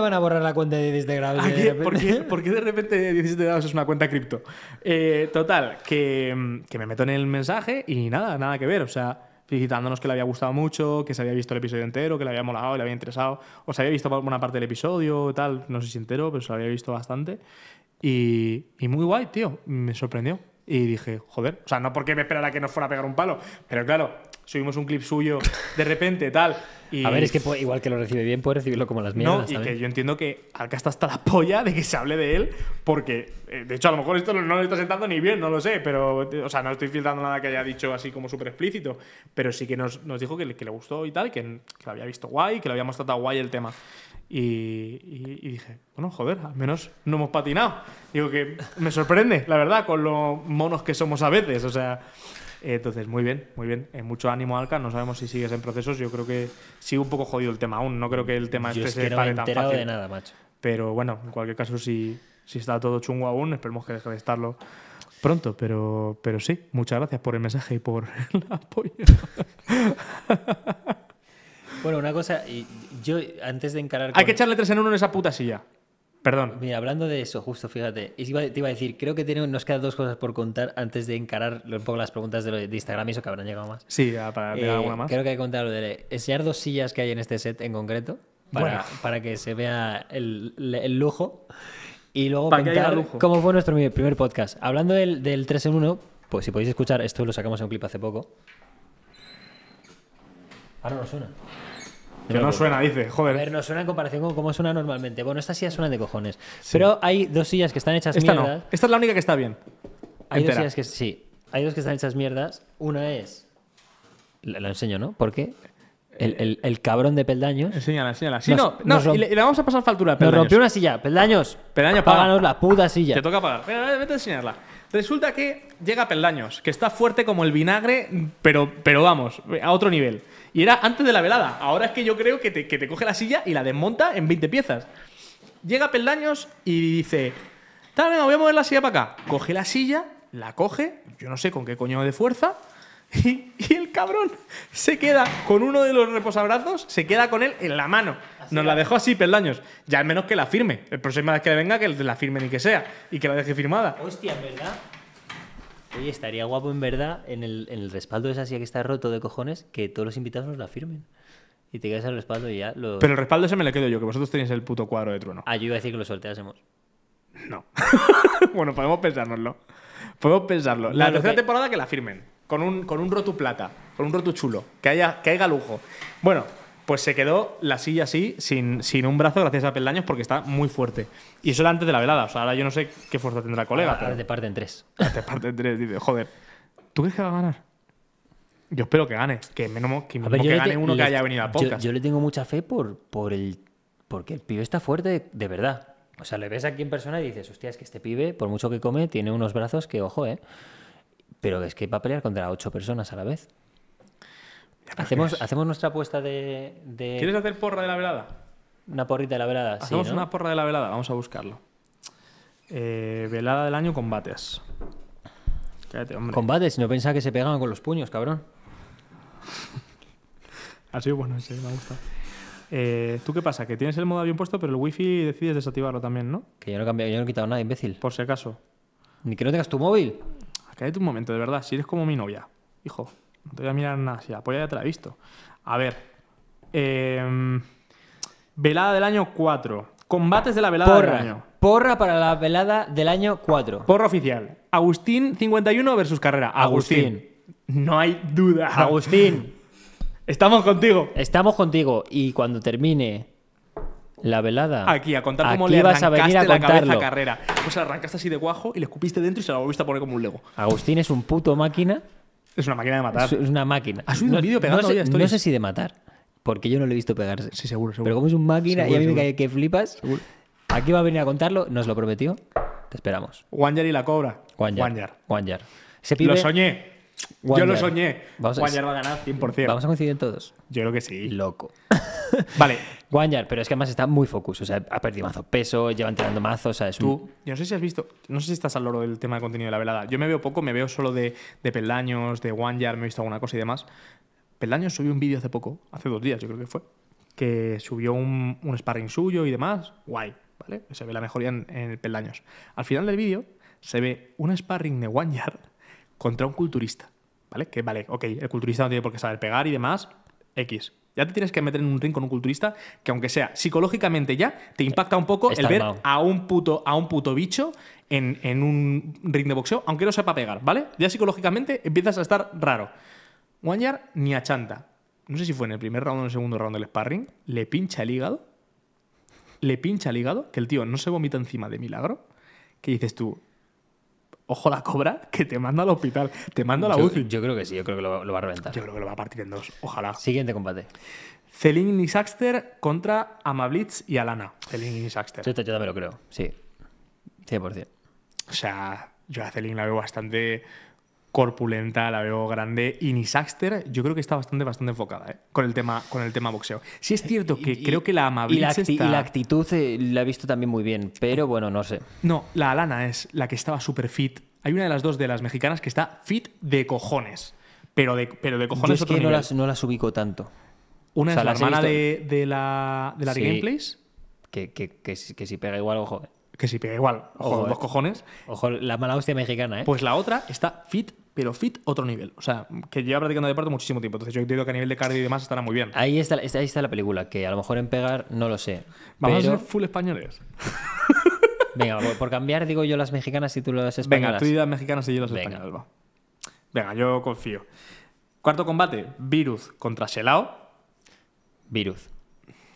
A: van, ¿a borrar la cuenta de 17 grados? De *laughs* ¿Por, qué, de repente 17 grados es una cuenta cripto? Eh, total, que, que me meto en el mensaje y nada, nada que ver. O sea, felicitándonos que le había gustado mucho, que se había visto el episodio entero, que le había molado, le había interesado, o se había visto alguna parte del episodio, tal, no sé si entero, pero se lo había visto bastante. Y, y muy guay, tío, me sorprendió. Y dije, joder, o sea, no porque me esperara que nos fuera a pegar un palo, pero claro, subimos un clip suyo de repente, tal. Y... A ver, es que
B: igual que lo recibe bien, puede recibirlo como las mías No, y que
A: yo entiendo que acá está hasta la polla de que se hable de él, porque eh, de hecho a lo mejor esto no lo está sentando ni bien, no lo sé, pero, o sea, no estoy filtrando nada que haya dicho así como súper explícito, pero sí que nos, dijo que le, que le, gustó y tal, que, que lo había visto guay, que lo habíamos tratado guay el tema. Y, y, dije, bueno, joder, al menos no hemos patinado. Digo que me sorprende, la verdad, con lo monos que somos a veces. O sea, entonces, muy bien, muy bien. Eh, mucho ánimo, Alca. No sabemos si sigues en procesos. Yo creo que sigue un poco jodido el tema aún. No creo que el tema Yo este es que no me de nada, macho. Pero bueno, en cualquier caso, si, si está todo chungo aún, esperemos que deje de estarlo pronto. Pero, pero sí, muchas gracias por el mensaje y por el *laughs* apoyo.
B: bueno, una cosa, yo antes de encarar. Hay que
A: echarle tres en uno en esa puta silla. Perdón.
B: Mira, hablando de eso, justo, fíjate, te iba a decir, creo que tenemos, nos quedan dos cosas por contar antes de encarar un poco las preguntas de, de Instagram y eso que habrán llegado más.
A: Sí, para eh, alguna más.
B: Creo que hay que contar lo de enseñar dos sillas que hay en este set en concreto para, para que se vea el, lujo y luego para cómo fue nuestro primer podcast. Hablando del, del 3 en 1, pues si podéis escuchar, esto lo sacamos en un clip hace poco. Ahora no suena. Que no suena, dice, joder. A ver, no suena en comparación con cómo suena normalmente. Bueno, estas sillas suenan de cojones. Pero hay dos sillas que están hechas Esta Esta es la única que está bien. Hay dos sillas que sí. Hay dos que están hechas mierdas. Una es. Lo enseño, ¿no? ¿Por qué? El, cabrón de peldaños. Enséñala, enséñala. Sí, no, no, le, vamos a pasar factura. Pero rompió una silla. Peldaños.
A: Peldaños, páganos la puta silla. Te toca pagar. vete a enseñarla. Resulta que llega Peldaños, que está fuerte como el vinagre, pero, pero vamos, a otro nivel. Y era antes de la velada. Ahora es que yo creo que te, coge la silla y la desmonta en 20 piezas. Llega Peldaños y dice: Tal, venga, voy a mover la silla para acá. Coge la silla, la coge, yo no sé con qué coño de fuerza. *laughs* Y, el cabrón se queda con uno de los reposabrazos, se queda con él en la mano. Nos la dejó así, peldaños. Ya al menos que la firme. El próximo vez que venga, que la firme ni que sea. Y que la deje firmada.
B: Hostia, ¿verdad? Oye, estaría guapo en verdad en el, en el respaldo de esa silla que está roto de cojones que todos los invitados nos la firmen. Y
A: te quedas al respaldo y ya lo... Pero el respaldo ese me lo quedo yo, que vosotros tenéis el puto cuadro de trueno. Ah, yo iba
B: a decir que lo solteásemos.
A: No. *laughs* bueno, podemos pensárnoslo. Podemos pensarlo. La tercera temporada que la firmen. Con un, con un roto plata. Con un roto chulo. Que haya, que haya lujo. Bueno, pues se quedó la silla así, sin, sin un brazo, gracias a peldaños, porque está muy fuerte. Y eso era antes de la velada. O sea, ahora yo no sé qué fuerza tendrá el colega. Ahora te parten tres. *laughs* te parten tres, dice, joder. ¿Tú crees que va a ganar? Yo espero que gane. Que menos que, gane uno que haya venido a podcast. Yo,
B: le tengo mucha fe por, por el. Porque el pibe está fuerte de, verdad. O sea, le ves aquí en persona y dices, hostia, es que este pibe, por mucho que come, tiene unos brazos que, ojo, ¿eh? Pero es que va a pelear contra ocho personas a la vez. Hacemos, hacemos nuestra apuesta de,
A: ¿Quieres hacer porra de la velada? Una porrita de la velada, Hacemos sí, ¿no? una porra de la velada, vamos a buscarlo. Eh, velada del año, combates. Cállate, hombre. Combates, no pensaba que se pegaban con los puños, cabrón. así sido bueno ese, me ha eh, ¿Tú qué pasa? Que tienes el modo bien puesto, pero el wifi decides desactivarlo también, ¿no? Que yo no he cambiado, yo no he quitado nada, imbécil. Por si acaso. Ni que no tengas tu móvil. Cállate un momento, de verdad, si eres como mi novia, hijo. No Te voy a mirar nada, si la polla pues ya te la he visto. A ver. Em, velada del año 4. Combates de la velada porra, del año. Porra para la velada del año 4. Porra oficial. Agustín 51 versus Carrera. Agustín. No hay duda. Agustín. *laughs* Estamos contigo. Estamos
B: contigo. Y cuando termine la velada. Aquí, a contar cómo le vas a venir a contarlo. la
A: Carrera. Pues arrancaste así de guajo y le escupiste dentro y se la volviste a poner como un lego.
B: Agustín es un puto máquina. Es una máquina de matar. Es una máquina. ¿Has subido un vídeo pegando no sé, si de matar, porque yo no lo he visto pegar Sí, seguro, seguro. Pero como es una máquina y a mí me cae que flipas, aquí va a venir a contarlo, nos lo prometió. Te esperamos. One y la cobra. One Yard. Se lo soñé.
A: Yo lo soñé. Vamos va a ganar 100%. Vamos a
B: coincidir todos. Yo creo que sí. Loco.
A: *laughs* vale. Yard pero es que además está muy focus. O sea, ha perdido mazo peso, lleva entrenando mazo. O Tú, yo no sé si has visto, no sé si estás al loro del tema de contenido de la velada. Yo me veo poco, me veo solo de, de peldaños, de Wanyar, me he visto alguna cosa y demás. Peldaños subió un vídeo hace poco, hace dos días yo creo que fue, que subió un, un sparring suyo y demás. Guay, ¿vale? Se ve la mejoría en, en Peldaños. Al final del vídeo se ve un sparring de Wanyar contra un culturista. ¿vale? Que vale, ok, el culturista no tiene por qué saber pegar y demás, X. Ya te tienes que meter en un ring con un culturista que, aunque sea psicológicamente ya, te impacta un poco el ver a un, puto, a un bicho en, un ring de boxeo, aunque no sepa pegar, ¿vale? Ya psicológicamente empiezas a estar raro. Wanyar ni a chanta. No sé si fue en el primer round o en el segundo round del sparring. Le pincha el hígado. Le pincha el hígado. Que el tío no se vomita encima de milagro. Que dices tú, ojo la cobra, que te manda al hospital, te manda a la yo, UCI. Yo creo que sí, yo creo que lo, va a reventar. Yo creo que lo va a partir en dos, ojalá. Siguiente combate. Celine Nisaxter contra Amablitz y Alana. Celine y Yo, yo también lo creo, sí. 100%. O sea, yo a Celine la veo bastante corpulenta, la veo grande. Y Nisaxter, yo creo que está bastante, bastante enfocada ¿eh? con, el tema, con el tema boxeo. Sí es cierto que creo que la amabilidad. Y, la, actitud eh, la he visto también muy bien, pero bueno, no sé. No, la Alana es la que estaba súper fit. Hay una de las dos de las mexicanas que está fit de cojones. Pero de, pero de cojones yo que No, las,
B: no las ubico tanto. Una es la hermana de,
A: de, la, de la Gameplays. Que, que, si pega igual, ojo. Eh. Que si pega igual, ojo, Dos cojones. Ojo, la mala hostia mexicana, ¿eh? Pues la otra está fit pero fit otro nivel. O sea, que lleva practicando deporte muchísimo tiempo. Entonces yo creo que a nivel de cardio y demás estará muy bien. Ahí está, ahí está la película, que a lo mejor en pegar no lo sé. Vamos a ser full españoles. *laughs* Venga,
B: por cambiar digo yo las mexicanas y tú las españolas. Venga, tú y las mexicanas y yo las españolas,
A: va. Venga, yo confío. Cuarto combate, Virus contra Shelao. Virus.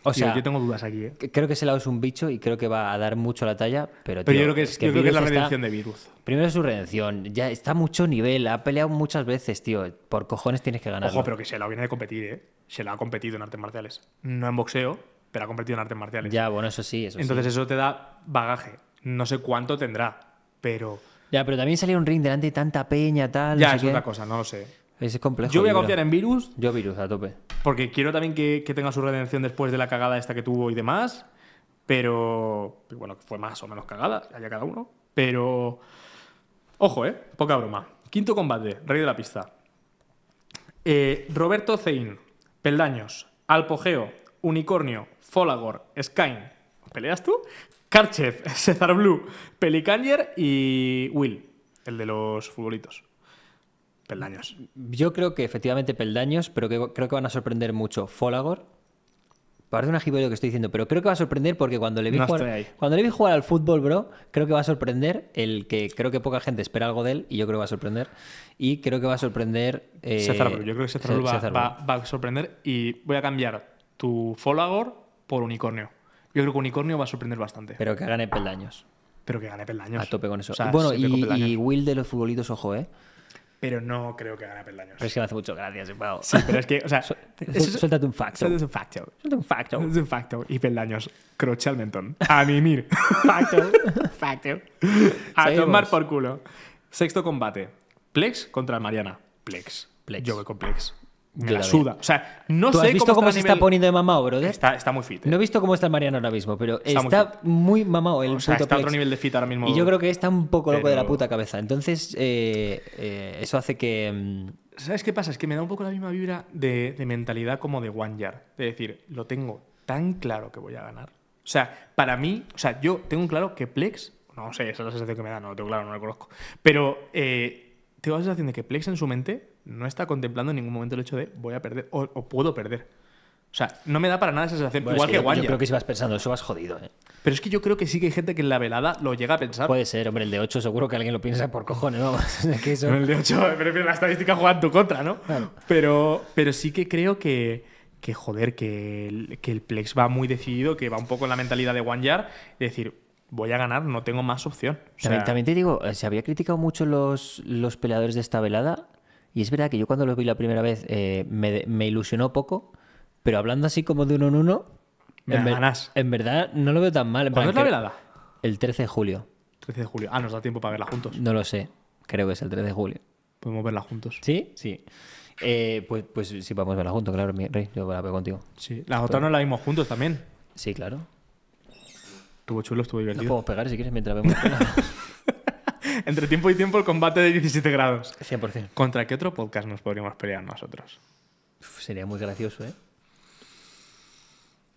A: O sea, yo
B: tengo dudas aquí. ¿eh? Creo que ese lado es un bicho y creo que va a dar mucho la talla, pero, pero yo creo que es, que creo que es la redención de Virus. Primero es su redención, ya está mucho nivel, ha peleado muchas veces, tío. Por cojones tienes que ganar. Ojo, pero que se la
A: viene de competir, ¿eh? Se la ha competido en artes marciales. No en boxeo, pero ha competido en artes marciales. Ya, bueno, eso sí, eso Entonces eso te da bagaje. No sé cuánto tendrá, pero...
B: Ya, pero también salió un ring delante de tanta peña, tal. Ya, es otra
A: cosa, no lo sé. Yo voy a confiar en Virus. Yo Virus, a tope. Porque quiero también que, tenga su redención después de la cagada esta que tuvo y demás. Pero, bueno, fue más o menos cagada, haya cada uno. Pero, ojo, ¿eh? Poca broma. Quinto combate, rey de la pista. Eh, Roberto Zein, Peldaños, Alpogeo, Unicornio, Folagor, Skyne. ¿Peleas tú? Karchev, *laughs* César Blue, Pelicanier y Will, el de los futbolitos.
B: Peldaños. Yo creo que efectivamente peldaños, pero que, creo que van a sorprender mucho Folagor. Parece un ajibo lo que estoy diciendo, pero creo que va a sorprender porque cuando le, vi jugar, cuando le vi jugar al fútbol, bro, creo que va a sorprender el que creo que poca gente espera algo de él y yo creo que va a sorprender. Y creo que
A: va a sorprender. Eh, César, yo creo que César, va, va, a sorprender y voy a cambiar tu Folagor por Unicornio. Yo creo que Unicornio va a sorprender bastante. Pero que gane peldaños. Pero que gane peldaños. A tope con eso. bueno, y,
B: Will de los futbolitos, ojo, ¿eh? pero
A: no creo que gane peldaños. Pero es que me hace mucho gracias, Sí, pero es que, o sea... *laughs* suéltate un facto. Suéltate un facto. Suéltate un facto. Suéltate un facto. Y peldaños, croche al mentón. A mimir. *laughs* facto. facto. A tomar por culo. Sexto combate. Plex contra Mariana. Plex. Plex. Yo voy con Plex me la suda. O sea, no ¿Tú visto cómo, se está poniendo
B: de mamado, brother? Está, está muy fit. Eh. No he visto cómo está el Mariano ahora mismo, pero está, muy, mamá el o está a otro nivel de fit ahora mismo. Y yo creo que está un poco loco de la puta cabeza. Entonces, eh, eh, eso hace
A: que... Mm, ¿Sabes qué pasa? Es que me da un poco la misma vibra de, mentalidad como de One Yard. Es decir, lo tengo tan claro que voy a ganar. O sea, para mí, o sea, yo tengo claro que Plex, no sé, esa es la sensación que me da, no lo tengo claro, no lo conozco, pero tengo la sensación de que Plex en su mente no está contemplando en ningún momento el hecho de voy a perder o, puedo perder. O sea, no me da para nada esa sensación. igual que, que Yo creo que si
B: vas pensando eso vas jodido, ¿eh?
A: Pero es que yo creo que sí que hay gente que en la velada lo llega a pensar. Puede ser, hombre, el de 8 seguro que alguien lo piensa por cojones, vamos. *laughs* El de 8, pero la estadística juega en tu contra, ¿no? Pero, pero sí que creo que, que joder, que el, Plex va muy decidido, que va un poco en la mentalidad de One es decir, voy a ganar, no tengo más opción. también,
B: te digo, eh, se había criticado mucho los, los peleadores de esta velada y es verdad que yo cuando los vi la primera vez eh, me, ilusionó poco, pero hablando así como de uno en uno, en, en, verdad no lo veo tan mal. ¿Cuándo es la velada? El 13 de julio. 13 de julio. Ah, nos da tiempo para verla juntos. No lo sé, creo que es el 13 de julio. Podemos verla juntos. ¿Sí? Sí. Eh, pues, pues sí, podemos verla juntos, claro, rey, yo la veo contigo. Sí, la otra no
A: la vimos juntos también. Sí, claro. Estuvo chulo, estuvo divertido. Nos podemos pegar si quieres mientras vemos. *laughs* Entre tiempo y tiempo el combate de 17 grados. 100%. ¿Contra qué otro podcast nos podríamos pelear nosotros? sería muy gracioso, ¿eh?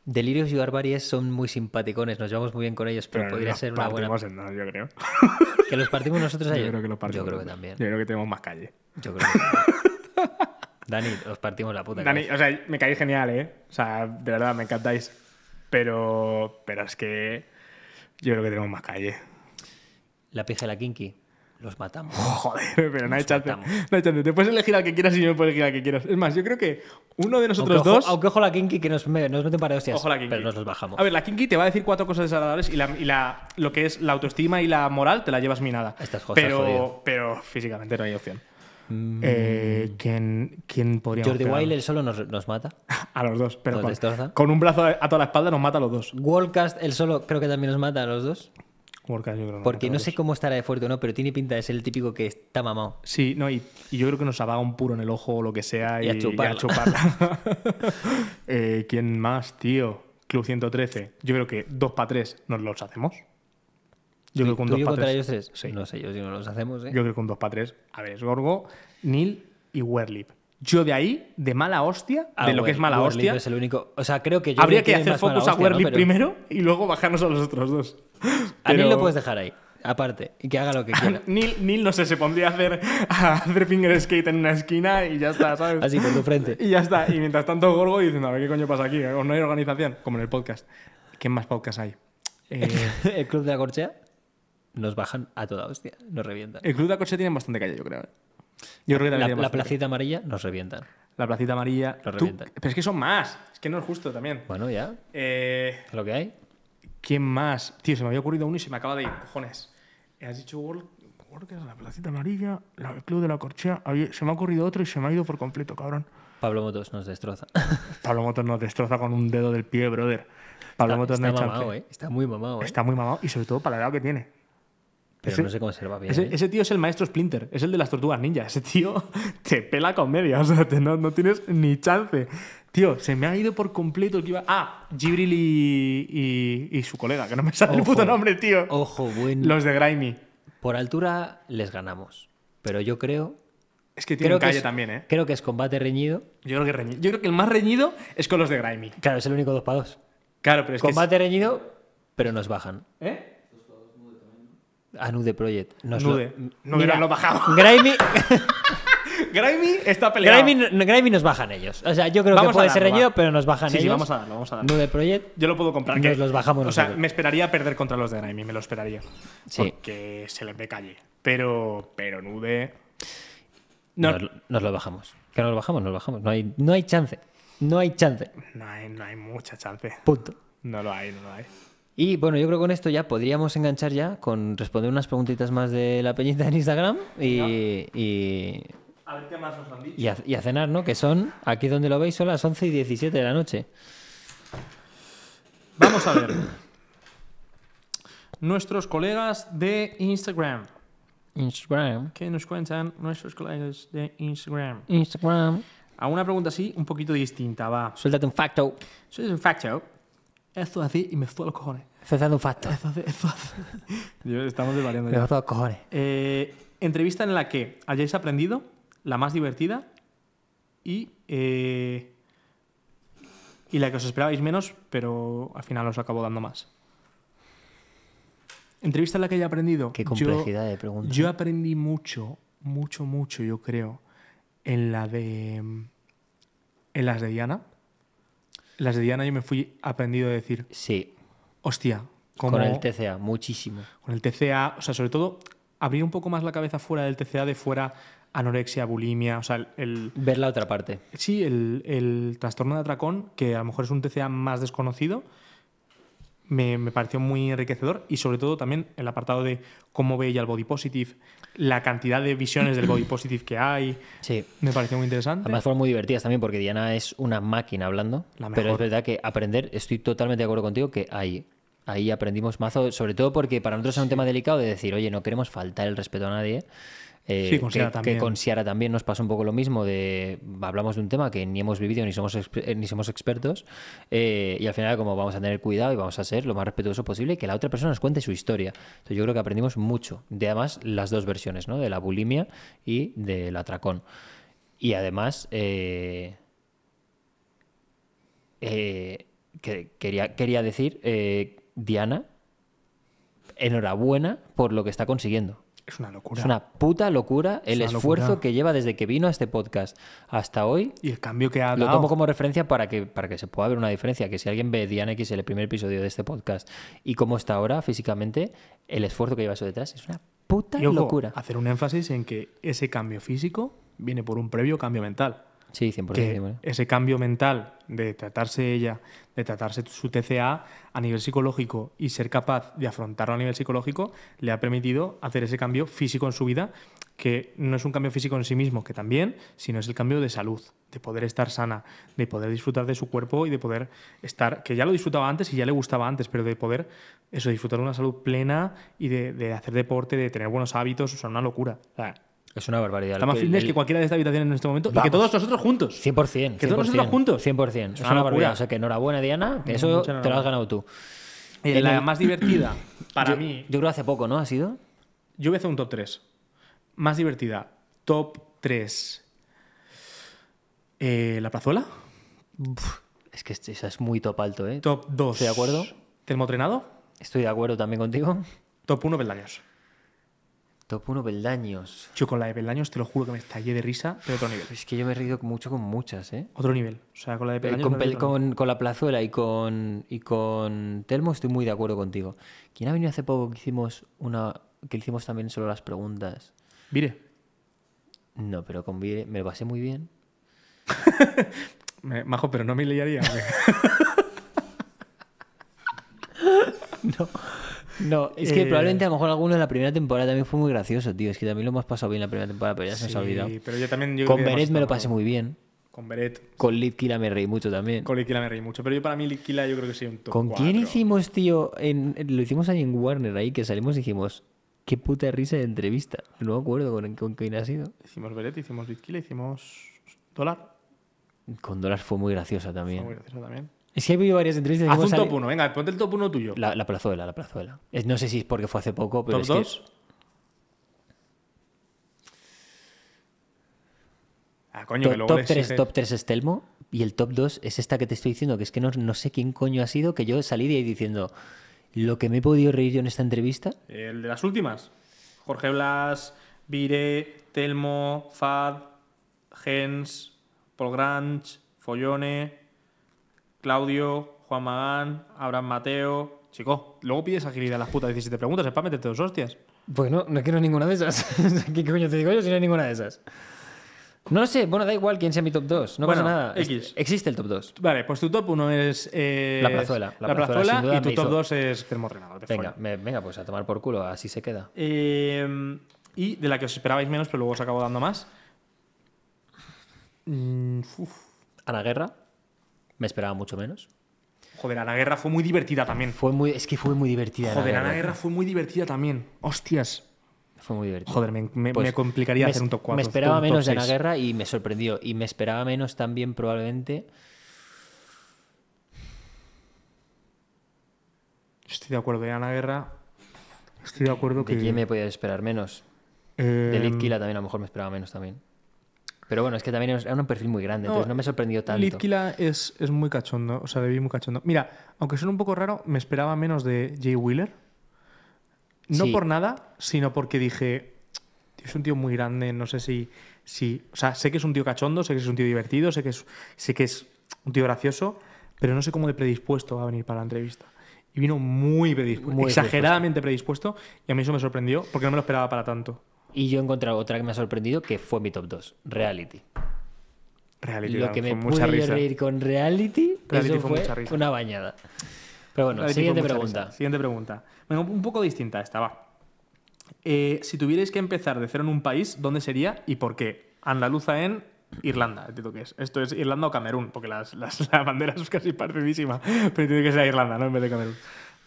B: Delirios y Barbaries son muy simpaticones, nos llevamos muy bien con ellos, pero, podría ser una buena. En
A: nada, yo creo. *laughs* ¿Que los partimos nosotros ayer? Yo creo que lo partimos. Yo creo que también. Yo creo que tenemos más calle. Yo creo que... *laughs* Dani, os partimos la puta. Dani, o sea, me caí genial, ¿eh? O sea, de verdad, me encantáis. Pero, pero es que yo creo que tenemos más calle. La pija y la kinky. Los matamos. *laughs* Joder, pero no hay, chance, no hay, chance, Te puedes elegir al que quieras y yo me puedo elegir al que quieras. Es más, yo creo que uno de nosotros dos. Aunque ojo la Kinky que nos, nos meten para hostias. Ojo la Pero nos los bajamos. A ver, la Kinky te va a decir cuatro cosas desagradables y, la, y la, lo que es la autoestima y la moral te la llevas minada. Estas cosas. Pero, pero físicamente no hay opción. Eh, ¿quién, podría Jordi Wiley solo nos, mata. *laughs* a los dos, pero
B: con, un brazo a toda la espalda nos mata a los dos. Wallcast el solo creo que también nos mata a los dos.
A: yo creo Porque
B: no sé cómo estará de fuerte o no, pero tiene pinta de ser el típico que está mamado. Sí, no, y, yo creo
A: que nos abaga un puro en el ojo o lo que sea y, a chuparla. *laughs* *laughs* Eh, ¿Quién más, tío? Club 113. Yo creo que dos para tres nos los hacemos. Yo creo que con dos para tres? No sé, yo no hacemos. Yo creo que con dos A ver, es Gorgo, Neil y Werlip. Yo de ahí, de mala hostia, ah, de lo que es mala hostia. es el único. O
B: sea, creo que yo. Habría que, hacer focus a Werlip primero
A: y luego bajarnos a los otros dos. A Neil lo puedes dejar ahí aparte y que haga lo que *laughs* quiera. Neil, no sé, se pondría a hacer, hacer finger skate en una esquina y ya está, ¿sabes? Así, por tu frente. Y ya está. Y mientras tanto, Gorgo diciendo, a ver qué coño pasa aquí, no hay organización, como en el podcast. ¿Qué más podcast hay? Eh, *laughs* ¿El Club de la Corchea? nos bajan a toda hostia, nos revientan. El Club de la corchea tiene bastante calle, yo creo. ¿eh? Yo creo que también la, la placita amarilla nos revientan. La placita amarilla. Nos revientan. Pero es que son más. Es que no es justo también. Bueno, ya. Eh... lo que hay? ¿Quién más? Tío, se me había ocurrido uno y se me acaba de ir. Cojones. Eh, has dicho World la placita amarilla, el Club de la Corchea. Se me ha ocurrido otro y se me ha ido por completo, cabrón.
B: Pablo Motos nos destroza.
A: *laughs* Pablo Motos nos destroza con un dedo del pie, brother. Pablo está, Motos está mamado, eh. Está muy mamado, eh. Está muy mamado y sobre todo para la edad que tiene. Pero ese, no se conserva bien. ¿eh? Ese, tío es el maestro Splinter, es el de las tortugas ninja. Ese tío *laughs* te pela con media, o sea, no, tienes ni chance. Tío, se me ha ido por completo que iba. Ah, Gibril y, su colega, que no me sale el puto nombre, tío. Ojo,
B: bueno. Los de Grimy. Por altura les ganamos, pero yo creo. Es que tiene calle también, ¿eh? Creo que es combate reñido.
A: Yo creo que reñido. Yo
B: creo que el más reñido es con los de Grimy. Claro, es el único dos para dos. Claro, pero es combate que. Combate reñido, pero nos bajan. ¿Eh? A Nude Project. Nude. Lo... No Mira, lo bajamos. *laughs* Grimy... Grimy está peleando. Grimy, nos bajan ellos. O sea, yo creo que puede ser reñido, pero nos bajan ellos. Sí, vamos a darlo, vamos a darlo. Nude Project.
A: Yo lo puedo comprar. Nos los bajamos O sea, me esperaría perder contra los de Grimy, me lo esperaría. Sí. Porque se les ve calle. Pero, pero Nude... No.
B: Nos, lo bajamos. Que nos lo bajamos, nos lo bajamos. No hay, no hay chance. No hay chance. No hay, no hay mucha chance. Punto. No lo hay, no lo hay. Y bueno, yo creo que con esto ya podríamos enganchar ya con responder unas preguntitas más de la peñita en Instagram y, y... A
A: ver qué más han dicho.
B: Y a, cenar, ¿no? Que son, aquí donde lo veis, son las 11 y 17 de la noche.
A: Vamos a ver. nuestros colegas de Instagram. Instagram. ¿Qué nos cuentan nuestros colegas de Instagram?
B: Instagram.
A: A una pregunta así, un poquito distinta, va. Suéltate un facto. Suéltate un facto. Eso así y me fue los cojones. Eso es un factor. Estamos desvariando los cojones. Eh, entrevista en la que hayáis aprendido, la más divertida y. Eh, y la que os esperabais menos, pero al final os acabo dando más. Entrevista en la que hayáis aprendido. Qué complejidad de preguntas. Yo ¿eh? aprendí mucho, mucho, mucho, yo creo, en la de. En las de Diana. Las de Diana yo me fui aprendido a decir. Sí. Hostia. Con el TCA, muchísimo. Con el TCA, o sea, sobre todo abrir un poco más la cabeza fuera del TCA, de fuera anorexia, bulimia, o sea, el... Ver la otra parte. Sí, el, trastorno de atracón, que a lo mejor es un TCA más desconocido, me, me, pareció muy enriquecedor y sobre todo también el apartado de cómo ve ella el body positive, la cantidad de visiones del body positive que hay. Sí. Me pareció muy interesante. Además fueron muy divertidas también porque Diana es una máquina hablando. Pero es verdad
B: que aprender, estoy totalmente de acuerdo contigo que hay ahí aprendimos mazo, sobre todo porque para nosotros es un tema delicado de decir, oye, no queremos faltar el respeto a nadie, eh, que, con Ciara también nos pasa un poco lo mismo, de hablamos de un tema que ni hemos vivido ni somos, eh, ni somos expertos eh, y al final como vamos a tener cuidado y vamos a ser lo más respetuoso posible y que la otra persona nos cuente su historia. Entonces yo creo que aprendimos mucho, de además las dos versiones, de la bulimia y del atracón. Y además... que, quería, quería decir, Diana, enhorabuena por lo que está consiguiendo.
A: Es una locura. Es una
B: puta locura el esfuerzo que lleva desde que vino a este podcast hasta hoy. Y el cambio que ha dado. Lo tomo como referencia para que, para que se pueda ver una diferencia. Que si alguien ve Diana X, el primer episodio de este podcast, y cómo está ahora físicamente, el
A: esfuerzo que lleva eso detrás es una puta locura. Hacer un énfasis en que ese cambio físico viene por un previo cambio mental. Sí, 100%. Que 100%. ese cambio mental de tratarse ella, de tratarse su TCA a nivel psicológico y ser capaz de afrontarlo a nivel psicológico le ha permitido hacer ese cambio físico en su vida, que no es un cambio físico en sí mismo, que también, sino es el cambio de salud, de poder estar sana, de poder disfrutar de su cuerpo y de poder estar, que ya lo disfrutaba antes y ya le gustaba antes, pero de poder eso, disfrutar de una salud plena y de, hacer deporte, de tener buenos hábitos, o sea, una locura. Es una barbaridad. Está más fitness que cualquiera de esta habitación en este momento. y que todos nosotros juntos. 100%. Que todos nosotros juntos. 100%. Es, una, barbaridad. O sea que enhorabuena, Diana. Mm, eso te lo has ganado tú. Eh, la más divertida *clears throat* para mí. Yo creo hace poco, ¿no? ¿Ha sido? Yo voy a hacer un top 3. Más divertida. Top 3. Eh, ¿La plazuela? es que esa es
B: muy top alto, ¿eh? Top 2. ¿Estoy de acuerdo? ¿Termotrenado? Estoy de acuerdo también contigo. Top 1, peldaños. Top 1 Beldaños. Yo con la de Beldaños te lo juro que me estallé de risa, pero otro nivel. Es que yo me he reído mucho con muchas, ¿eh? Otro nivel. O sea, con la de Con, la plazuela y con, y con Telmo estoy muy de acuerdo contigo. quien ha venido hace poco que hicimos una. que hicimos también solo las preguntas? Vire. No, pero con Vire
A: me lo pasé muy bien. *laughs* me, majo, pero no me liaría *laughs* no. No, es que eh, probablemente a
B: lo mejor alguno de la primera temporada también fue muy gracioso, tío. Es que también lo hemos pasado bien la primera temporada, pero ya se nos ha olvidado. Pero yo también, Con Beret me lo
A: pasé muy bien. Con Beret. Con Litkila me reí mucho también. Con Litkila me reí mucho, pero yo para mí Litkila yo creo que sí un top ¿Con quién
B: hicimos, tío? lo hicimos ahí en Warner, ahí que salimos y dijimos, qué puta risa de entrevista. No me acuerdo con, con quién ha sido.
A: Hicimos Beret, hicimos Litkila, hicimos Dólar.
B: Con Dólar fue muy graciosa también. Fue muy graciosa también. Es que he varias entrevistas. Haz un top 1, venga, ponte el top 1 tuyo. La, plazuela, la plazuela. no sé si es porque fue hace poco, pero. ¿Top 2?
A: Ah, coño, top, que luego top 3, top
B: 3 es Telmo y el top 2 es esta que te estoy diciendo, que es que no, no sé quién coño ha sido, que yo salí de ahí diciendo lo que me he podido reír yo en esta entrevista.
A: El de las últimas. Jorge Blas, Vire, Telmo, Fad, Gens, Grange, Follone. Claudio, Juan Magán, Abraham Mateo. Chico, luego pides agilidad a las putas 17 preguntas, es para meterte dos hostias.
B: Bueno, no quiero ninguna de esas. *laughs* ¿Qué coño te digo yo si no hay ninguna de esas? No lo sé, bueno, da igual quién sea mi top 2, no pasa nada. Existe el top 2. Vale, pues tu top 1 es.
A: Eh, la plazuela. La, plazuela, y tu top
B: 2 es termotrenador. Venga, venga, pues a tomar por culo, así se queda.
A: Em, y de la que os esperabais menos, pero luego os acabo dando más. ¿A mm, Ana Guerra.
B: Me esperaba mucho menos.
A: Joder, Ana guerra fue muy divertida también. Fue muy, es que fue muy divertida. Joder, la guerra, fue muy divertida también. Hostias. Fue muy divertido. Joder, me, pues complicaría hacer un top 4. Me esperaba menos de Ana guerra
B: y me sorprendió. Y me esperaba menos también probablemente.
A: Estoy de acuerdo, de eh, Ana Guerra.
B: Estoy de acuerdo que. ¿De quién me podía esperar menos? Eh... De también, a lo mejor me esperaba menos también. Pero bueno, es que también era un perfil muy grande, no, entonces no me sorprendió tanto. Litkila
A: es, es muy cachondo, o sea, le vi muy cachondo. Mira, aunque suene un poco raro, me esperaba menos de Jay Wheeler. No por nada, sino porque dije, es un tío muy grande, no sé si, si... O sea, sé que es un tío cachondo, sé que es un tío divertido, sé que es, sé que es un tío gracioso, pero no sé cómo de predispuesto va a venir para la entrevista. Y vino muy predispuesto, exageradamente predispuesto, y a mí eso me sorprendió porque no me lo esperaba para tanto.
B: Y yo he encontrado
A: otra que me ha sorprendido, que fue mi top 2, Reality. Reality, lo que me pude reír
B: con Reality, eso fue,
A: una bañada. Pero bueno, siguiente pregunta. Siguiente pregunta. un poco distinta esta, va. Eh, si tuvierais que empezar de cero en un país, ¿dónde sería y por qué? Andaluza en Irlanda, que es. Esto es Irlanda o Camerún, porque las, las, *laughs* la bandera es casi parecidísima, pero tiene que ser Irlanda, ¿no? En vez de Camerún.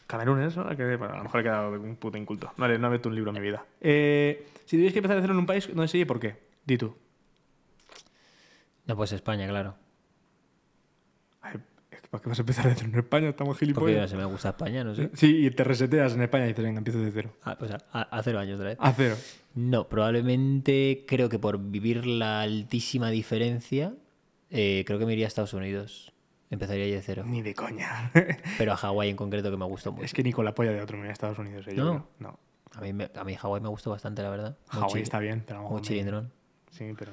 A: Camerún es, eso? a lo mejor he quedado un puto inculto. Vale, no he visto un libro en mi vida. Eh, si tuvieras que empezar de cero en un país, ¿dónde sería y por qué? Di tú. No, pues España, claro. Ay, ¿Para qué vas a empezar de cero en España?
B: Estamos gilipollas. Porque se me gusta España, no sé. *laughs*
A: Sí, y te reseteas en España y dices, venga, empiezo de cero. Ah,
B: pues a, cero años otra vez. A cero. No, probablemente creo que por vivir la altísima diferencia, eh, creo que me iría a Estados Unidos. Empezaría de cero. Ni de coña. Pero a Hawái en concreto que me gustó mucho. Es que ni con la polla de otro me iría a Estados Unidos. Eh, no. no. A mí, a Hawái me gustó bastante, la verdad. Hawái está bien, pero Sí, pero...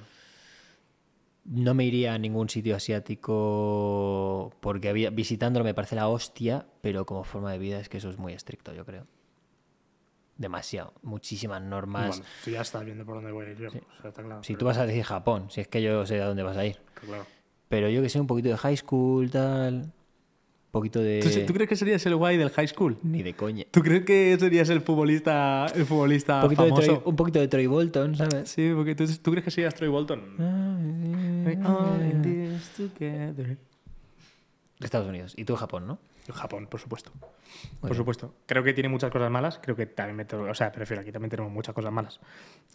B: No me iría a ningún sitio asiático porque había, visitándolo me parece la hostia, pero como forma de vida es que eso es muy estricto, yo creo. Demasiado. Muchísimas normas.
A: tú ya estás viendo por dónde voy a ir yo. si tú vas a decir
B: Japón, si es que yo sé a dónde vas a ir. Pero yo que sé, un poquito de high school, tal poquito de... ¿Tú,
A: crees que serías el guay del high school? Ni de coña. ¿Tú crees que serías el futbolista, el futbolista un poquito famoso? De Troy, un poquito de Troy Bolton, ¿sabes? Sí, porque tú, crees que serías Troy Bolton. Ah, de Estados Unidos. Y tú en Japón, ¿no? Japón, por supuesto. Por supuesto. Creo que tiene muchas cosas malas. Creo que también me O sea, prefiero aquí también tenemos muchas cosas malas.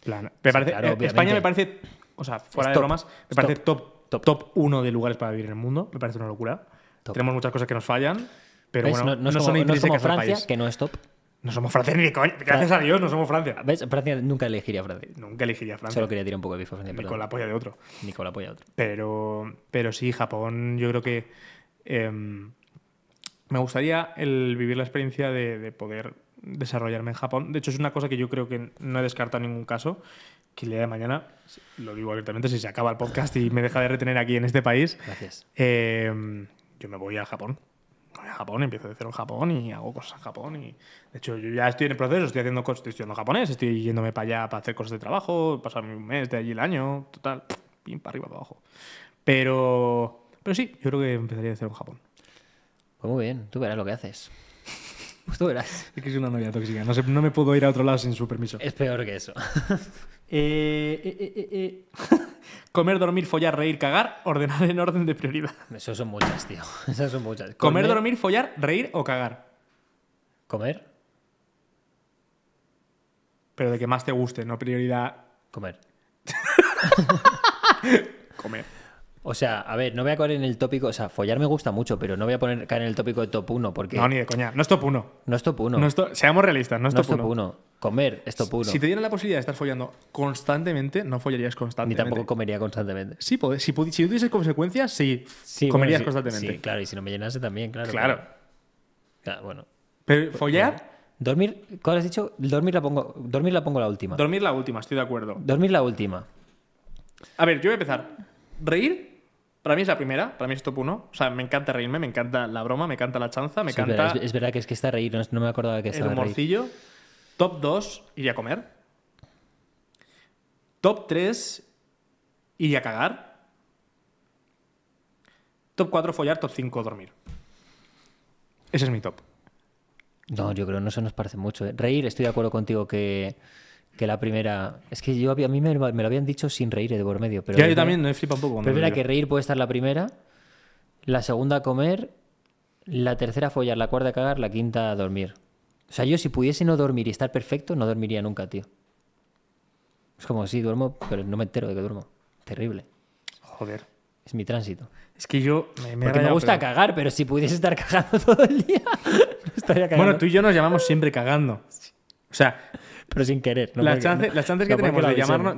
A: me parece, eh, España me parece. O sea, fuera de bromas, me parece top, top, top uno de lugares para vivir en el mundo. Me parece una locura. Tenemos muchas cosas que nos fallan, pero bueno, no, somos, son Francia, que no es top. No somos Francia ni Gracias a Dios, no somos Francia. ¿Ves? Francia nunca elegiría a Francia. Nunca elegiría a Francia. Solo quería tirar un poco de bifo Francia. Ni con la polla de otro.
B: Ni con la polla de otro.
A: Pero, pero sí, Japón, yo creo que. Em, me gustaría el vivir la experiencia de, poder desarrollarme en Japón. De hecho, es una cosa que yo creo que no he descartado en ningún caso. Que el día de mañana, lo digo abiertamente, si se acaba el podcast y me deja de retener aquí en este país. Gracias. Eh, yo me voy a Japón. voy a Japón, empiezo a cero en Japón y hago cosas en Japón. Y... De hecho, yo ya estoy en el proceso, estoy haciendo cosas, estoy estudiando japonés, estoy yéndome para allá para hacer cosas de trabajo, pasarme un mes de allí el año, total, pim, para arriba, para abajo. Pero, pero sí, yo creo que empezaría a cero en Japón. Pues muy bien, tú verás lo que haces. Pues tú verás. *laughs* Es que es una novia tóxica. No, me puedo ir a otro lado sin su permiso. Es peor que eso. *laughs* eh, eh, eh, eh, eh. *laughs* Comer, dormir, follar, reír, cagar, ordenar en orden de prioridad. Eso son muchas, tío. *laughs* Esas son muchas. Comer, dormir, follar, reír o cagar. Comer. Pero de que más te guste, no prioridad. Comer. *laughs* Comer.
B: O sea, a ver, no voy a caer en el tópico. O sea, follar me gusta mucho, pero no voy a poner, caer
A: en el tópico de top 1 porque. No, ni de coña.
B: No es top 1. No es top 1. No es
A: Seamos realistas, no es top 1 comer esto puro. Si te dieran la posibilidad de estar follando constantemente, no follarías constantemente. Ni tampoco comería constantemente. Sí, si, si tuviese consecuencias, sí, comerías constantemente. Sí, claro,
B: y si no me llenase también, claro. Claro. bueno.
A: Pero follar... Dormir, ¿cómo has dicho? Dormir
B: la, pongo, dormir la pongo la última. Dormir la última, estoy de acuerdo. Dormir la última.
A: A ver, yo voy a empezar. Reír, para mí es la primera, para mí es top O sea, me encanta reírme, me encanta la broma, me encanta la chanza, me encanta.
B: Es, verdad que es que está reír, no, me acordaba que estaba. El morcillo
A: Top 2, iría a comer. Top 3, iría a cagar. Top 4, follar. Top 5, dormir.
B: Ese es mi top. No, yo creo que no se nos parece mucho. ¿eh? Reír, estoy de acuerdo contigo que, la primera. Es que yo a mí me, lo habían dicho sin reír de por medio. Pero yo también me flipa un poco. Pero que reír puede estar la primera, la segunda, comer, la tercera, follar, la cuarta, cagar, la quinta, dormir. O sea, yo si pudiese no dormir y estar perfecto, no dormiría nunca, tío. Es como, si duermo, pero no me entero de que duermo. Terrible.
A: Joder. Es mi tránsito. Es que yo. Me, Porque me gusta
B: cagar, pero si pudiese estar *laughs* cagando todo el
A: día, *laughs* estaría cagando. Bueno, tú y yo nos llamamos siempre cagando. O sea. Pero sin querer. las, chances, que tenemos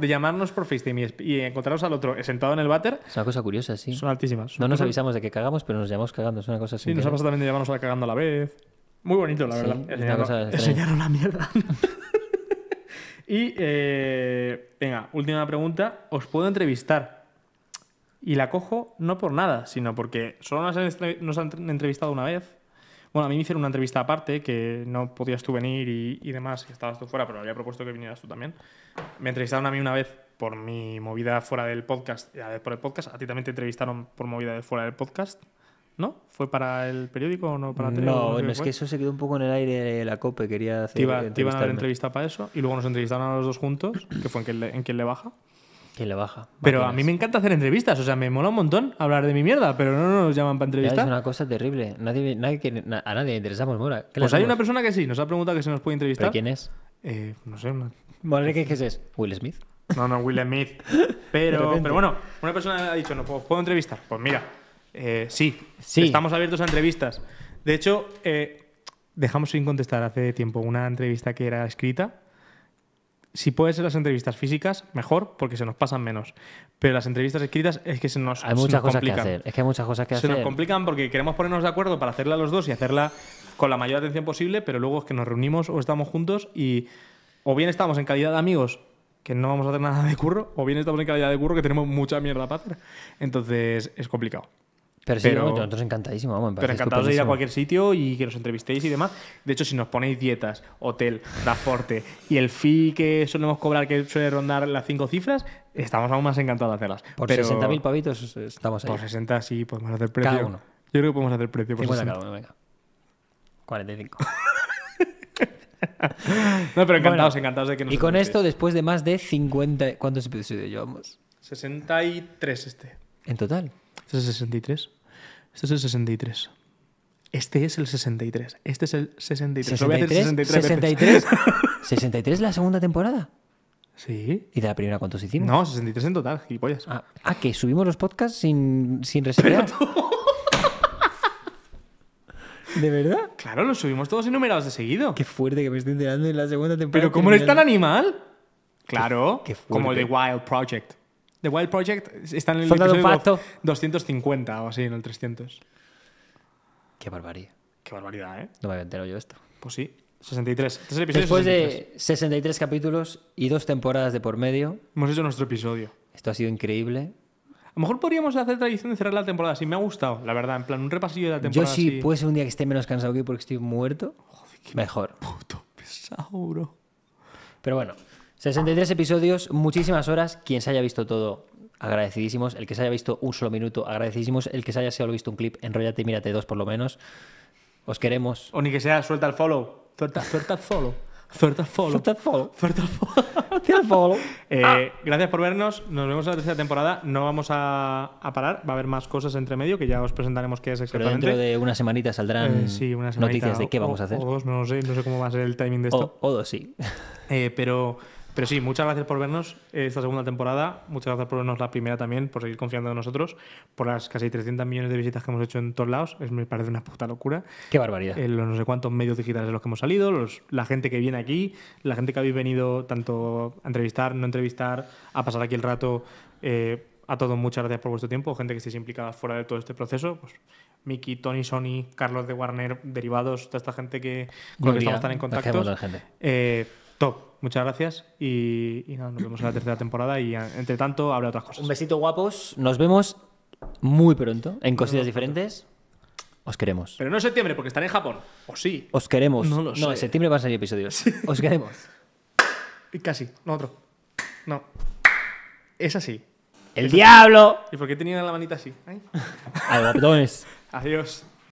A: de llamarnos, por FaceTime y, encontraros al otro sentado en el váter. Es una cosa curiosa, sí. Son altísimas. no nos avisamos de que cagamos, pero nos llamamos cagando. Es una cosa así. Sí, nos ha pasado también de llamarnos a cagando a la vez. Muy bonito, la verdad. Enseñaron, la mierda. *laughs* y, eh, venga, última pregunta. ¿Os puedo entrevistar? Y la cojo no por nada, sino porque solo nos han, entrevistado una vez. Bueno, a mí me hicieron una entrevista aparte, que no podías tú venir y, demás, que estabas tú fuera, pero había propuesto que vinieras tú también. Me entrevistaron a mí una vez por mi movida fuera del podcast, a por el podcast. A ti también te entrevistaron por movida de fuera del podcast. ¿No? ¿Fue para el periódico o no para el No, bueno, es que eso se quedó un poco en el aire de la COPE, quería hacer. Te, iban a dar entrevista para eso y luego nos entrevistaron a los dos juntos, que fue en quien le, baja. ¿Quién le baja? Pero a mí me encanta hacer entrevistas, o sea, me mola un montón hablar de mi mierda, pero no nos llaman para entrevistar. Es una cosa terrible, a nadie le interesamos, pues Mola. Pues hay una persona que sí, nos ha preguntado que se nos puede entrevistar. quién es? Eh, no sé, ¿qué es? ¿Will Smith? No, no, Will Smith. *laughs* Pero, bueno, una persona ha dicho, no puedo, puedo entrevistar. Pues mira, eh, sí, sí, estamos abiertos a entrevistas. De hecho, eh, dejamos sin contestar hace tiempo una entrevista que era escrita. Si puede ser las entrevistas físicas, mejor, porque se nos pasan menos. Pero las entrevistas escritas es que se nos Hay muchas cosas complican. que Es que hay muchas cosas que hacer. Se nos complican porque queremos ponernos de acuerdo para hacerla los dos y hacerla con la mayor atención posible, pero luego es que nos reunimos o estamos juntos y o bien estamos en calidad de amigos que no vamos a hacer nada de curro, o bien estamos en calidad de curro que tenemos mucha mierda para hacer. Entonces es complicado.
B: Pero nosotros encantadísimos, Pero encantados de ir a cualquier
A: sitio y que nos entrevistéis y demás. De hecho, si nos ponéis dietas, hotel, transporte y el fee que solemos cobrar, que suele rondar las cinco cifras, estamos aún más encantados de hacerlas. Por pero... 60.000 pavitos estamos ahí. Por 60 sí, podemos hacer precio. Yo creo que podemos hacer precio por
B: uno, 45. *laughs* no, pero encantados, encantados de que nos Y con esto, después de más de 50. ¿Cuántos episodios llevamos? 63
A: este. ¿En total? 63. Este es el 63. Este es el 63. Este es el 63. 63 63. 63,
B: la segunda temporada? Sí. ¿Y de la primera cuántos hicimos? No, 63 en total, gilipollas. Ah, ah que subimos los podcasts sin, sin *laughs* ¿De
A: verdad? Claro, los subimos todos enumerados de seguido. Qué fuerte que me estoy enterando en la segunda temporada. Pero ¿cómo eres tan animal? Claro, qué, como The Wild Project. The Wild Project está en el episodio 250 o así, en el 300. Qué barbaridad. Qué barbaridad, ¿eh? No me había enterado yo esto. Pues sí, 63. Después de 63 capítulos
B: y dos temporadas de por medio.
A: Hemos hecho nuestro episodio. Esto
B: ha sido increíble.
A: A lo mejor podríamos hacer tradición de cerrar la temporada. Si me ha gustado, la verdad. En plan, un repasillo de la temporada. Yo sí, si puede
B: un día que esté menos cansado que yo porque estoy muerto.
A: mejor. Puto pesauro!
B: Pero bueno, 63 episodios, muchísimas horas. Quien se haya visto todo, agradecidísimos. El que se haya visto un solo minuto, agradecidísimos. El que se haya solo visto un clip, enrollate y mírate dos por lo menos.
A: Os queremos. O ni que sea, suelta el follow. Suelta, suelta el follow. Suelta el follow. Suelta el follow. Suelta el follow. follow. *laughs* Eh, gracias por vernos. Nos vemos en la tercera temporada. No vamos a, parar. Va a haber más cosas entre medio que ya os presentaremos qué es exactamente. Pero dentro de una semanita
B: saldrán eh, noticias de qué vamos a hacer. O dos,
A: no sé, no sé cómo va a ser el timing de esto. O, dos, sí. Eh, pero. Pero sí, muchas gracias por vernos eh, esta segunda temporada. Muchas gracias por vernos la primera también, por seguir confiando en nosotros, por las casi 300 millones de visitas que hemos hecho en todos lados. Es, me parece una puta locura. Qué barbaridad. Eh, los no sé cuántos medios digitales de los que hemos salido, la gente que viene aquí, la gente que habéis venido tanto a entrevistar, no entrevistar, a pasar aquí el rato. Eh, a todos muchas gracias por vuestro tiempo, gente que estéis implicada fuera de todo este proceso. Pues, Miki, Tony, Sony, Carlos de Warner, derivados, toda esta gente que, con la que estamos tan en contacto. Eh, top Muchas gracias y, nos vemos en la tercera temporada y ah, entre tanto habrá otras cosas. Un besito guapos, nos vemos muy pronto en cositas diferentes. Os queremos. Pero no en septiembre porque estaré en Japón. O sí.
B: Os queremos. No en septiembre van a salir episodios.
A: Os queremos. Y casi, no otro. No. Es así. ¡El diablo! ¿Y por qué tenía la manita así? Ay. *laughs* Adiós.